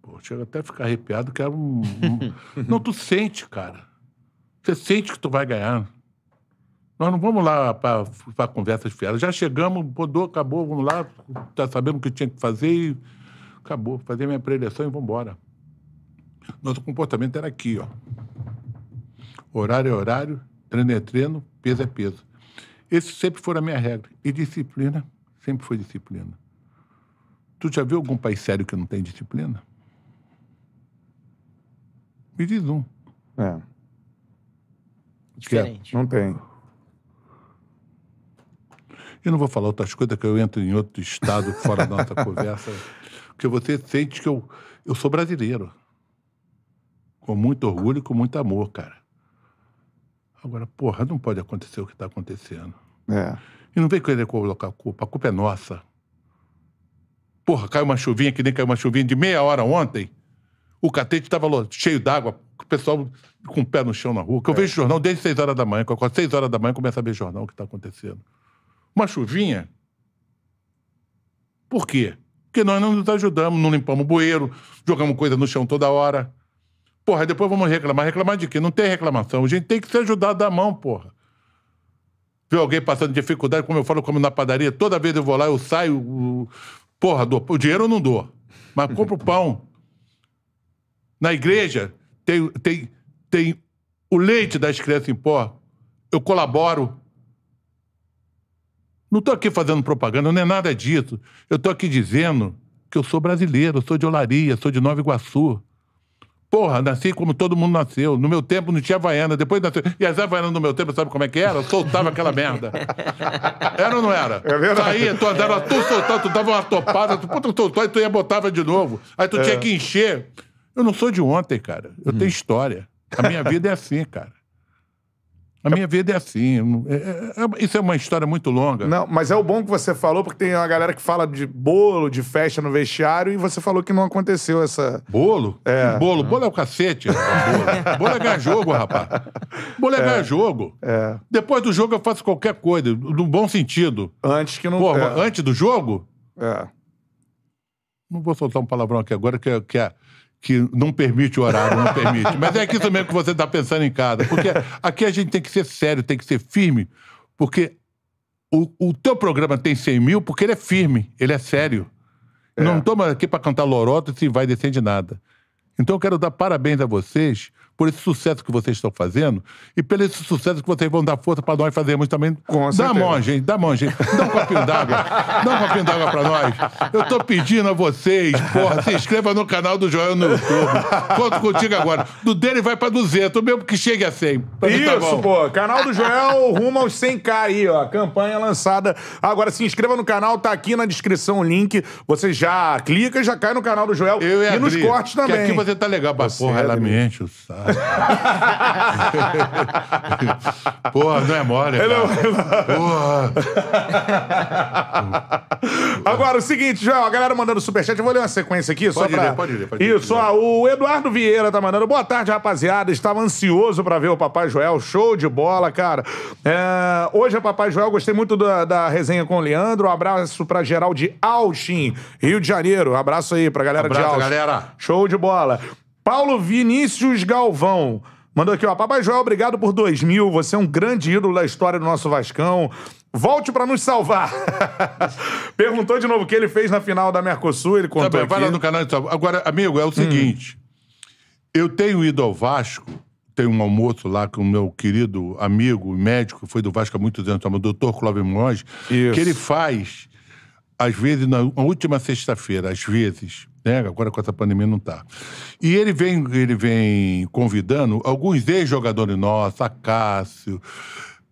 Pô, chega até a ficar arrepiado que era é um. não, tu sente, cara. Você sente que tu vai ganhar. Nós não vamos lá para conversas fiadas. Já chegamos, podou, acabou, vamos lá, tá sabendo o que tinha que fazer e acabou. Fazer minha preleção e vamos embora. Nosso comportamento era aqui, ó. Horário é horário, treino é treino, peso é peso. Esse sempre foi a minha regra. E disciplina sempre foi disciplina. Tu já viu algum país sério que não tem disciplina? Me diz um. É. Diferente. Não tem. Eu não vou falar outras coisas, que eu entro em outro estado fora da nossa conversa. Porque você sente que eu, eu sou brasileiro. Com muito orgulho e com muito amor, cara. Agora, porra, não pode acontecer o que está acontecendo. É. E não vem querer colocar a culpa. A culpa é nossa. Porra, caiu uma chuvinha que nem caiu uma chuvinha de meia hora ontem. O catete estava cheio d'água, o pessoal com o pé no chão na rua. Que eu é. vejo jornal desde seis horas da manhã. Com seis horas da manhã começa a ver jornal o que está acontecendo. Uma chuvinha. Por quê? Porque nós não nos ajudamos, não limpamos o bueiro, jogamos coisa no chão toda hora. Porra, depois vamos reclamar. Reclamar de quê? Não tem reclamação. A gente tem que se ajudar da mão, porra. Ver alguém passando dificuldade, como eu falo, como na padaria, toda vez eu vou lá, eu saio, Porra, dou, o dinheiro eu não dou, mas compro pão. Na igreja tem, tem, tem o leite das crianças em pó. Eu colaboro. Não estou aqui fazendo propaganda, não é nada disso. Eu estou aqui dizendo que eu sou brasileiro, sou de Olaria, sou de Nova Iguaçu. Porra, nasci como todo mundo nasceu. No meu tempo não tinha vaiana depois nasceu. E as vaianas no meu tempo, sabe como é que era? Soltava aquela merda. Era ou não era? É verdade. Saía, tu andava, tu soltava, tu dava uma topada, tu puta, soltou, aí tu ia botava de novo. Aí tu é. tinha que encher. Eu não sou de ontem, cara. Eu hum. tenho história. A minha vida é assim, cara. A minha vida é assim. É, é, é, isso é uma história muito longa. Não, mas é o bom que você falou, porque tem uma galera que fala de bolo, de festa no vestiário, e você falou que não aconteceu essa. Bolo? É. Bolo. Bolo é o cacete. Bolo. bolo é jogo, rapaz. Bolo é, é jogo. É. Depois do jogo eu faço qualquer coisa, no bom sentido. Antes que não. Pô, é. antes do jogo? É. Não vou soltar um palavrão aqui agora, que, é, que que não permite o horário, não permite. Mas é aqui mesmo que você está pensando em casa. Porque aqui a gente tem que ser sério, tem que ser firme, porque o, o teu programa tem 100 mil porque ele é firme, ele é sério. É. Não toma aqui para cantar lorota se vai descer de nada. Então eu quero dar parabéns a vocês por esse sucesso que vocês estão fazendo e pelo esse sucesso que vocês vão dar força para nós fazermos também. Com dá a mão, gente, dá a mão, gente. Dá um copinho d'água. dá um copinho d'água para nós. Eu tô pedindo a vocês, porra, se inscreva no canal do Joel no YouTube. Conto contigo agora. Do dele vai para 200, mesmo que chegue a 100. Tá Isso, tá pô. Canal do Joel rumo aos 100k aí, ó. Campanha lançada. Agora se inscreva no canal, tá aqui na descrição o link. Você já clica e já cai no canal do Joel. Eu e, e nos cortes também. aqui você tá legal pra você porra, é ela mente o saco. Porra, não é mole. É cara. Não, Agora, o seguinte, Joel, a galera mandando superchat. Eu vou ler uma sequência aqui. Pode só ler, pra... pode ler, pode ler. Isso, ó, o Eduardo Vieira tá mandando. Boa tarde, rapaziada. Estava ansioso pra ver o Papai Joel. Show de bola, cara. É... Hoje é Papai Joel. Gostei muito da, da resenha com o Leandro. Um abraço pra geral de Austin, Rio de Janeiro. Um abraço aí pra galera abraço, de Austin. galera. Show de bola. Paulo Vinícius Galvão. Mandou aqui, ó. Papai Joel, obrigado por 2000 mil. Você é um grande ídolo da história do nosso Vascão. Volte para nos salvar. Perguntou de novo o que ele fez na final da Mercosul. Ele contou. Tá bem, vai lá no canal. Agora, amigo, é o hum. seguinte. Hum. Eu tenho ido ao Vasco. tenho um almoço lá com o meu querido amigo médico, foi do Vasco há muito tempo, o doutor Clóvis Monge, que ele faz às vezes, na última sexta-feira, às vezes, né? Agora com essa pandemia não tá. E ele vem, ele vem convidando alguns ex-jogadores nossos, Cássio,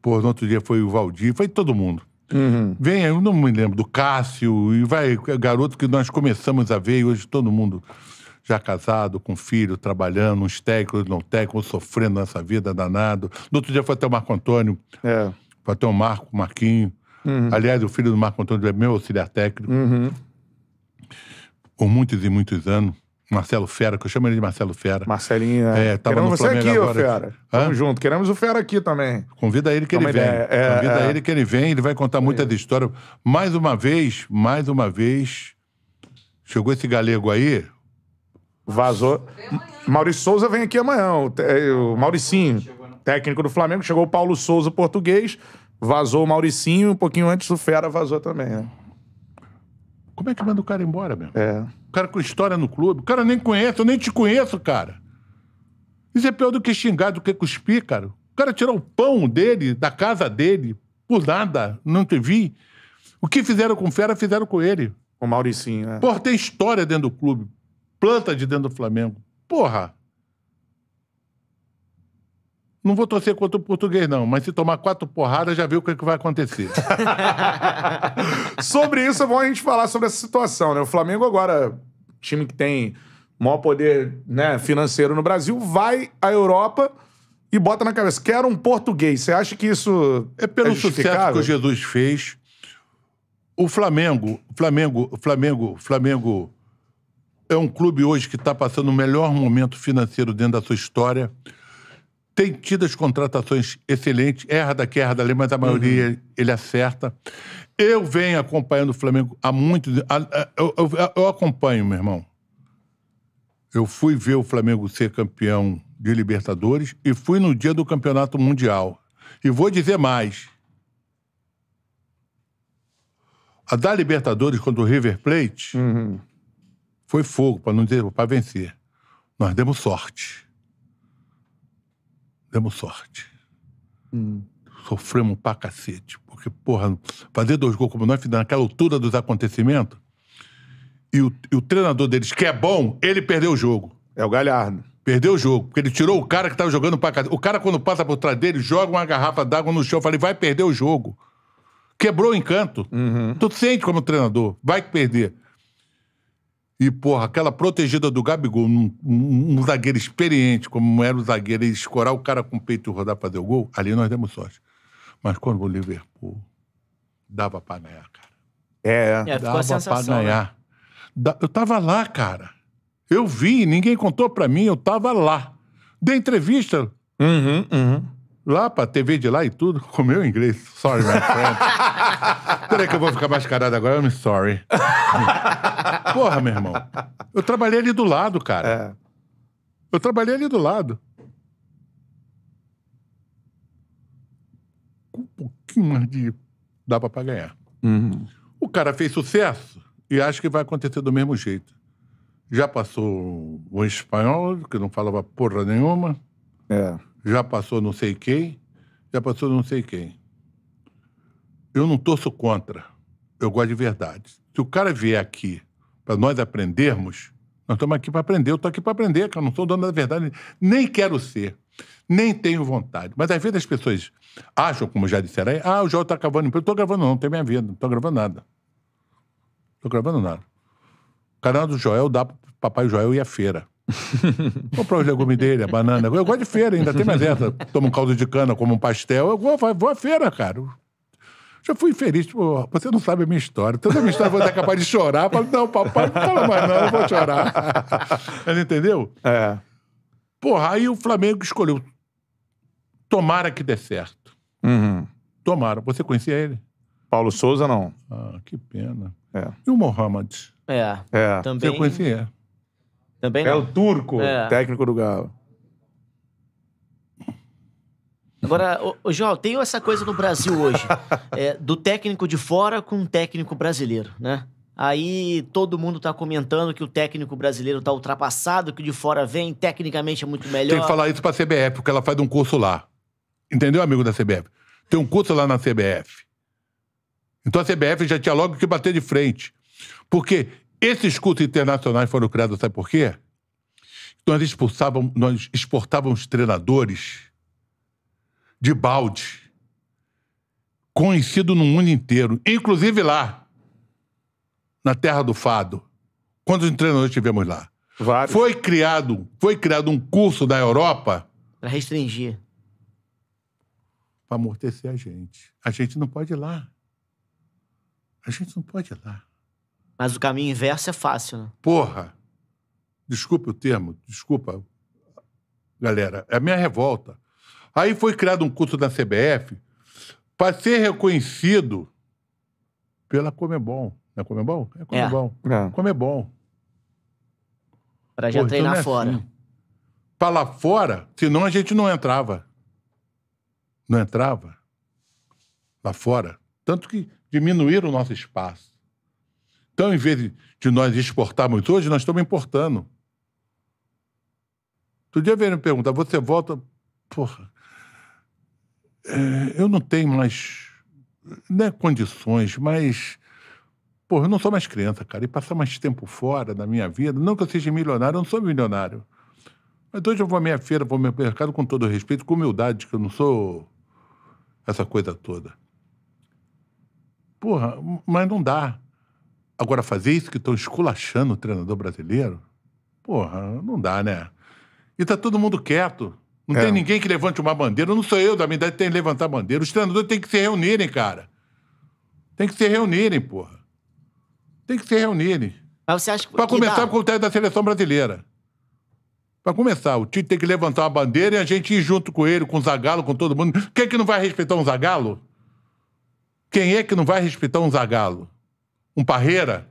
pô, no outro dia foi o Valdir, foi todo mundo. Uhum. Vem, eu não me lembro, do Cássio, e vai, é garoto que nós começamos a ver, e hoje todo mundo já casado, com filho, trabalhando, uns técnicos, não técnicos, sofrendo nessa vida danado. No outro dia foi até o Marco Antônio, é. foi até o Marco, Marquinho. Uhum. Aliás, o filho do Marco Antônio é meu auxiliar técnico. Uhum. Por muitos e muitos anos. Marcelo Fera, que eu chamo ele de Marcelo Fera. Marcelinho, né? é. Tava Queremos no você Flamengo aqui, agora. ô Fera. Hã? Tamo junto. Queremos o Fera aqui também. Convida ele que Toma ele vem. É, Convida é, ele que ele vem, ele vai contar é. muitas histórias. Mais uma vez, mais uma vez, chegou esse galego aí. Vazou. Maurício Souza vem aqui amanhã, o, o Mauricinho, né? técnico do Flamengo. Chegou o Paulo Souza, português. Vazou o Mauricinho, um pouquinho antes o Fera vazou também, né? Como é que manda o cara embora, meu? É. O cara com história no clube. O cara nem conhece, eu nem te conheço, cara. Isso é pior do que xingar, do que cuspir, cara. O cara tirou o pão dele, da casa dele, por nada, não te vi. O que fizeram com o Fera, fizeram com ele. Com o Mauricinho, né? Porra, tem história dentro do clube. Planta de dentro do Flamengo. Porra. Não vou torcer contra o português, não, mas se tomar quatro porradas, já viu o que, é que vai acontecer. sobre isso, é bom a gente falar sobre essa situação, né? O Flamengo agora, time que tem maior poder né, financeiro no Brasil, vai à Europa e bota na cabeça. Quero um português. Você acha que isso. É pelo é sucesso que o Jesus fez. O Flamengo, Flamengo, Flamengo, Flamengo é um clube hoje que está passando o melhor momento financeiro dentro da sua história tem tido as contratações excelentes, erra daqui, erra dali, mas a maioria uhum. ele acerta. Eu venho acompanhando o Flamengo há muito eu, eu, eu, acompanho, meu irmão. Eu fui ver o Flamengo ser campeão de Libertadores e fui no dia do Campeonato Mundial. E vou dizer mais. A da Libertadores contra o River Plate uhum. foi fogo, para não dizer, para vencer. Nós demos sorte demos sorte. Hum. Sofremos pra cacete. Porque, porra, fazer dois gols como nós naquela altura dos acontecimentos, e o, e o treinador deles, que é bom, ele perdeu o jogo. É o Galhardo. Perdeu o jogo, porque ele tirou o cara que tava jogando pra cacete. O cara, quando passa por trás dele, joga uma garrafa d'água no chão. Eu falei, vai perder o jogo. Quebrou o encanto. Uhum. Tu sente como treinador, vai perder. E, porra, aquela protegida do Gabigol, um, um, um zagueiro experiente, como era o zagueiro, e escorar o cara com o peito e rodar fazer o gol, ali nós demos sorte. Mas quando o Liverpool dava pra ganhar, cara. É, é dava sensação, pra né? ganhar. Né? Eu tava lá, cara. Eu vi, ninguém contou pra mim, eu tava lá. Dei entrevista. Uhum, uhum. Lá pra TV de lá e tudo, com meu inglês. Sorry, my friend. Peraí que eu vou ficar mascarado agora, I'm sorry. Porra, meu irmão. Eu trabalhei ali do lado, cara. É. Eu trabalhei ali do lado. Com um pouquinho mais de. dá pra ganhar. É. Uhum. O cara fez sucesso e acho que vai acontecer do mesmo jeito. Já passou o espanhol, que não falava porra nenhuma. É. Já passou não sei quem. Já passou não sei quem. Eu não torço contra. Eu gosto de verdade. Se o cara vier aqui para nós aprendermos, nós estamos aqui para aprender. Eu estou aqui para aprender, que eu não sou dono da verdade, nem quero ser, nem tenho vontade. Mas às vezes as pessoas acham, como já disseram aí, ah, o Joel está cavando eu Estou gravando, não, não tem minha vida, não estou gravando nada. Estou gravando nada. O canal do Joel dá para Papai Joel e a feira. Comprar os legumes dele, a banana. Eu gosto de feira, ainda tem mais essa. Tomo um caldo de cana, como um pastel. Eu vou, vou à feira, cara. Já fui feliz. Pô, você não sabe a minha história. Toda a minha história você é capaz de chorar. Falo, não, papai, não fala mais não, eu vou chorar. Mas entendeu? É. Porra, aí o Flamengo escolheu. Tomara que dê certo. Uhum. Tomara. Você conhecia ele? Paulo Souza, não. Ah, que pena. É. E o Mohamed? É. é. Também... Você conhecia? Também é não. É o turco, é. técnico do Galo. Agora, João, tem essa coisa no Brasil hoje, é, do técnico de fora com um técnico brasileiro, né? Aí todo mundo tá comentando que o técnico brasileiro tá ultrapassado, que o de fora vem, tecnicamente é muito melhor. Tem que falar isso pra CBF, porque ela faz um curso lá. Entendeu, amigo da CBF? Tem um curso lá na CBF. Então a CBF já tinha logo que bater de frente. Porque esses cursos internacionais foram criados, sabe por quê? Nós então expulsávamos, nós exportávamos treinadores de balde, conhecido no mundo inteiro, inclusive lá, na terra do fado. Quantos treinadores tivemos lá? Vários. Foi criado, foi criado um curso da Europa para restringir, para amortecer a gente. A gente não pode ir lá. A gente não pode ir lá. Mas o caminho inverso é fácil, né? Porra. Desculpe o termo, desculpa, galera. É a minha revolta. Aí foi criado um curso da CBF para ser reconhecido pela Comebol. Não é Comebol? É, é. Comebol. É. Comebol. Para já Pô, treinar então é fora. Assim. lá fora, senão a gente não entrava. Não entrava. Lá fora. Tanto que diminuíram o nosso espaço. Então, em vez de nós exportarmos hoje, nós estamos importando. Todo dia vem me perguntar, você volta... Porra, é, eu não tenho mais né condições, mas pô, eu não sou mais criança, cara. E passar mais tempo fora da minha vida, não que eu seja milionário, eu não sou milionário. Mas hoje eu vou à minha feira, vou ao meu mercado com todo respeito, com humildade, que eu não sou essa coisa toda. Porra, mas não dá. Agora, fazer isso que estão esculachando o treinador brasileiro, porra, não dá, né? E tá todo mundo quieto. Não é. tem ninguém que levante uma bandeira. Não sou eu da minha idade tem que levantar bandeira. Os treinadores têm que se reunirem, cara. Tem que se reunirem, porra. Tem que se reunirem. Mas você acha que. Pra começar, dá? com o da seleção brasileira. Pra começar, o Tite tem que levantar uma bandeira e a gente ir junto com ele, com o Zagalo, com todo mundo. Quem é que não vai respeitar um Zagalo? Quem é que não vai respeitar um Zagalo? Um Parreira?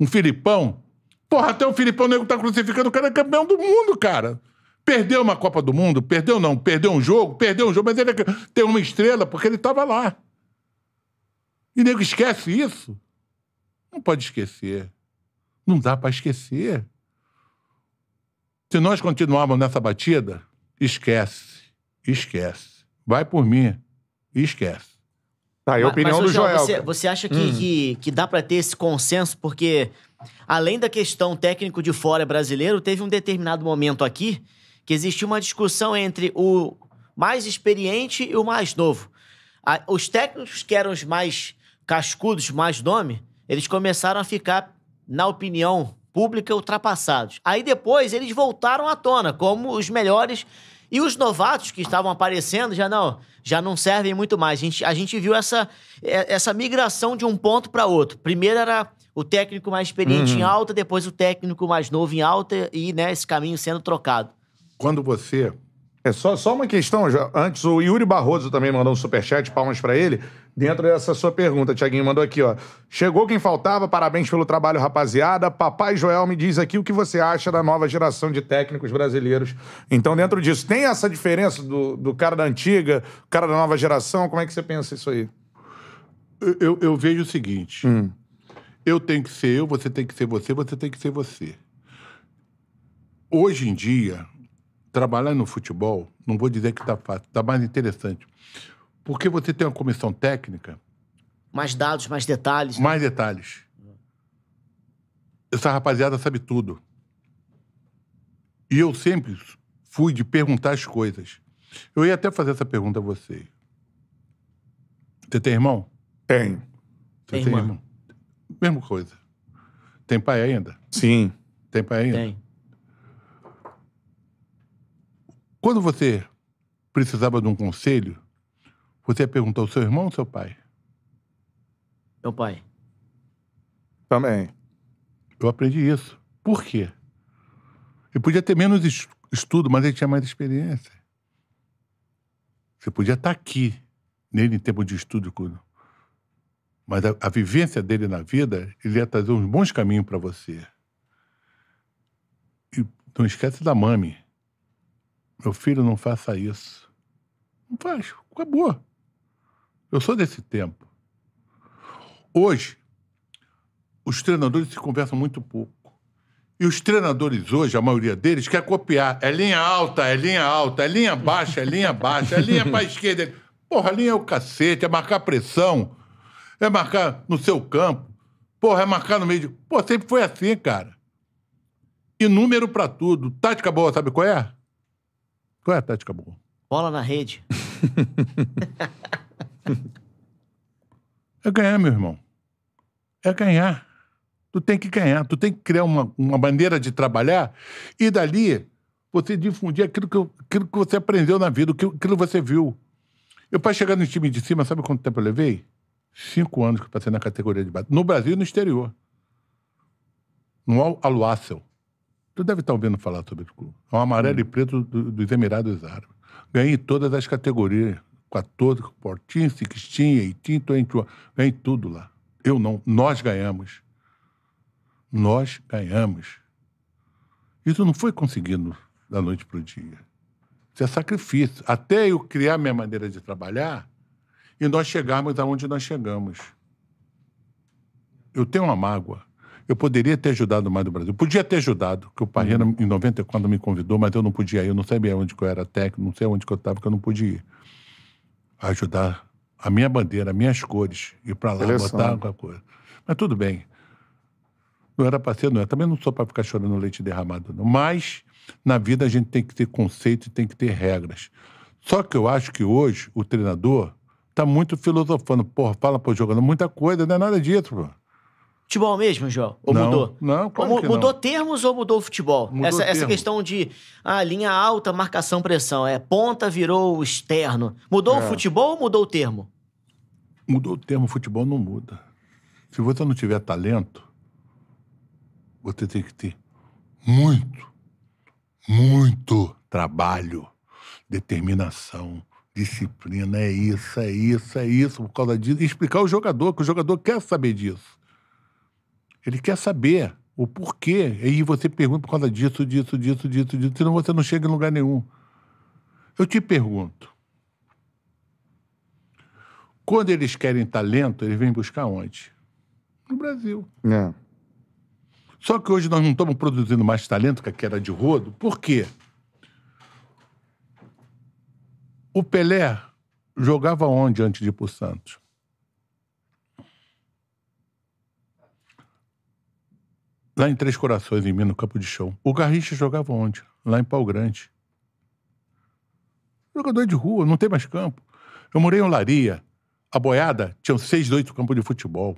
Um Filipão? Porra, até o Filipão Negro tá crucificando o cara é campeão do mundo, cara. Perdeu uma Copa do Mundo, perdeu não, perdeu um jogo, perdeu um jogo, mas ele tem uma estrela porque ele estava lá. E nego esquece isso? Não pode esquecer. Não dá para esquecer. Se nós continuarmos nessa batida, esquece, esquece. Vai por mim, esquece. Tá, é a opinião mas, mas, do Joel. Você, você acha que, hum. que, que dá para ter esse consenso? Porque, além da questão técnico de fora brasileiro, teve um determinado momento aqui que existia uma discussão entre o mais experiente e o mais novo. os técnicos que eram os mais cascudos, mais nome, eles começaram a ficar, na opinião pública, ultrapassados. Aí depois eles voltaram à tona como os melhores e os novatos que estavam aparecendo já não, já não servem muito mais. A gente, a gente viu essa, é, essa migração de um ponto para outro. Primeiro era o técnico mais experiente uhum. em alta, depois o técnico mais novo em alta e né, esse caminho sendo trocado quando você. É só, só uma questão, já. antes o Yuri Barroso também mandou um superchat, palmas para ele, dentro dessa sua pergunta. Tiaguinho mandou aqui, ó. Chegou quem faltava, parabéns pelo trabalho, rapaziada. Papai Joel me diz aqui o que você acha da nova geração de técnicos brasileiros. Então, dentro disso, tem essa diferença do, do cara da antiga, o cara da nova geração? Como é que você pensa isso aí? Eu, eu, eu vejo o seguinte: hum. eu tenho que ser eu, você tem que ser você, você tem que ser você. Hoje em dia, trabalhar no futebol, não vou dizer que está fácil, está mais interessante. Porque você tem uma comissão técnica. Mais dados, mais detalhes. Né? Mais detalhes. Essa rapaziada sabe tudo. E eu sempre fui de perguntar as coisas. Eu ia até fazer essa pergunta a você. Você tem irmão? Tenho. Você tem, tem irmão? Mesma coisa. Tem pai ainda? Sim. Tem pai ainda? Tem. Quando você precisava de um conselho, você perguntou ao seu irmão ou seu pai? Meu pai. Também. Eu aprendi isso. Por quê? Eu podia ter menos estudo, mas ele tinha mais experiência. Você podia estar tá aqui, nele em termos de estudo, mas a, a vivência dele na vida, ele ia trazer uns bons caminhos para você. E não esquece da mame. Meu filho, não faça isso. Não faz, acabou. Eu sou desse tempo. Hoje, os treinadores se conversam muito pouco. E os treinadores hoje, a maioria deles, quer copiar. É linha alta, é linha alta, é linha baixa, é linha baixa, é linha para esquerda. Porra, a linha é o cacete, é marcar pressão, é marcar no seu campo, porra, é marcar no meio de. Pô, sempre foi assim, cara. E número para tudo. Tática boa, sabe qual é? Qual é a tática, boa? Bola na rede. é ganhar, meu irmão. É ganhar. Tu tem que ganhar, tu tem que criar uma, uma maneira de trabalhar e dali você difundir aquilo que, aquilo que você aprendeu na vida, aquilo, aquilo que você viu. Eu, para chegar no time de cima, sabe quanto tempo eu levei? Cinco anos que eu passei na categoria de base. No Brasil e no exterior. No al Tu deve estar ouvindo falar sobre o clube. É um amarelo hum. e preto do, dos Emirados Árabes. Ganhei todas as categorias. 14, Portinho, 16, Eitinho, 21. Ganhei tudo lá. Eu não. Nós ganhamos. Nós ganhamos. Isso não foi conseguido da noite para o dia. Isso é sacrifício. Até eu criar minha maneira de trabalhar e nós chegarmos aonde nós chegamos. Eu tenho uma mágoa eu poderia ter ajudado mais do Brasil. Podia ter ajudado, porque o Parreira, uhum. em 90, quando me convidou, mas eu não podia ir. Eu não sabia onde eu era técnico, não sei onde eu estava, porque eu não podia ir. Ajudar a minha bandeira, as minhas cores, ir para lá, Seleção. botar alguma coisa. Mas tudo bem. Não era para ser, não era. Também não sou para ficar chorando leite derramado, não. Mas na vida a gente tem que ter conceito e tem que ter regras. Só que eu acho que hoje o treinador está muito filosofando. Porra, fala para o jogador muita coisa, não é nada disso, pô futebol mesmo, João? Ou não, mudou? Não, claro ou, Mudou não. termos ou mudou o futebol? Mudou essa, essa, questão de ah, linha alta, marcação, pressão. É ponta virou externo. Mudou é. o futebol ou mudou o termo? Mudou o termo, o futebol não muda. Se você não tiver talento, você tem que ter muito, muito trabalho, determinação, disciplina. É isso, é isso, é isso. Por causa disso. E explicar ao jogador, que o jogador quer saber disso. Ele quer saber o porquê. E aí você pergunta por causa disso, disso, disso, disso, disso, senão você não chega em lugar nenhum. Eu te pergunto. Quando eles querem talento, eles vêm buscar onde? No Brasil. É. Só que hoje nós não estamos produzindo mais talento que era de rodo. Por quê? O Pelé jogava onde antes de ir para o Santos? Lá em Três Corações, em mim no campo de chão O Garrincha jogava onde? Lá em Pau Grande. Jogador de rua, não tem mais campo. Eu morei em Olaria. A boiada tinha seis, oito campos de futebol.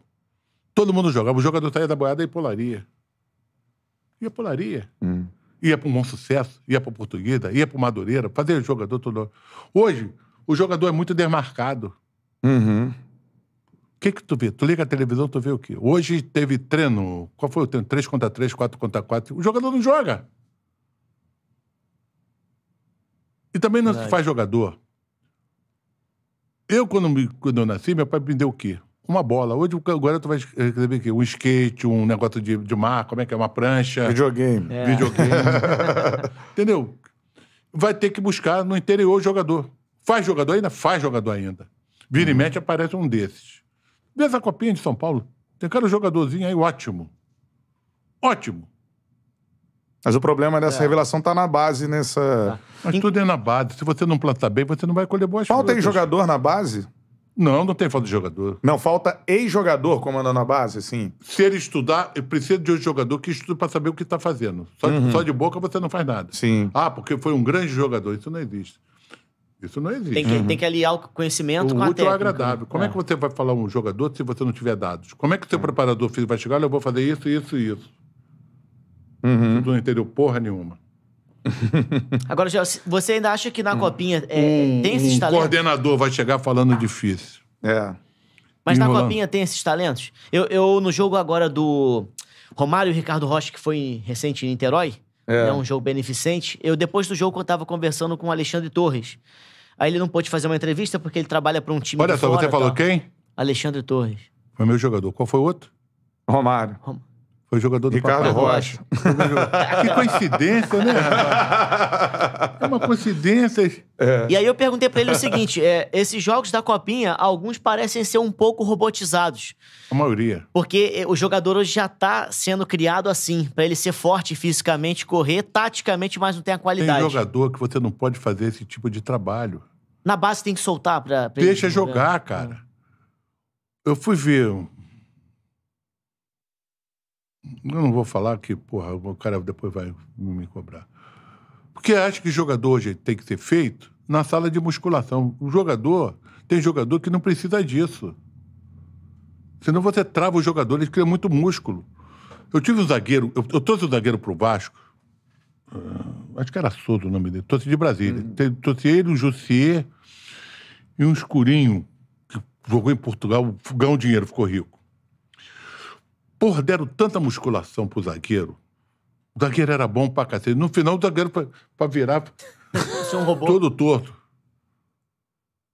Todo mundo jogava. O jogador saía da boiada e ia polaria. Ia polaria. Hum. Ia para um bom sucesso, ia para Portuguesa, ia para Madureira, fazia jogador todo. Hoje, o jogador é muito demarcado. Uhum que que tu vê? Tu liga a televisão, tu vê o quê? Hoje teve treino. Qual foi o treino? 3 contra 3, 4 contra 4. O jogador não joga. E também não se faz jogador. Eu, quando, me, quando eu nasci, meu pai me deu o quê? Uma bola. Hoje, agora tu vai receber o quê? Um skate, um negócio de, de mar, como é que é? Uma prancha. Videogame. É. Videogame. Entendeu? Vai ter que buscar no interior o jogador. Faz jogador ainda? Faz jogador ainda. Vira hum. e uhum. mete aparece um desses. Vê essa copinha de São Paulo. Tem cara jogadorzinho aí ótimo. Ótimo. Mas o problema dessa é. revelação está na base, nessa. Mas tudo é na base. Se você não plantar bem, você não vai colher boas Falta em jogador na base? Não, não tem falta de jogador. Não, falta ex-jogador comandando a base, sim Se ele estudar, precisa de um jogador que estude para saber o que está fazendo. Só, uhum. só de boca você não faz nada. Sim. Ah, porque foi um grande jogador. Isso não existe. Isso não existe. Tem que, uhum. tem que aliar o conhecimento o com a é técnica. O agradável. Como é. é. que você vai falar um jogador se você não tiver dados? Como é que o seu é. preparador físico vai chegar? Olha, eu vou fazer isso, isso e isso. Uhum. Tu não entendeu porra nenhuma. Agora, você ainda acha que na hum. copinha é, um, tem esses um talentos? O coordenador vai chegar falando difícil. É. Mas Enrolando. na copinha tem esses talentos? Eu, eu, no jogo agora do Romário e Ricardo Rocha, que foi recente em Niterói, é. Né, um jogo beneficente, eu depois do jogo eu estava conversando com o Alexandre Torres Aí ele não pôde fazer uma entrevista porque ele trabalha para um time Olha só, fora, você falou quem? Alexandre Torres. Foi meu jogador. Qual foi o outro? Romário. Romário. Foi jogador do Ricardo Papai Rocha. Rocha. que coincidência, né? É uma coincidência. É. E aí eu perguntei para ele o seguinte: é, esses jogos da Copinha, alguns parecem ser um pouco robotizados. A maioria. Porque é, o jogador hoje já tá sendo criado assim, para ele ser forte fisicamente, correr, taticamente, mas não tem a qualidade. Tem jogador que você não pode fazer esse tipo de trabalho. Na base tem que soltar pra. pra Deixa jogar, jogar, cara. Eu fui ver eu não vou falar que, porra, o cara depois vai me cobrar. Porque acho que jogador hoje tem que ser feito na sala de musculação. O jogador, tem jogador que não precisa disso. Senão você trava o jogador, ele cria muito músculo. Eu tive um zagueiro, eu, eu trouxe o um zagueiro pro Vasco, uh, acho que era Soto o nome dele, trouxe de Brasília. Uhum. Trouxe ele, o Jussier e um escurinho que jogou em Portugal, ganhou dinheiro, ficou rico. Porra, deram tanta musculação pro zagueiro. O zagueiro era bom pra cacete. No final, o zagueiro pra, pra virar. Um todo torto.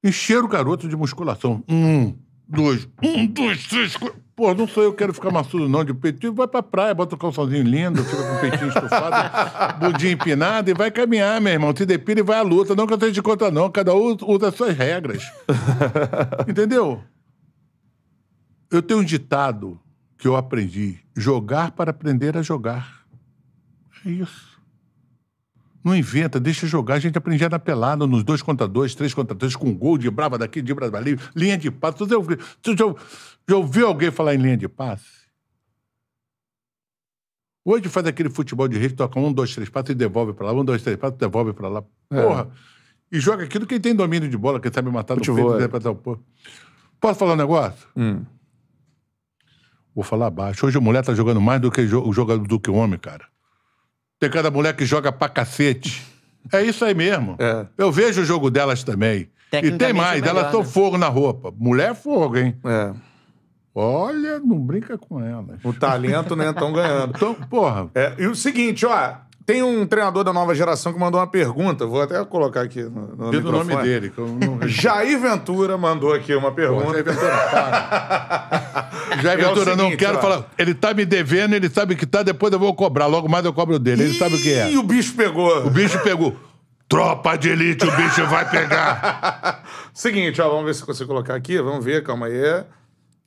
Encheram o garoto de musculação. Um, dois, um, dois, três, Pô, não sou eu que quero ficar maçudo, não, de peitinho. Vai pra praia, bota um calçãozinho lindo, fica com o peitinho estufado, bundinha empinado e vai caminhar, meu irmão. Te depila e vai à luta. Não que eu tenha de conta, não. Cada um usa as suas regras. Entendeu? Eu tenho um ditado que eu aprendi: jogar para aprender a jogar. É isso. Não inventa, deixa jogar. A gente aprendia na pelada, nos dois contra dois, três contra três, com gol de brava daqui, de brava ali, linha de passe. Tu já, já ouviu alguém falar em linha de passe? Hoje faz aquele futebol de rede, toca um, dois, três passos e devolve para lá, um, dois, três passos, devolve para lá. É. Porra! É. E joga aquilo quem tem domínio de bola, quem sabe matar futebol, no peito, é. Posso falar um negócio? Hum. Vou falar baixo. Hoje a mulher tá jogando mais do que o jogador do que o homem, cara. Tem cada mulher que joga pra cacete. É isso aí mesmo. É. Eu vejo o jogo delas também. E tem é mais, é melhor, elas são né? fogo na roupa. Mulher é fogo, hein? É. Olha, não brinca com elas. O talento, né? Estão ganhando. Então, porra. É, e o seguinte, ó. Tem um treinador da nova geração que mandou uma pergunta, vou até colocar aqui no, no nome dele. Não... Jair Ventura mandou aqui uma pergunta. Pô, Jair Ventura, para. Jair é seguinte, não quero ó. falar. Ele tá me devendo, ele sabe que tá, depois eu vou cobrar. Logo mais eu cobro dele, ele Ih, sabe o que é. E o bicho pegou. O bicho pegou. Tropa de elite, o bicho vai pegar. Seguinte, ó, vamos ver se consigo colocar aqui. Vamos ver, calma aí.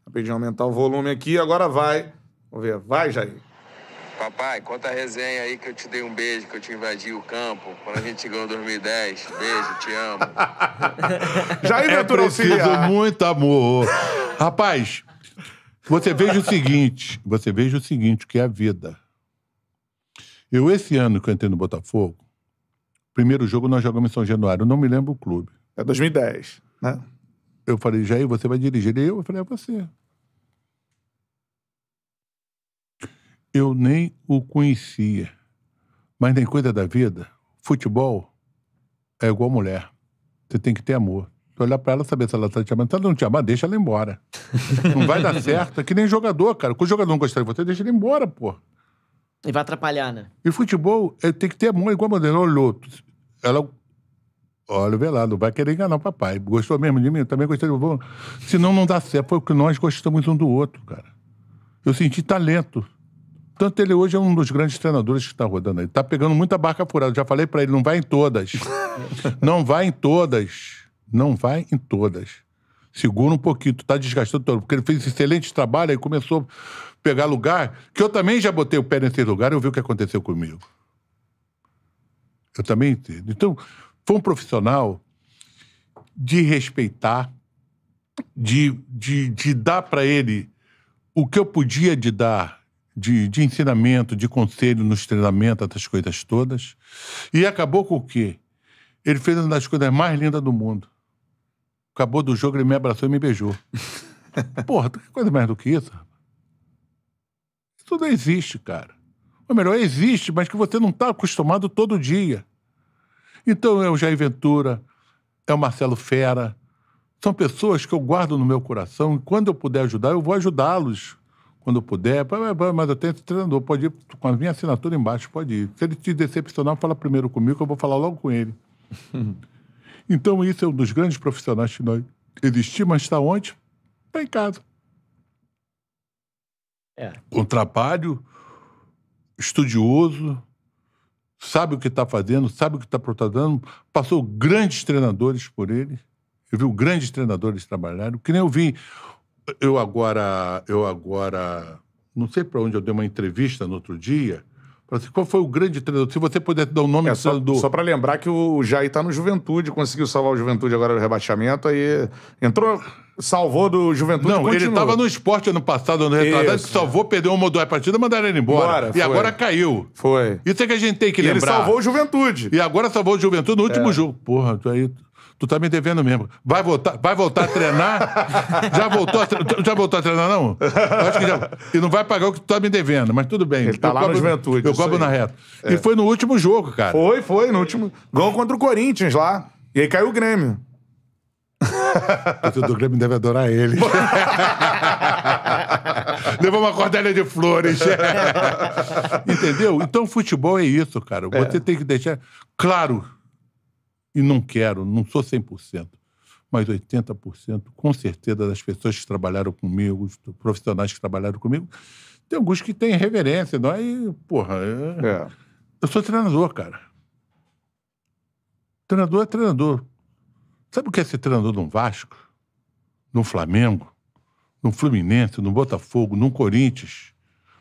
Rapidinho aumentar o volume aqui, agora vai. Vamos ver, vai, Jair. Papai, conta a resenha aí que eu te dei um beijo, que eu te invadi o campo quando a gente ganhou 2010. Beijo, te amo. Jair é Ventura preciso muito amor. Rapaz, você veja o seguinte, você veja o seguinte, que é a vida. Eu, esse ano que eu entrei no Botafogo, primeiro jogo nós jogamos em São Januário, eu não me lembro o clube. É 2010, né? Eu falei, Jair, você vai dirigir? E eu, eu falei, é você. Eu nem o conhecia. Mas nem coisa da vida. Futebol é igual mulher. Você tem que ter amor. Se olhar pra ela saber se ela tá te amando. Se ela não te amar, deixa ela embora. não vai dar certo. É que nem jogador, cara. Quando o jogador não gostar de você, deixa ele embora, pô. E vai atrapalhar, né? E futebol é, tem que ter amor igual a mulher. Olhou. Ela olha o velado, vai querer enganar o papai. Gostou mesmo de mim? Também gostei de você. Senão não dá certo. Foi porque nós gostamos um do outro, cara. Eu senti talento. Tanto ele hoje é um dos grandes treinadores que está rodando aí. Está pegando muita barca furada. Já falei para ele, não vai em todas. não vai em todas. Não vai em todas. Segura um pouquinho, tu tá desgastando todo. Porque ele fez excelente trabalho, aí começou a pegar lugar, que eu também já botei o pé nesse lugar e eu vi o que aconteceu comigo. Eu também entendo. Então, foi um profissional de respeitar, de, de, de dar para ele o que eu podia de dar de, de ensinamento, de conselho nos treinamentos, essas coisas todas. E acabou com o quê? Ele fez uma das coisas mais lindas do mundo. Acabou do jogo, ele me abraçou e me beijou. Porra, que coisa mais do que isso? Isso tudo existe, cara. Ou melhor, existe, mas que você não está acostumado todo dia. Então é o Jair Ventura, é o Marcelo Fera. São pessoas que eu guardo no meu coração e quando eu puder ajudar, eu vou ajudá-los quando puder, mas eu tenho esse treinador, pode ir com a minha assinatura embaixo, pode ir. Se ele te decepcionar, fala primeiro comigo, que eu vou falar logo com ele. então, isso é um dos grandes profissionais que nós existimos, mas está onde? Está em casa. É. Com trabalho, estudioso, sabe o que está fazendo, sabe o que está protagonizando, passou grandes treinadores por ele. Eu vi grandes treinadores trabalharem, que nem eu vi eu agora, eu agora, não sei para onde eu dei uma entrevista no outro dia. Assim, qual foi o grande treinador? Se você puder dar o nome é, do só, para lembrar que o Jair está no Juventude, conseguiu salvar o Juventude agora do rebaixamento, aí entrou, salvou do Juventude. Não, continuou. ele estava no esporte ano passado, ano retrasado, salvou, perdeu uma ou duas partidas, mandaram ele embora. Bora, e foi. agora caiu. Foi. Isso é que a gente tem que e lembrar. Ele salvou o Juventude. E agora salvou o Juventude no último é. jogo. Porra, tu aí. Tu tá me devendo mesmo. Vai voltar, vai voltar a treinar? já, voltou a treinar, já voltou a treinar, não? Eu acho que já. E não vai pagar o que tu tá me devendo, mas tudo bem. Ele tá eu lá cobro, na juventude. Eu cobro aí. na reta. É. E foi no último jogo, cara. Foi, foi, no último. Gol contra o Corinthians lá. E aí caiu o Grêmio. O do Grêmio deve adorar ele. Levou uma cordelha de flores. Entendeu? Então, futebol é isso, cara. É. Você é. tem que deixar. Claro, e não quero, não sou 100%, mas 80% com certeza das pessoas que trabalharam comigo, dos profissionais que trabalharam comigo, tem alguns que têm reverência, não é? porra, eu, é, é. eu sou treinador, cara. Treinador é treinador. Sabe o que é ser treinador num Vasco, Num Flamengo, Num Fluminense, Num Botafogo, Num Corinthians,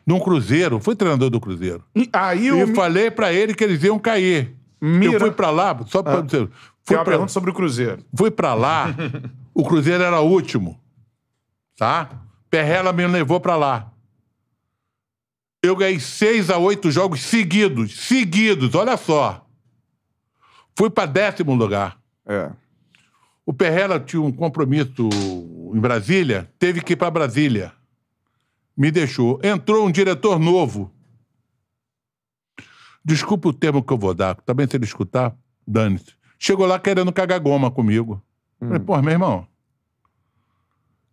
Num Cruzeiro? Foi treinador do Cruzeiro. E aí eu, eu falei para ele que eles iam cair. Mira... Eu fui pra lá, só pra ah. dizer. Fui uma pra... pergunta sobre o Cruzeiro. Fui pra lá, o Cruzeiro era o último. Tá? Perrela me levou pra lá. Eu ganhei seis a oito jogos seguidos. Seguidos, olha só. Fui pra décimo lugar. É. O Perrela tinha um compromisso em Brasília, teve que ir pra Brasília. Me deixou. Entrou um diretor novo Desculpe o termo que eu vou dar, também se ele escutar, dane-se. Chegou lá querendo cagar goma comigo. Hum. Falei, pô, meu irmão,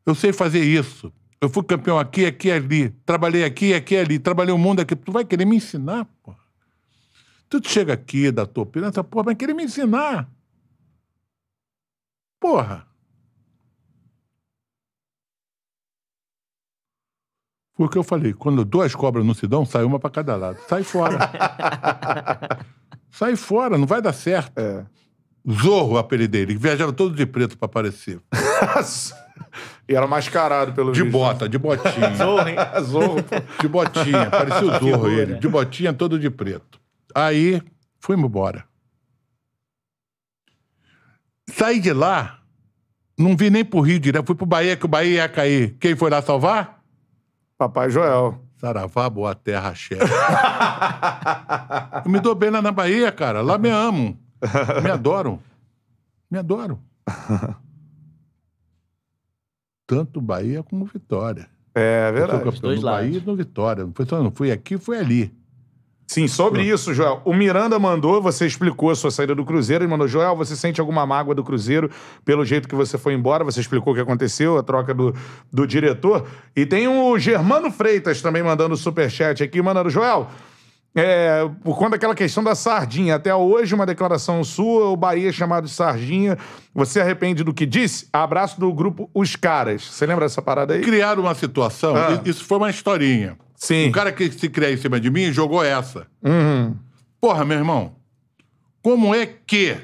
eu sei fazer isso. Eu fui campeão aqui, aqui ali. Trabalhei aqui, aqui ali. Trabalhei o mundo aqui. Tu vai querer me ensinar, pô? Tu chega aqui, da tua opinião, essa porra vai querer me ensinar. Porra. Porque eu falei, quando duas cobras não se dão, sai uma para cada lado. Sai fora. sai fora, não vai dar certo. É. Zorro, o apelido dele, viajava todo de preto para aparecer. e era mascarado pelo De visto. bota, de botinha. Zorro, hein? Zorro. De botinha, parecia o Zorro horror, ele. Né? De botinha, todo de preto. Aí, fui embora. Saí de lá, não vi nem pro Rio direto, fui pro Bahia, que o Bahia ia cair. Quem foi lá salvar? Papai Joel. Saravá, boa terra, chefe. eu me dou bem lá na Bahia, cara. Lá me amo. Me adoro. Me adoro. Tanto Bahia como Vitória. É, verdade. Eu fui no lados. Bahia e no Vitória. Não, foi só, não fui aqui, fui ali. Sim, sobre hum. isso, Joel. O Miranda mandou, você explicou a sua saída do Cruzeiro, ele mandou, Joel, você sente alguma mágoa do Cruzeiro pelo jeito que você foi embora? Você explicou o que aconteceu, a troca do, do diretor. E tem o Germano Freitas também mandando superchat aqui, mandando, Joel, é, por conta daquela questão da sardinha, até hoje uma declaração sua, o Bahia é chamado de sardinha. Você arrepende do que disse? Abraço do grupo Os Caras. Você lembra dessa parada aí? Criaram uma situação, ah. isso foi uma historinha. Sim. O cara que se cria em cima de mim jogou essa. Uhum. Porra, meu irmão, como é que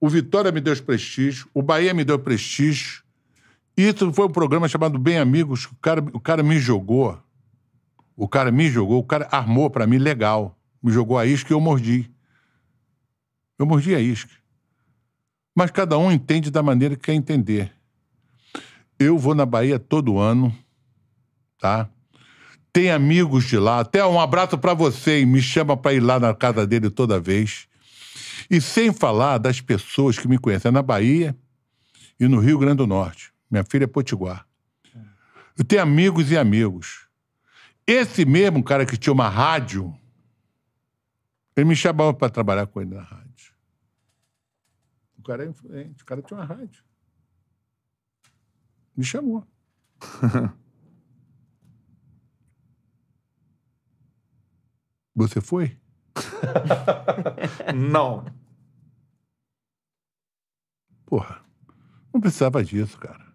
o Vitória me deu prestígio, o Bahia me deu prestígio, e isso foi um programa chamado Bem Amigos, o cara, o cara me jogou, o cara me jogou, o cara armou para mim legal, me jogou a isca e eu mordi. Eu mordi a isca. Mas cada um entende da maneira que quer entender. Eu vou na Bahia todo ano, tá? Tem amigos de lá. Até um abraço para você e me chama para ir lá na casa dele toda vez. E sem falar das pessoas que me conhecem na Bahia e no Rio Grande do Norte. Minha filha é potiguar. Eu tenho amigos e amigos. Esse mesmo cara que tinha uma rádio, ele me chamava para trabalhar com ele na rádio. O cara é influente, o cara tinha uma rádio. Me chamou. Você foi? não. Porra, não precisava disso, cara.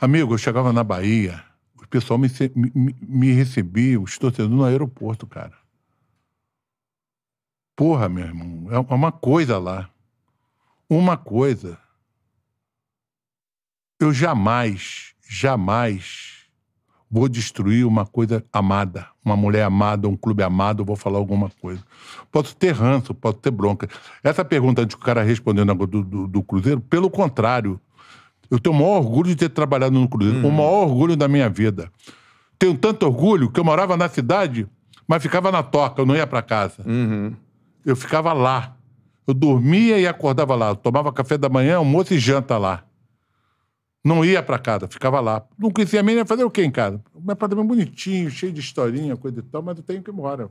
Amigo, eu chegava na Bahia, o pessoal me, me, me recebia, os torcedores no aeroporto, cara. Porra, meu irmão, é, é uma coisa lá. Uma coisa. Eu jamais, jamais vou destruir uma coisa amada uma mulher amada, um clube amado, vou falar alguma coisa. Posso ter ranço, posso ter bronca. Essa pergunta de que o cara respondendo do, do, do Cruzeiro, pelo contrário, eu tenho o maior orgulho de ter trabalhado no Cruzeiro, hum. o maior orgulho da minha vida. Tenho tanto orgulho que eu morava na cidade, mas ficava na toca, eu não ia para casa. Uhum. Eu ficava lá. Eu dormia e acordava lá. Eu tomava café da manhã, almoço e janta lá. Não ia para casa, ficava lá. Não conhecia nem ia fazer o quê em casa? Um apartamento bonitinho, cheio de historinha, coisa e tal, mas eu tenho que ir embora.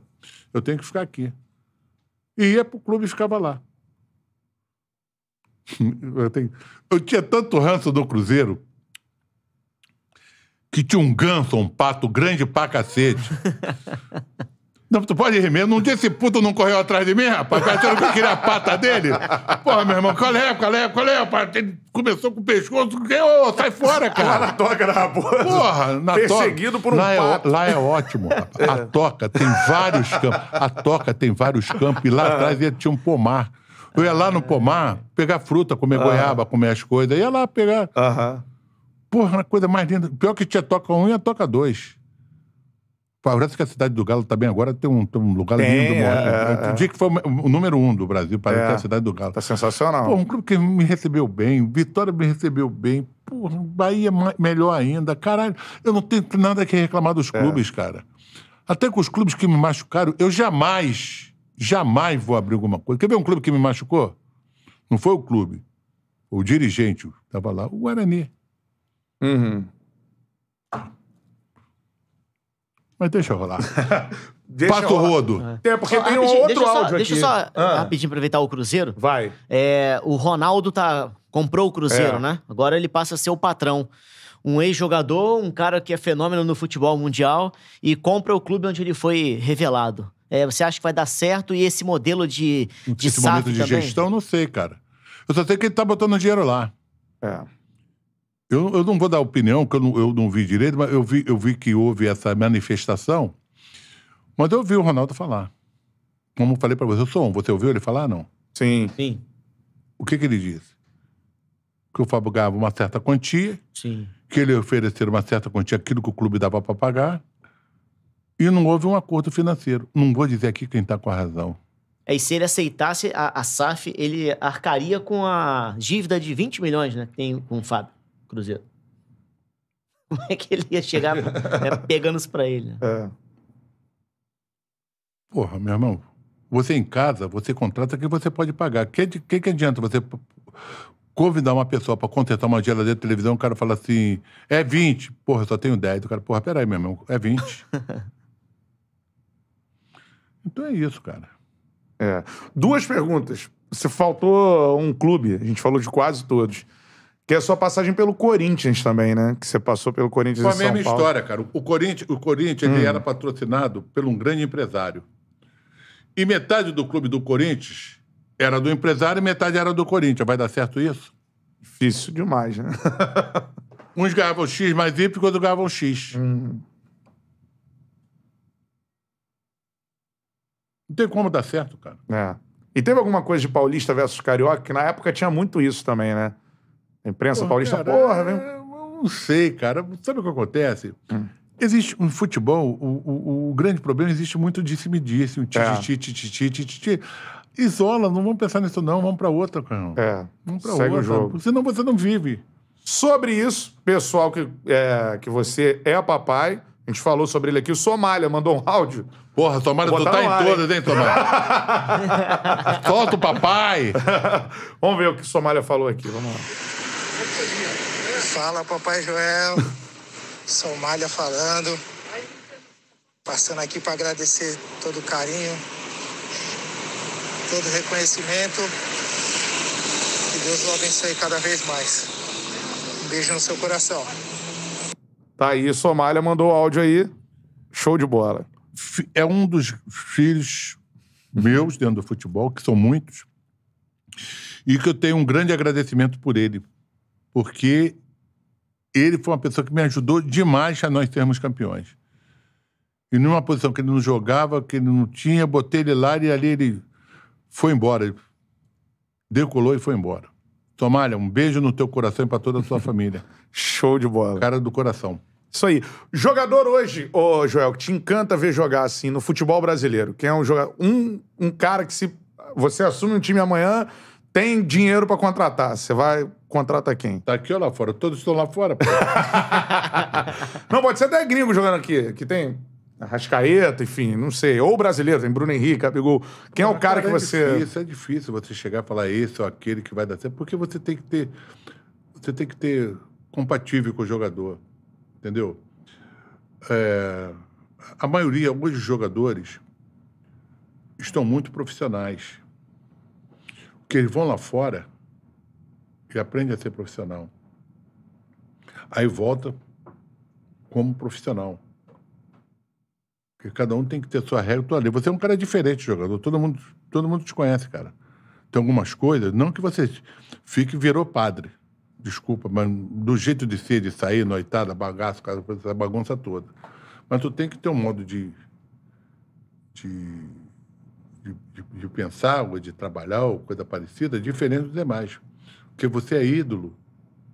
Eu tenho que ficar aqui. E ia pro clube e ficava lá. eu, tenho... eu tinha tanto ranço do Cruzeiro que tinha um ganso, um pato grande pra cacete. Não, tu pode rir mesmo. Não dia esse puto não correu atrás de mim, rapaz? Achando que eu queria a pata dele? Porra, meu irmão, qual é, qual é, qual é, rapaz? Ele começou com o pescoço, oh, sai fora, cara. Lá na toca da raposa. Porra, na toca. Perseguido por um lá é pato. É, lá é ótimo, rapaz. É. A toca tem vários campos. A toca tem vários campos e lá ah. atrás ele tinha um pomar. Eu ia lá no pomar pegar fruta, comer ah. goiaba, comer as coisas. Ia lá pegar. Aham. Porra, uma coisa mais linda. Pior que tinha toca um e a toca dois. Parece que a cidade do Galo também agora tem um, tem um lugar tem, lindo. É, é, é, é. é. que foi o número um do Brasil, parece que é a cidade do Galo. Tá sensacional. Pô, um clube que me recebeu bem, Vitória me recebeu bem, porra, Bahia melhor ainda. Caralho, eu não tenho nada que reclamar dos clubes, cara. Até com os clubes que me machucaram, eu jamais, jamais vou abrir alguma coisa. Quer ver um clube que me machucou? Não foi o clube. O dirigente estava lá, o Guarani. Uhum. Mas deixa eu rolar. deixa Pato rolar. Rodo. É. Tem, porque só, tem um outro áudio aqui. Deixa eu só ah. É, rapidinho aproveitar o Cruzeiro. Vai. É, o Ronaldo tá, comprou o Cruzeiro, é. né? Agora ele passa a ser o patrão. Um ex-jogador, um cara que é fenômeno no futebol mundial e compra o clube onde ele foi revelado. É, você acha que vai dar certo? E esse modelo de, de Esse momento de também? gestão, não sei, cara. Eu só sei que ele tá botando dinheiro lá. É. Eu, eu não vou dar opinião, porque eu não, eu não vi direito, mas eu vi, eu vi que houve essa manifestação. Mas eu ouvi o Ronaldo falar. Como eu falei para você, eu sou um. Você ouviu ele falar, não? Sim. Sim. O que, que ele disse? Que o Fábio ganhava uma certa quantia. Sim. Que ele oferecer uma certa quantia, aquilo que o clube dava para pagar. E não houve um acordo financeiro. Não vou dizer aqui quem está com a razão. É, e se ele aceitasse a, a SAF, ele arcaria com a dívida de 20 milhões, né? Que tem com o Fábio. Cruzeiro. Como é que ele ia chegar né, pegando isso pra ele? Né? É. Porra, meu irmão, você em casa, você contrata que você pode pagar. O que, que, que adianta você convidar uma pessoa para contratar uma geladeira de televisão, o cara fala assim, é 20. Porra, eu só tenho 10. O cara, porra, peraí, meu irmão, é 20. então é isso, cara. É. Duas perguntas. Você faltou um clube, a gente falou de quase todos. Que é a sua passagem pelo Corinthians também, né? Que você passou pelo Corinthians Foi a mesma história, cara. O Corinthians, o Corinthians hum. ele era patrocinado por um grande empresário. E metade do clube do Corinthians era do empresário e metade era do Corinthians. Vai dar certo isso? Difícil demais, né? Uns ganhavam X mais Y, outros ganhavam X. Hum. Não tem como dar certo, cara. É. E teve alguma coisa de paulista versus carioca, que na época tinha muito isso também, né? A imprensa porra, paulista, cara, porra, né? Eu não sei, cara. Sabe o que acontece? Hum. Existe um futebol, o, o, o, grande problema existe muito disse-me-disse, um titi-titi-titi-titi. Isola, não vamos pensar nisso, não, vamos para outra, cara. É. Vamos para outra. O jogo. Senão você não vive. Sobre isso, pessoal, que, é, que você é papai, a gente falou sobre ele aqui, o Somália mandou um áudio. Porra, Somália, tu tá em todas, hein, Somália? Solta o papai! vamos ver o que o Somália falou aqui, vamos lá. Fala, Papai Joel. Sou Malha falando. Passando aqui para agradecer todo o carinho, todo o reconhecimento. Que Deus o abençoe cada vez mais. Um beijo no seu coração. Tá aí, Somália mandou o áudio aí. Show de bola. É um dos filhos meus dentro do futebol, que são muitos, e que eu tenho um grande agradecimento por ele porque ele foi uma pessoa que me ajudou demais a nós termos campeões. E numa posição que ele não jogava, que ele não tinha, botei ele lá e ali ele foi embora. Decolou e foi embora. Tomalha, um beijo no teu coração e para toda a sua família. Show de bola. Cara do coração. Isso aí. Jogador hoje, ô Joel, que te encanta ver jogar assim no futebol brasileiro. Quem é um jogador. Um, um cara que se. Você assume um time amanhã, tem dinheiro para contratar. Você vai, contrata quem? Tá aqui ou lá fora? Todos estão lá fora. não, pode ser até gringo jogando aqui, que tem Rascaeta, enfim, não sei. Ou brasileiro, tem Bruno Henrique, abigol Quem é o cara, cara que é você. é difícil você chegar a falar esse ou aquele que vai dar certo, porque você tem que ter. Você tem que ter compatível com o jogador. Entendeu? É, a maioria hoje os jogadores estão muito profissionais porque eles vão lá fora e aprendem a ser profissional. Aí volta como profissional. Porque cada um tem que ter sua regra sua lei. Você é um cara diferente, jogador. Todo mundo, todo mundo te conhece, cara. Tem algumas coisas, não que você fique virou padre. Desculpa, mas do jeito de ser, de sair, noitada, bagaço, essa bagunça toda. Mas tu tem que ter um modo de, de de, de, de, pensar ou de trabalhar ou coisa parecida, é diferente dos demais. Porque você é ídolo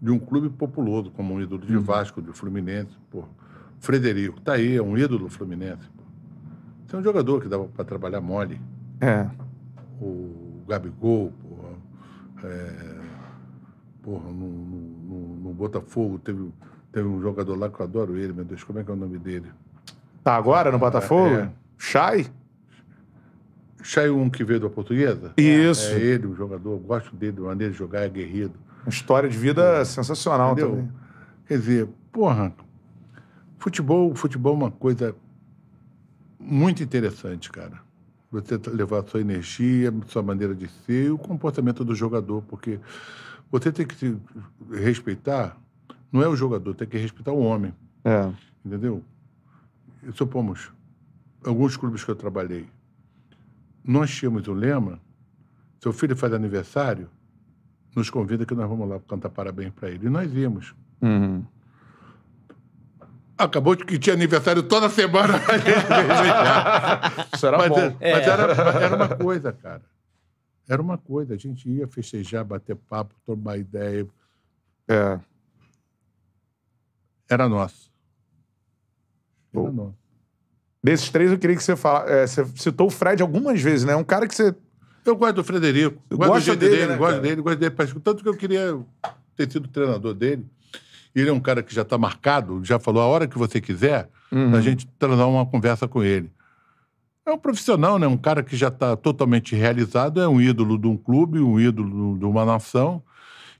de um clube populoso, como um ídolo de uhum. Vasco, de Fluminense. Pô. Frederico está aí, é um ídolo Fluminense. Pô. Você é um jogador que dava para trabalhar mole. É. O Gabigol, porra. É, porra, no, no, no Botafogo teve, teve um jogador lá que eu adoro ele, meu Deus, como é que é o nome dele? Tá agora no é, Botafogo? É. Chay? Chayun é veio da portuguesa? Isso. É, ele, o jogador. Eu gosto dele, a maneira de jogar, é guerreiro. Uma história de vida é. sensacional Entendeu? também. Quer dizer, porra, futebol, futebol é uma coisa muito interessante, cara. Você levar sua energia, sua maneira de ser e o comportamento do jogador, porque você tem que se respeitar, não é o jogador, tem que respeitar o homem. É. Entendeu? Supomos, alguns clubes que eu trabalhei, nós tínhamos o um lema: seu filho faz aniversário, nos convida que nós vamos lá cantar parabéns para ele. E nós íamos. Uhum. Acabou de que tinha aniversário toda semana. Isso é, era mas, bom. É, mas é. Era, era uma coisa, cara. Era uma coisa. A gente ia festejar, bater papo, tomar ideia. É. Era nosso. Era nosso. Desses três, eu queria que você falasse. É, você citou o Fred algumas vezes, né? É um cara que você. Eu gosto do Frederico. Eu gosto gosta do dele, dele né, gosto cara? dele, gosto dele. Tanto que eu queria ter sido treinador dele. Ele é um cara que já está marcado, já falou a hora que você quiser, uhum. a gente treinar uma conversa com ele. É um profissional, né? Um cara que já está totalmente realizado, é um ídolo de um clube, um ídolo de uma nação,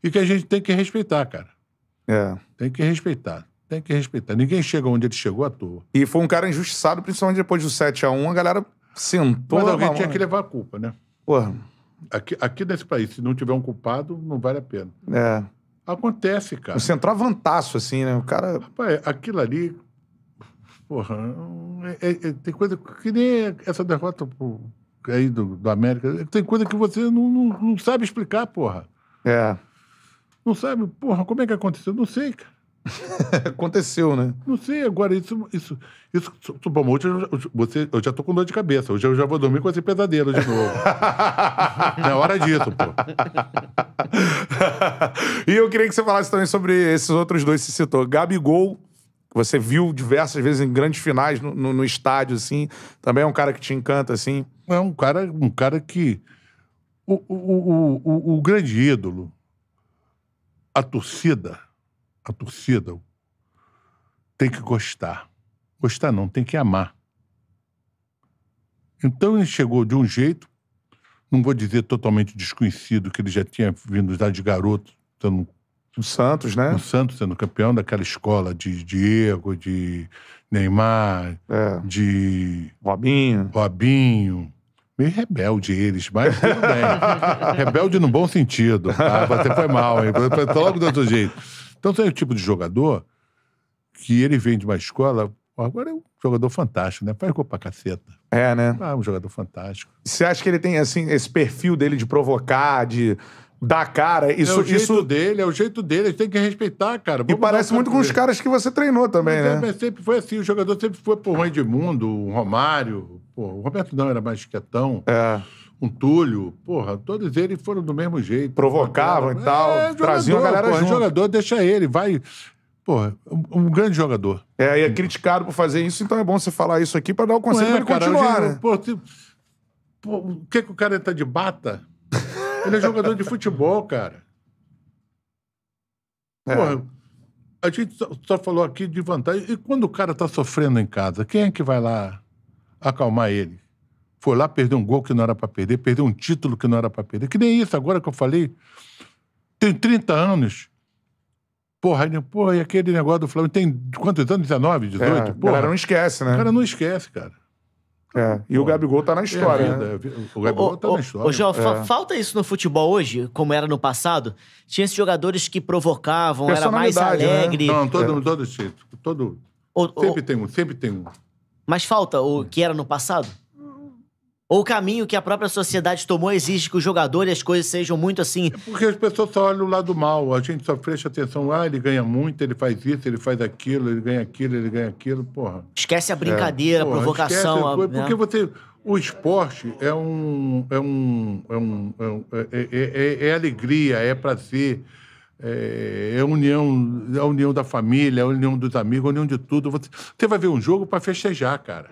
e que a gente tem que respeitar, cara. É. Tem que respeitar. Tem que respeitar. Ninguém chega onde ele chegou à toa. E foi um cara injustiçado, principalmente depois do 7x1. A, a galera sentou... Mas alguém tinha que né? levar a culpa, né? Porra. Aqui, aqui nesse país, se não tiver um culpado, não vale a pena. É. Acontece, cara. Um centroavantaço, assim, né? O cara... Rapaz, aquilo ali... Porra, é, é, é tem coisa que nem essa derrota aí do, do América. Tem coisa que você não, não, não sabe explicar, porra. É. Não sabe, porra, como é que aconteceu? Não sei, cara. Aconteceu, né? Não sei, agora isso. Isso, isso supomos, eu, você, eu já tô com dor de cabeça. Hoje eu já vou dormir com esse pesadelo de novo. Na é hora disso, pô. e eu queria que você falasse também sobre esses outros dois que você citou. Gabigol, você viu diversas vezes em grandes finais no, no, no estádio, assim. Também é um cara que te encanta, assim. É um cara, um cara que. O, o, o, o, o grande ídolo, a torcida a torcida tem que gostar. Gostar não, tem que amar. Então ele chegou de um jeito, não vou dizer totalmente desconhecido, que ele já tinha vindo já de garoto, sendo o Santos, né? O Santos, sendo campeão daquela escola de Diego, de Neymar, é. de. Robinho. Robinho. Meio rebelde eles, mas tudo bem. rebelde no bom sentido. Tá? Você foi mal, hein? Foi logo do outro jeito. Então tem o tipo de jogador que ele vem de uma escola. Agora é um jogador fantástico, né? Faz gol pra caceta. É, né? Ah, um jogador fantástico. Você acha que ele tem, assim, esse perfil dele de provocar, de dar cara? Isso, é o jeito isso... dele, é o jeito dele, a gente tem que respeitar, cara. Vamos e parece muito com os caras que você treinou também, Mas, é, né? sempre foi assim, o jogador sempre foi, pô, de Edmundo, o Romário, pô, o Roberto não era mais quietão. É um Túlio, porra, todos eles foram do mesmo jeito. Provocavam e é, tal, é, traziam a galera porra, é junto. jogador, deixa ele, vai... Porra, um, um grande jogador. É, e é criticado por fazer isso, então é bom você falar isso aqui para dar o é, conselho é, pra ele cara, continuar, né? Pô, tipo, o que que o cara tá de bata? Ele é jogador de futebol, cara. Porra, é. a gente só, só, falou aqui de vantagem. E quando o cara tá sofrendo em casa, quem é que vai lá acalmar ele? Foi lá, perdeu um gol que não era para perder, perdeu um título que não era para perder. Que nem isso agora que eu falei. Tem 30 anos. Porra, aí, porra, e aquele negócio do Flamengo tem quantos anos? 19, 18? É, cara não esquece, né? O cara não esquece, cara. É, e Pô, o Gabigol tá na é história, né? é, O Gabigol o, tá o, na história. Ô, João, é. falta isso no futebol hoje, como era no passado? Tinha esses jogadores que provocavam, era mais né? alegre. Né? Não, todo, é. todo, jeito todo o, sempre tem um, sempre tem um. Mas falta o é. que era no passado? Ou o caminho que a própria sociedade tomou exige que o jogador e as coisas sejam muito assim. É porque as pessoas só olham o lado mal, a gente só presta atenção, ah, ele ganha muito, ele faz isso, ele faz aquilo, ele ganha aquilo, ele ganha aquilo, porra. Esquece a é, brincadeira, é. porra, a provocação. a... Porque né? você. O esporte é um. É, um, é, um, é, é é, é, é, é alegria, é prazer. É, é, a união, a união da família, a união dos amigos, a união de tudo. Você, você vai ver um jogo para festejar, cara.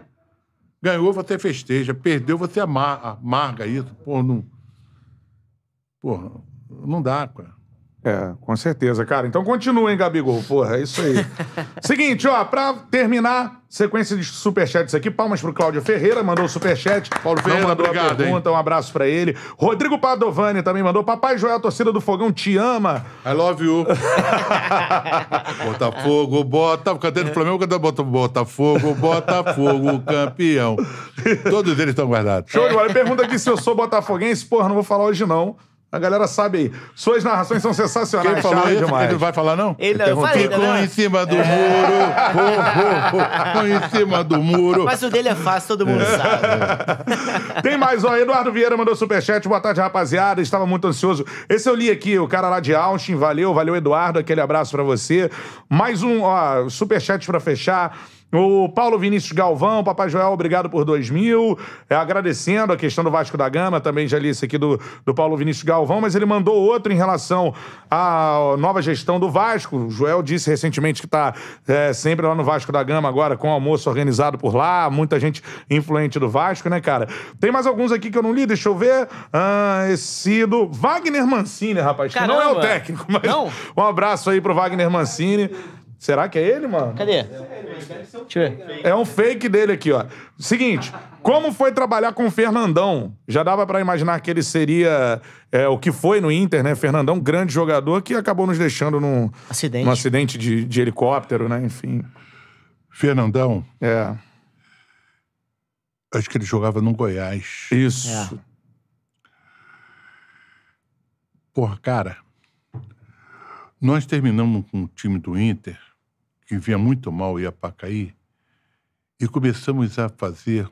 Ganhou, você festeja. Perdeu, você amarga, isso. Pô, não. Porra, não dá, cara. É, com certeza, cara. Então continua, hein, Gabigol, porra, é isso aí. Seguinte, ó, pra terminar, sequência de superchats aqui, palmas pro Cláudio Ferreira, mandou o superchat. Paulo Ferreira, Não mandou obrigado, a pergunta, hein? um abraço pra ele. Rodrigo Padovani também mandou. Papai Joel, torcida do Fogão, te ama. I love you. Botafogo, Botafogo. Cadê do Flamengo? Cadê o Botafogo? Botafogo, campeão. Todos eles estão guardados. Show de bola. Pergunta aqui se eu sou botafoguense. Porra, não vou falar hoje não. A galera sabe aí. Suas narrações são sensacionais. Quem falou isso? demais. Ele vai falar, não? Ele, não, eu falei, Ficou não. em cima do é. muro. Ficou em cima do muro. Mas o dele é fácil, todo mundo é. sabe. Tem mais, ó. Eduardo Vieira mandou superchat. Boa tarde, rapaziada. Estava muito ansioso. Esse eu li aqui, o cara lá de Austin. Valeu, valeu, Eduardo. Aquele abraço para você. Mais um, ó, superchat para fechar. O Paulo Vinícius Galvão, Papai Joel, obrigado por 2 mil. É, agradecendo a questão do Vasco da Gama, também já li isso aqui do, do Paulo Vinícius Galvão, mas ele mandou outro em relação à nova gestão do Vasco. O Joel disse recentemente que está é, sempre lá no Vasco da Gama agora, com o almoço organizado por lá, muita gente influente do Vasco, né, cara? Tem mais alguns aqui que eu não li, deixa eu ver. Ah, esse do Wagner Mancini, rapaz, Caramba. que não é o técnico, mas não. um abraço aí pro Wagner Mancini. Será que é ele, mano? Cadê? Deixa eu ver. É um fake dele aqui, ó. Seguinte, como foi trabalhar com o Fernandão? Já dava para imaginar que ele seria é, o que foi no Inter, né? Fernandão, grande jogador que acabou nos deixando num acidente, num acidente de, de helicóptero, né? Enfim. Fernandão? É. Acho que ele jogava no Goiás. Isso. É. Porra, cara, nós terminamos com o time do Inter que vinha muito mal Iapacaí, e começamos a fazer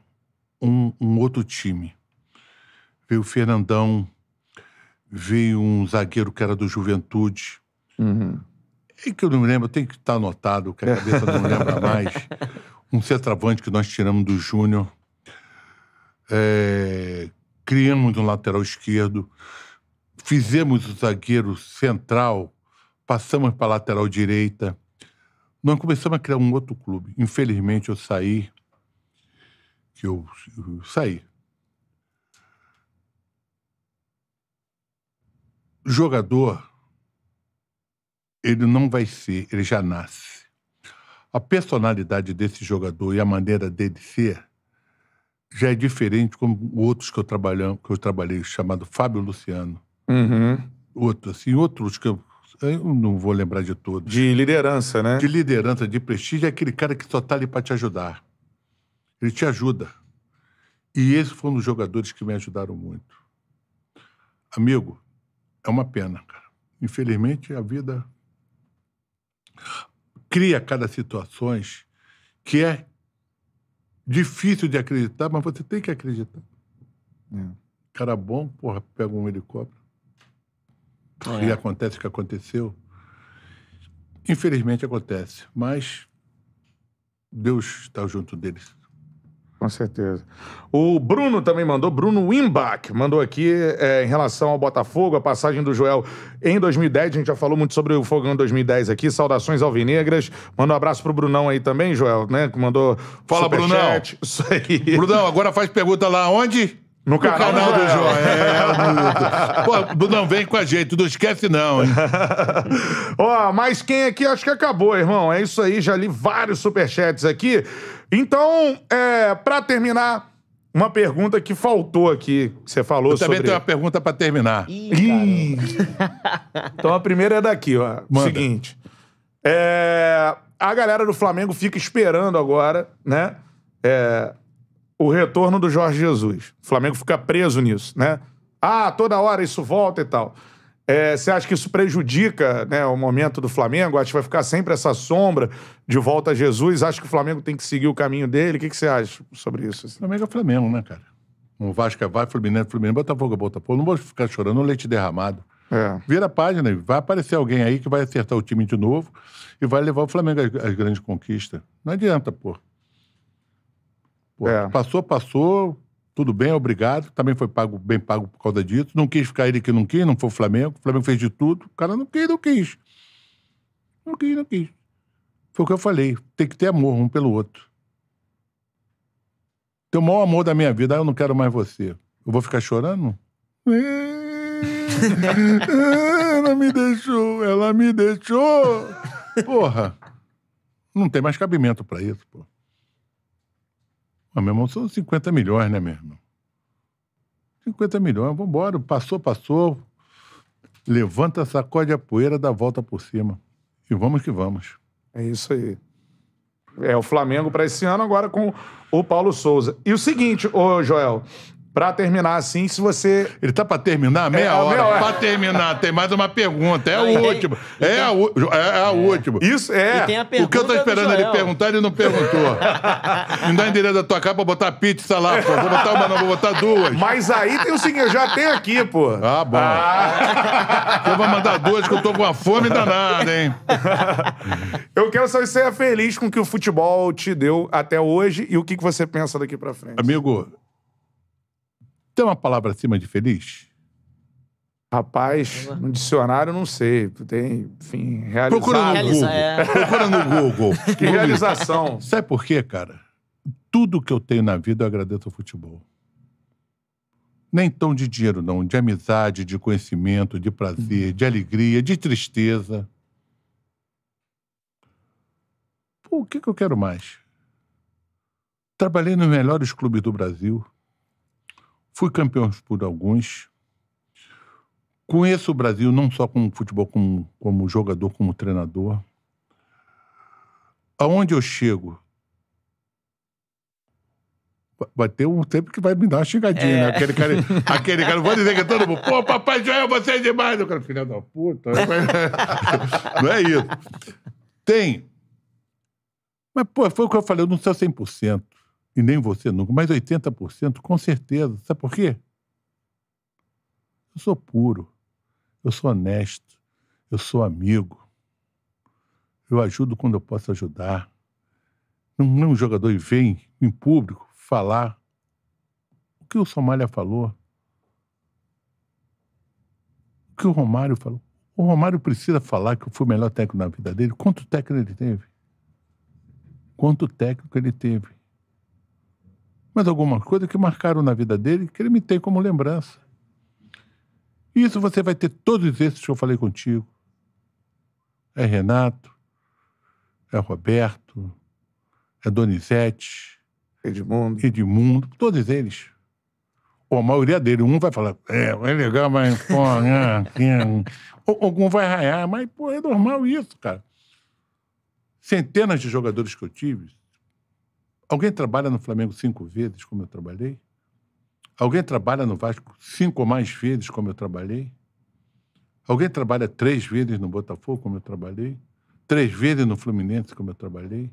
um, um outro time. Veio o Fernandão, veio um zagueiro que era do Juventude. Uhum. que eu não me lembro, tem que estar tá anotado, que a cabeça não lembra mais. Um centroavante que nós tiramos do Júnior. É, criamos um lateral esquerdo. Fizemos o zagueiro central, passamos para a lateral direita. Nós começamos a criar um outro clube. Infelizmente, eu saí. Que eu, eu saí. O jogador, ele não vai ser, ele já nasce. A personalidade desse jogador e a maneira dele ser já é diferente como outros que eu, trabalhei, que eu trabalhei chamado Fábio Luciano. Uhum. Outro, assim, outros que eu eu não vou lembrar de todos. De liderança, né? De liderança, de prestígio, é aquele cara que só está ali para te ajudar. Ele te ajuda. E esse foi um dos jogadores que me ajudaram muito. Amigo, é uma pena, cara. Infelizmente, a vida cria cada situações que é difícil de acreditar, mas você tem que acreditar. É. Cara bom, porra, pega um helicóptero é. E acontece o que aconteceu. Infelizmente acontece, mas Deus está junto deles. Com certeza. O Bruno também mandou, Bruno Wimbach, mandou aqui é, em relação ao Botafogo, a passagem do Joel em 2010. A gente já falou muito sobre o Fogão 2010 aqui. Saudações alvinegras. Manda um abraço pro Brunão aí também, Joel, né? Que mandou. Fala, Brunão. Isso aí. Brunão, agora faz pergunta lá onde? No canal, canal do Joel. É, é Pô, não, vem com a gente, não esquece não, hein? Ó, mas quem aqui acho que acabou, irmão. É isso aí, já li vários superchats aqui. Então, é, para terminar, uma pergunta que faltou aqui, que você falou sobre. Eu sobre... também tenho uma pergunta para terminar. Ih, então a primeira é daqui, ó. Manda. Seguinte. É, a galera do Flamengo fica esperando agora, né? É, o retorno do Jorge Jesus. O Flamengo fica preso nisso, né? Ah, toda hora isso volta e tal. É, você é, acha que isso prejudica né, o momento do Flamengo? Acho que vai ficar sempre essa sombra de volta a Jesus. Acho que o Flamengo tem que seguir o caminho dele. O que você acha sobre isso? Assim? Flamengo é Flamengo, né, cara? O Vasco é vai, Fluminense, é Fluminense, Botafogo Botafogo. Não vou ficar chorando um leite derramado. É. Vira a página, vai aparecer alguém aí que vai acertar o time de novo e vai levar o Flamengo às, às grandes conquistas. Não adianta, pô. Pô, é. Passou, passou, tudo bem, obrigado. Também foi pago, bem pago por causa disso. Não quis ficar ele que não quis, não foi o Flamengo. O Flamengo fez de tudo. O cara não quis, não quis. Não quis, não quis. Foi o que eu falei. Tem que ter amor um pelo outro. Tem o maior amor da minha vida. Ah, eu não quero mais você. Eu vou ficar chorando? Ela me deixou, ela me deixou. Porra, não tem mais cabimento para isso, porra. Mas, ah, meu irmão, são 50 milhões, né, meu irmão? 50 milhões, vamos embora. Passou, passou. Levanta, sacode a poeira, dá a volta por cima. E vamos que vamos. É isso aí. É o Flamengo para esse ano, agora com o Paulo Souza. E o seguinte, ô Joel, Pra terminar assim, se você. Ele tá pra terminar? Meia, é, hora. meia hora. Pra terminar, tem mais uma pergunta. É o último. É, é, é, a, é, é a última. Isso é. o que eu tô esperando ele perguntar, ele não perguntou. Me dá o endereço da tua casa pra botar pizza lá, pô. Vou botar uma, não, vou botar duas. Mas aí tem o seguinte, eu já tenho aqui, pô. Ah, bom. Ah. Então eu vou mandar duas, que eu tô com uma fome danada, hein? eu quero saber se você é feliz com o que o futebol te deu até hoje e o que, que você pensa daqui pra frente. Amigo, tem uma palavra acima de feliz? Rapaz, no dicionário não sei. Tem, enfim, realizado. Procura no Realiza, Google. É. Procura no Google. que realização. Sabe por quê, cara? Tudo que eu tenho na vida eu agradeço ao futebol. Nem tão de dinheiro, não. De amizade, de conhecimento, de prazer, hum. de alegria, de tristeza. Pô, o que, que eu quero mais? Trabalhei nos melhores clubes do Brasil. Fui campeão por alguns. Conheço o Brasil não só como futebol, como, como jogador, como treinador. Aonde eu chego, vai ter um tempo que vai me dar uma chegadinha, né? é. né? Aquele cara, aquele cara, vou dizer que é todo mundo, pô, papai Joel, você é demais. Eu quero, filho da puta. não é isso. Tem. Mas, pô, foi o que eu falei, eu não sou 100% e nem você nunca, mas 80% com certeza. Sabe por quê? Eu sou puro, eu sou honesto, eu sou amigo, eu ajudo quando eu posso ajudar. Não é um jogador e vem em público falar o que o Somália falou, o que o Romário falou. O Romário precisa falar que eu fui o melhor técnico na vida dele. Quanto técnico ele teve? Quanto técnico ele teve? mas alguma coisa que marcaram na vida dele que ele me tem como lembrança. Isso você vai ter todos esses que eu falei contigo. É Renato, é Roberto, é Donizete, Edmundo. Edmundo, todos eles. Ou a maioria dele, um vai falar, é, é legal, mas pô, né, assim, é, é. Ou, algum vai raiar, mas pô, é normal isso, cara. Centenas de jogadores que eu tive Alguém trabalha no Flamengo cinco vezes, como eu trabalhei? Alguém trabalha no Vasco cinco ou mais vezes, como eu trabalhei? Alguém trabalha três vezes no Botafogo, como eu trabalhei? Três vezes no Fluminense, como eu trabalhei?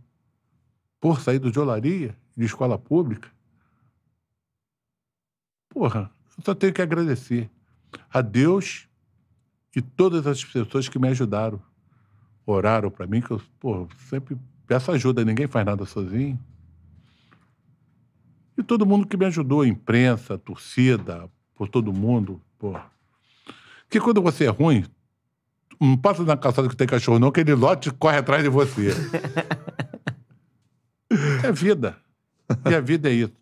Por sair do de olaria, de escola pública? Porra, eu só tenho que agradecer a Deus e todas as pessoas que me ajudaram, oraram para mim, que eu porra, sempre peço ajuda, ninguém faz nada sozinho. E todo mundo que me ajudou, imprensa, torcida, por todo mundo. Pô. Que quando você é ruim, não passa na calçada que tem cachorro, não, que ele lote corre atrás de você. é vida. E a vida é isso.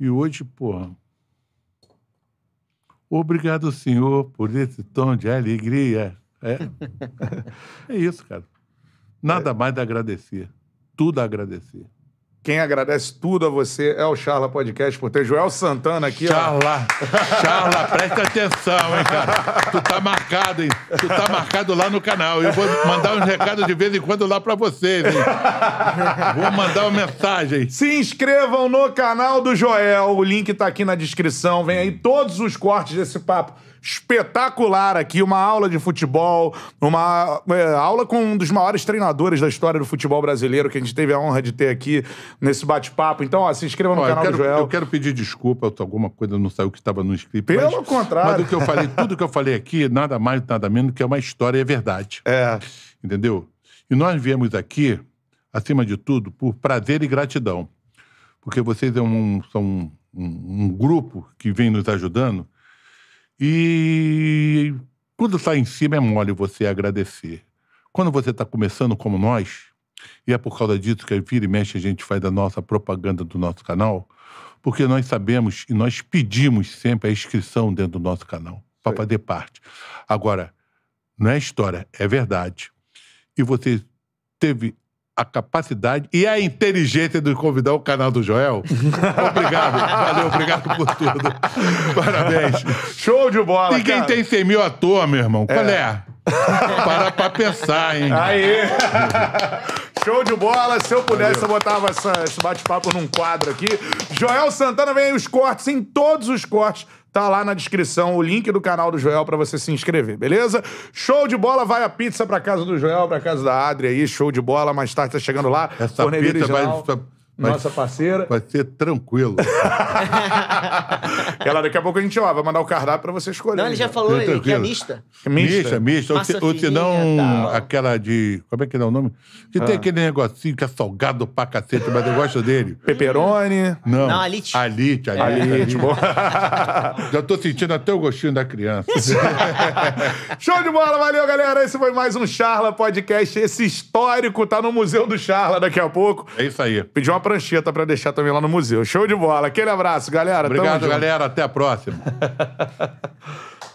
E hoje, porra. Obrigado, senhor, por esse tom de alegria. É, é isso, cara. Nada é. mais a agradecer. Tudo a agradecer. Quem agradece tudo a você é o Charla Podcast, por ter Joel Santana aqui. Charla! Ó. Charla, presta atenção, hein, cara? Tu tá marcado, hein? Tu tá marcado lá no canal. Eu vou mandar uns recados de vez em quando lá pra vocês, hein? Vou mandar uma mensagem. Se inscrevam no canal do Joel. O link tá aqui na descrição. Vem aí todos os cortes desse papo espetacular aqui, uma aula de futebol, uma é, aula com um dos maiores treinadores da história do futebol brasileiro que a gente teve a honra de ter aqui nesse bate-papo. Então, ó, se inscreva no ó, canal quero, do Joel. Eu quero pedir desculpa, alguma coisa não saiu que estava no script. Pelo mas, contrário. Mas do que eu falei, tudo que eu falei aqui, nada mais, nada menos que é uma história e é verdade. É. Entendeu? E nós viemos aqui, acima de tudo, por prazer e gratidão. Porque vocês é um, são um, um grupo que vem nos ajudando e quando está em cima é mole você agradecer. Quando você está começando como nós, e é por causa disso que a vira e mexe a gente faz da nossa propaganda do nosso canal, porque nós sabemos e nós pedimos sempre a inscrição dentro do nosso canal para fazer parte. Agora, não é história, é verdade. E você teve a capacidade e a inteligência de convidar o canal do Joel. Obrigado. Valeu, obrigado por tudo. Parabéns. Show de bola, Ninguém cara. tem 100 mil à toa, meu irmão. É. Qual é? Para pra pensar, hein? Aí! Show de bola. Se eu pudesse, Valeu. eu botava essa, esse bate-papo num quadro aqui. Joel Santana vem aí os cortes, em todos os cortes. Tá lá na descrição o link do canal do Joel para você se inscrever, beleza? Show de bola, vai a pizza pra casa do Joel, pra casa da Adri aí, show de bola. Mais tarde tá chegando lá. Essa pizza original. vai... Vai, nossa parceira. Vai ser tranquilo. Ela, daqui a pouco a gente ó, vai mandar o cardápio pra você escolher. Não, ele já falou ele, que é, é mista. Mista, mista. ou se não, tá, aquela de. Como é que é o nome? Que ah. tem aquele negocinho que é salgado pra cacete, mas eu gosto dele. Peperoni. Não. Não, alite. Alite, é. alite. alite, alite. Bom. já tô sentindo até o gostinho da criança. Show de bola, valeu, galera. Esse foi mais um Charla Podcast. Esse histórico tá no Museu do Charla daqui a pouco. É isso aí. Pediu uma prancheta para deixar também lá no museu. Show de bola. Aquele abraço, galera. Obrigado, galera. Até a próxima.